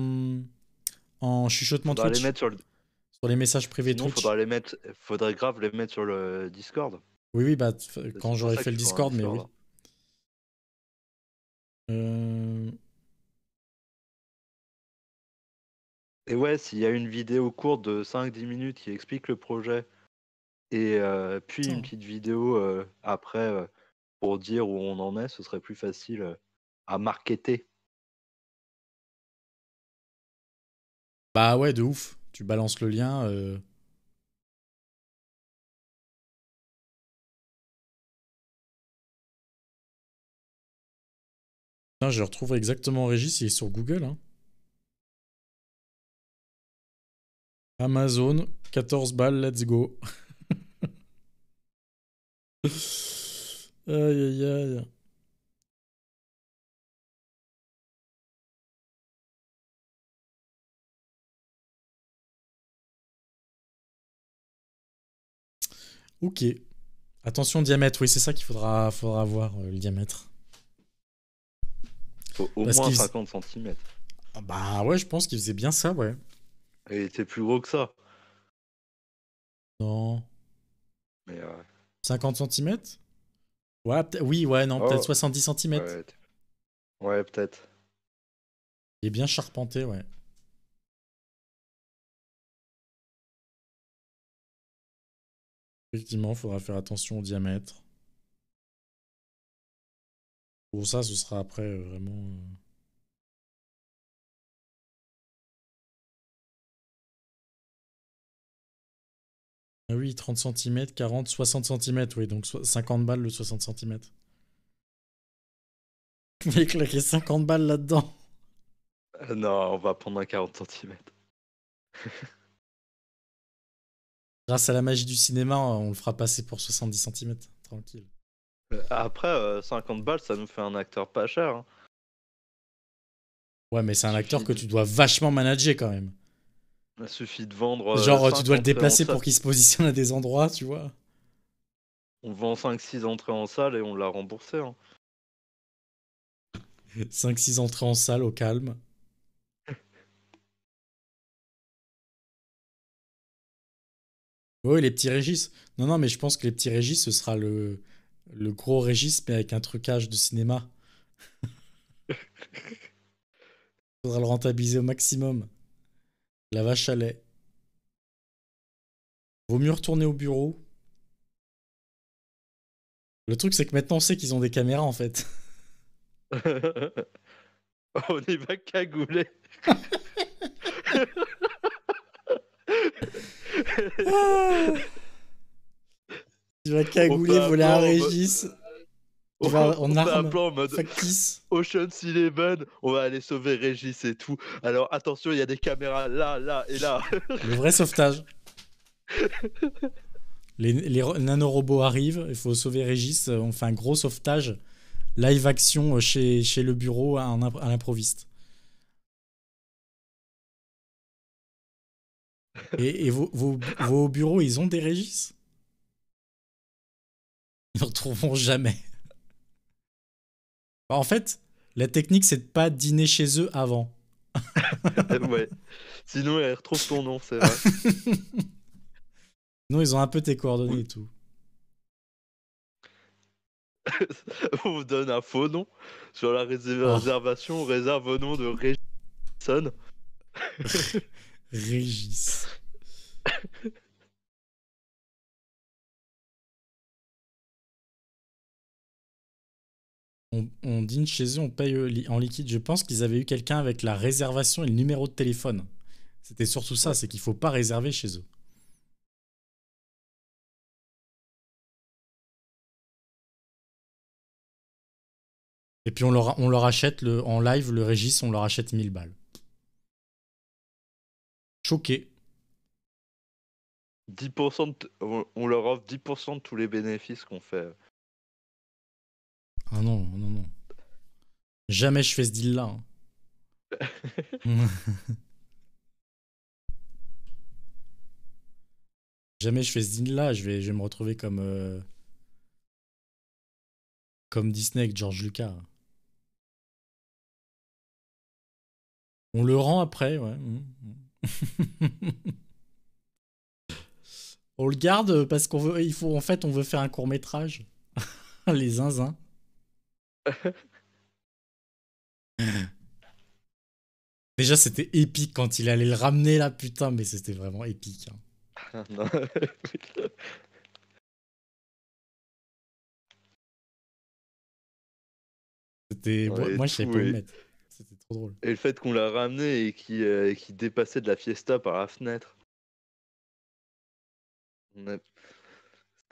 en chuchotement faudra Twitch. Les mettre sur, les messages privés Sinon, Twitch. Faudra, les mettre... faudrait grave les mettre sur le Discord. Oui, oui, bah quand j'aurais fait le Discord, mais oui. Euh. Et ouais, s'il y a une vidéo courte de 5-10 minutes qui explique le projet, et euh, puis une petite vidéo euh, après pour dire où on en est, ce serait plus facile euh, à marketer. Bah ouais, de ouf. Tu balances le lien. Euh. je retrouve exactement Régis, il est sur Google. Hein. Amazon, 14 balles, let's go. Aïe, aïe, aïe. Ok. Attention diamètre, oui, c'est ça qu'il faudra, faudra voir, euh, le diamètre. Au, moins 50 cm. Ah bah ouais, je pense qu'il faisait bien ça, ouais. il était plus gros que ça. Non. Mais 50 euh, cm Ouais, oui, ouais, non, peut-être 70 cm. Ouais, peut-être. Il est bien charpenté, ouais. Effectivement, il faudra faire attention au diamètre. Pour ça, ce sera après euh, vraiment. Euh, Ah oui, 30 cm, 40, 60 cm, oui, donc 50 balles le 60 cm. Mais claquer 50 balles là-dedans. Euh, non, on va prendre un 40 cm. Grâce à la magie du cinéma, on le fera passer pour 70 cm, tranquille. Euh, après, 50 euh, balles, ça nous fait un acteur pas cher. Hein. Ouais, mais c'est un acteur que tu dois vachement manager quand même. Il suffit de vendre. Euh, Genre, tu dois le déplacer pour qu'il se positionne à des endroits, tu vois. On vend 5-6 entrées en salle et on l'a remboursé. 5-6 hein. entrées en salle au calme. Oui, les petits Régis. Non, non, mais je pense que les petits Régis, ce sera le, le gros Régis, mais avec un trucage de cinéma. Il faudra le rentabiliser au maximum. La vache à lait. Vaut mieux retourner au bureau. Le truc, c'est que maintenant, on sait qu'ils ont des caméras, en fait. on est ah. va cagouler. Tu cagouler, voler un Régis on, a un plan en mode Ocean's Eleven, on va aller sauver Régis et tout. Alors attention, il y a des caméras là, là et là. Le vrai sauvetage. les, nanorobots arrivent, il faut sauver Régis. Euh, on fait un gros sauvetage live action euh, chez, le bureau à, l'improviste. Et, vos, bureaux, ils ont des Régis Ils ne jamais. Bah, en fait, la technique, c'est de pas dîner chez eux avant. ouais. Sinon, elle retrouve ton nom, c'est vrai. Sinon, ils ont un peu tes coordonnées et tout. on vous donne un faux nom sur la ah. réservation. réserve au nom de Régis. Régis. on, dîne chez eux, on paye euh, en liquide. Je pense qu'ils avaient eu quelqu'un avec la réservation et le numéro de téléphone. C'était surtout ça, c'est qu'il ne faut pas réserver chez eux. Et puis on leur, on leur achète en live le Régis, on leur achète 1000 balles. Choqué. on leur offre 10% de tous les bénéfices qu'on fait ah non, non, non. Jamais je fais ce deal-là. Hein. Jamais je fais ce deal-là. Je vais, je vais me retrouver comme. Euh, comme Disney avec George Lucas. On le rend après, ouais. on le garde parce qu'on veut. Il faut, en fait, on veut faire un court métrage. Les zinzins. Déjà, c'était épique quand il allait le ramener là, putain, mais c'était vraiment épique. Hein. c'était. moi, je savais pas le mettre. C'était trop drôle. Et le fait qu'on l'a ramené et qu'il euh, dépassait de la fiesta par la fenêtre. C'était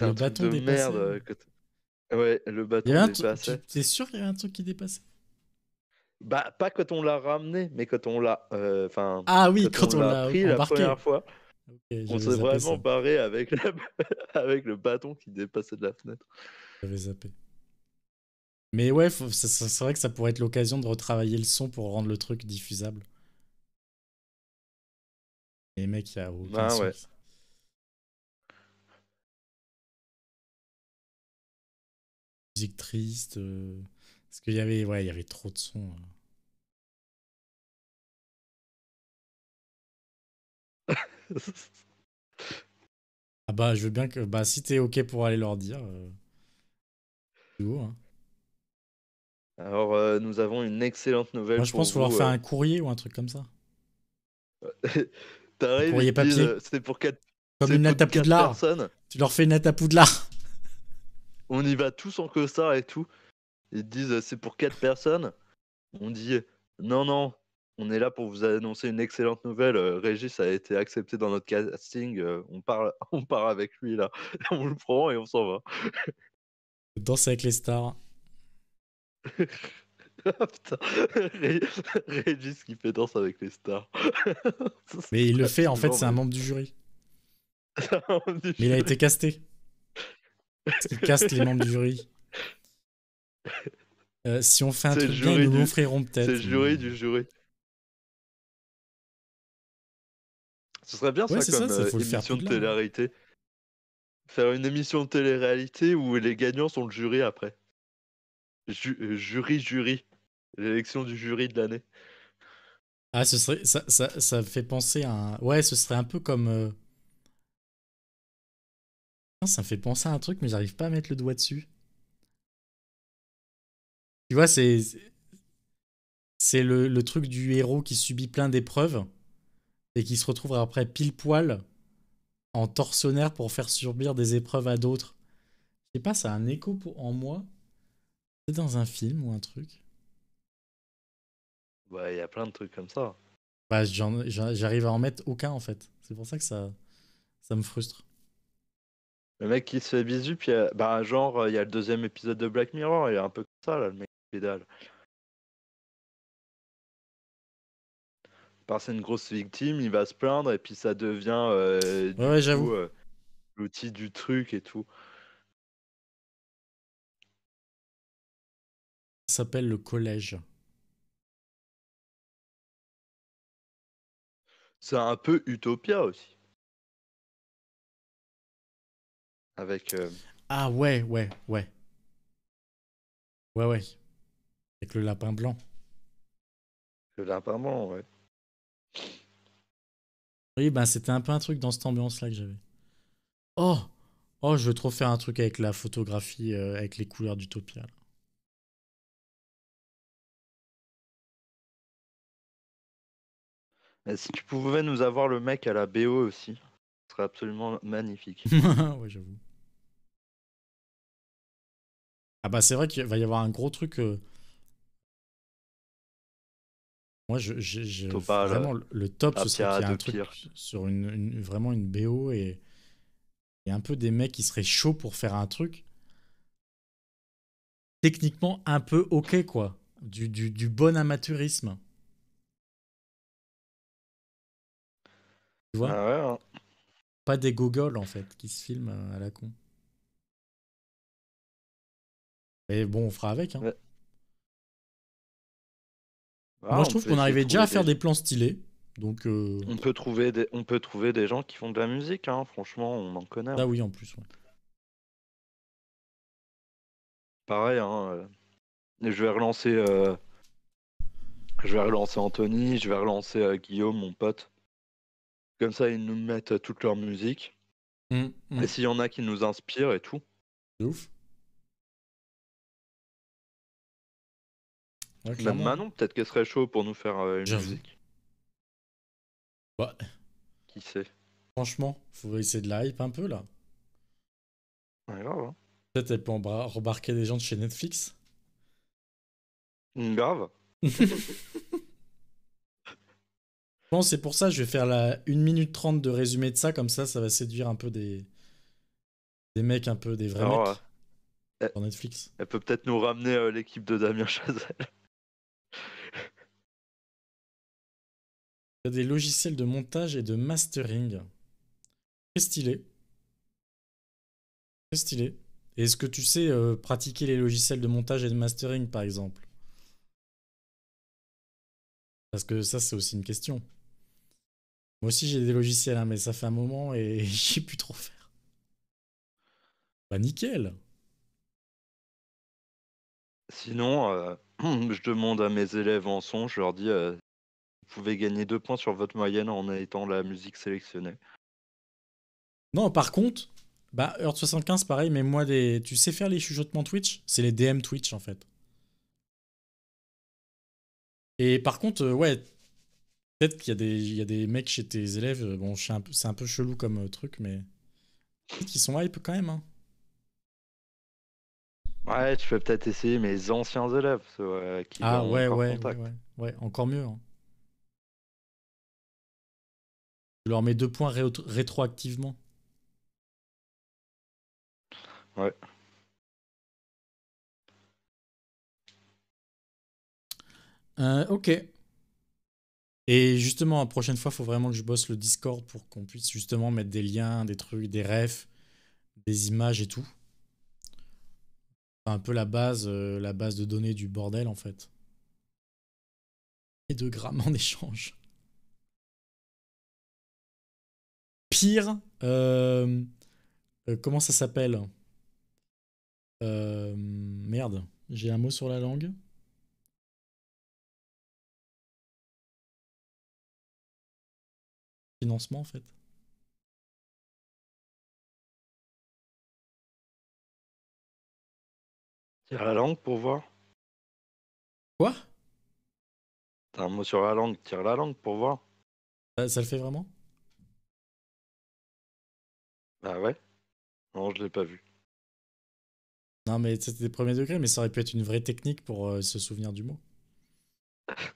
un truc de merde. Euh, Ouais, le bâton dépassait. T'es sûr qu'il y avait un truc qui dépassait Bah, pas quand on l'a ramené, mais quand on l'a. Euh, enfin. ah oui, quand, on, l'a pris la première fois. on s'est vraiment barré avec, le bâton qui dépassait de la fenêtre. J'avais zappé. Mais ouais, c'est vrai que ça pourrait être l'occasion de retravailler le son pour rendre le truc diffusable. Et mec, il y a aucun ah ouais. triste. Euh, parce qu'il y avait, ouais, il y avait trop de sons. Hein. ah bah, je veux bien que, bah, si t'es ok pour aller leur dire, euh, hein. Alors, euh, nous avons une excellente nouvelle. je pense vouloir faire un courrier ou un truc comme ça. T'arrives, courrier papier. C'était pour Comme une natte de Tu leur fais une natte de là on y va tous en costard et tout. Ils disent euh, c'est pour quatre personnes. On dit non, non, on est là pour vous annoncer une excellente nouvelle. Euh, Régis a été accepté dans notre casting. Euh, on, parle, on part avec lui là. on le prend et on s'en va. Danse avec les stars. Régis qui fait danse avec les stars. Mais il le fait, en fait, c'est un membre du jury. Mais il a été casté. Parce qu'ils castent les membres du jury. Euh, si on fait un truc bien, ils nous offriront peut-être. C'est le jury du jury. Ce serait bien ça comme euh, émission de télé-réalité. Faire une émission de télé-réalité où les gagnants sont le jury après. Euh, jury, jury. L'élection du jury de l'année. Ah, ce serait, ça, ça, ça, fait penser à un... Ouais, ce serait un peu comme ça me fait penser à un truc, mais j'arrive pas à mettre le doigt dessus. Tu vois, c'est. C'est le, truc du héros qui subit plein d'épreuves et qui se retrouve après pile poil en torsionnaire pour faire subir des épreuves à d'autres. Je sais pas, ça a un écho en moi. C'est dans un film ou un truc. Bah, il y a plein de trucs comme ça. Bah, j'arrive à en mettre aucun en fait. C'est pour ça que ça, ça me frustre. Le mec qui se fait bisu puis euh, bah, genre, euh, il y a le deuxième épisode de Black Mirror, il est un peu comme ça, là, le mec qui pédale. Par c'est une grosse victime, il va se plaindre, et puis ça devient euh, l'outil du truc et tout. Ça s'appelle le collège. C'est un peu Utopia aussi. Euh, ah ouais, ouais, ouais. Ouais, ouais. Avec le lapin blanc. Le lapin blanc, ouais. Oui, ben c'était un peu un truc dans cette ambiance-là que j'avais. Oh Oh, je veux trop faire un truc avec la photographie, euh, avec les couleurs d'Utopia. Si tu pouvais nous avoir le mec à la BO aussi, ce serait absolument magnifique. ouais, j'avoue. Ah bah c'est vrai qu'il va y avoir un gros truc. Euh. Moi, je, vraiment le top, ce serait qu'il y a un truc sur une, vraiment une BO et, un peu des mecs qui seraient chauds pour faire un truc techniquement un peu ok quoi, du, bon amateurisme. Tu vois ah hein. Pas des gogoles en fait qui se filment euh, à la con. Mais bon, on fera avec. Hein. Moi, ah, je trouve qu'on arrivait déjà à faire des... plans stylés. Donc, euh, on, peut trouver des... on peut trouver des gens qui font de la musique, hein. franchement, on en connaît. Ah hein. oui, en plus. Pareil, hein, euh, je vais relancer. Euh, je vais relancer Anthony, je vais relancer Guillaume, mon pote. Comme ça, ils nous mettent toute leur musique. Hum, hum. Et s'il y en a qui nous inspirent et tout. C'est ouf. Même Manon, peut-être qu'elle serait chaud pour nous faire euh, une musique. Ouais. Qui sait Franchement, faut essayer de la hype un peu là. Ouais, grave. Hein. Peut-être elle peut embarquer des gens de chez Netflix. Je mm, grave. bon, c'est pour ça, je vais faire la 1 minute 30 de résumé de ça, comme ça, ça va séduire un peu des, des mecs, un peu des vrais mecs. Euh, sur Netflix. Elle peut peut-être nous ramener euh, l'équipe de Damien Chazelle. Il y a des logiciels de montage et de mastering. Très stylé. Très stylé. Est-ce que tu sais euh, pratiquer les logiciels de montage et de mastering, par exemple Parce que ça, c'est aussi une question. Moi aussi, j'ai des logiciels, hein, mais ça fait un moment et j'ai pu trop faire. Bah, nickel Sinon, euh, je demande à mes élèves en son, je leur dis euh, vous pouvez gagner deux points sur votre moyenne en étant la musique sélectionnée. Non, par contre, bah, 75, pareil, mais moi, des... tu sais faire les chuchotements Twitch C'est les DM Twitch, en fait. Et par contre, euh, ouais, peut-être qu'il y, a des, a des mecs chez tes élèves, euh, bon, c'est un, peu chelou comme euh, truc, mais. ils sont hype quand même, hein. Ouais, tu peux peut-être essayer mes anciens élèves, qui ah, ouais, ouais, ouais, ouais, ouais, encore mieux. Hein. Je leur mets deux points rétroactivement. Ouais. Euh, ok. Et justement, la prochaine fois, il faut vraiment que je bosse le Discord pour qu'on puisse justement mettre des liens, des trucs, des refs, des images et tout. un peu la base, euh, la base de données du bordel en fait. Et de grammes en échange. Tire... Euh, euh, comment ça s'appelle euh, Merde, j'ai un mot sur la langue. Financement en fait. Tire la langue pour voir. Quoi T'as un mot sur la langue, tire la langue pour voir. ça le fait vraiment ah ouais Non, je l'ai pas vu. Non, mais c'était des premiers degrés, mais ça aurait pu être une vraie technique pour euh, se souvenir du mot.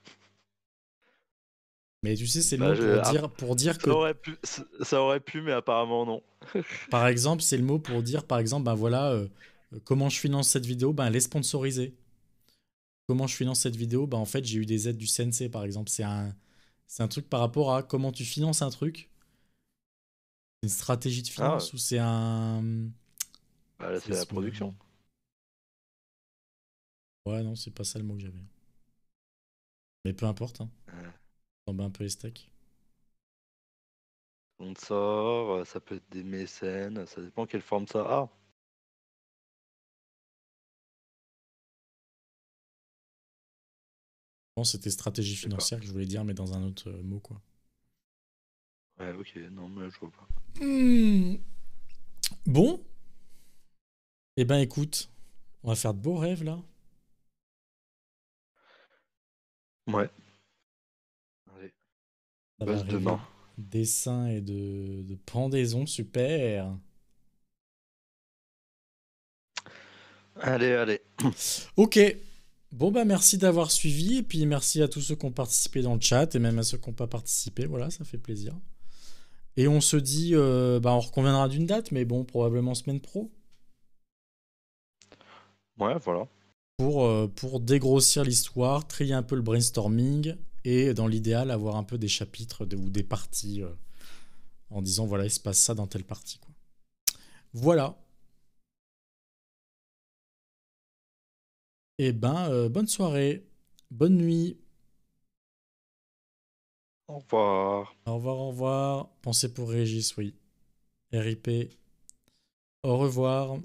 Mais tu sais, c'est le bah, mot pour dire, pour dire ça que. ça aurait pu, mais apparemment non. par exemple, c'est le mot pour dire, par exemple, ben voilà, euh, comment je finance cette vidéo Ben, les elle Comment je finance cette vidéo Ben, en fait, j'ai eu des aides du CNC, par exemple. C'est un, c'est un truc par rapport à comment tu finances un truc une stratégie de ah finance ou c'est un. Bah, là, c'est la production. Ouais, non, c'est pas ça le mot que j'avais. Mais peu importe. On hein. bat un peu les stacks. sort, euh, ça peut être des mécènes, ça dépend quelle forme ça a. c'était stratégie financière que je voulais dire, mais dans un autre euh, mot, quoi. Ah, ok, non, je vois pas. Hmm. Bon. et eh ben, écoute, on va faire de beaux rêves là. Ouais. Allez. demain. Dessin et de, de pendaison, super. Allez, allez. Ok. Bon, bah merci d'avoir suivi. Et puis merci à tous ceux qui ont participé dans le chat et même à ceux qui n'ont pas participé. Voilà, ça fait plaisir. Et on se dit, euh, bah, on reconviendra d'une date, mais bon, probablement semaine pro. Ouais, voilà. Pour, euh, pour dégrossir l'histoire, trier un peu le brainstorming et dans l'idéal avoir un peu des chapitres ou des parties euh, en disant voilà, il se passe ça dans telle partie. Voilà. Eh ben, bonne soirée, bonne nuit. Au revoir. Au revoir, au revoir. Pensez pour Régis, oui. RIP. Au revoir.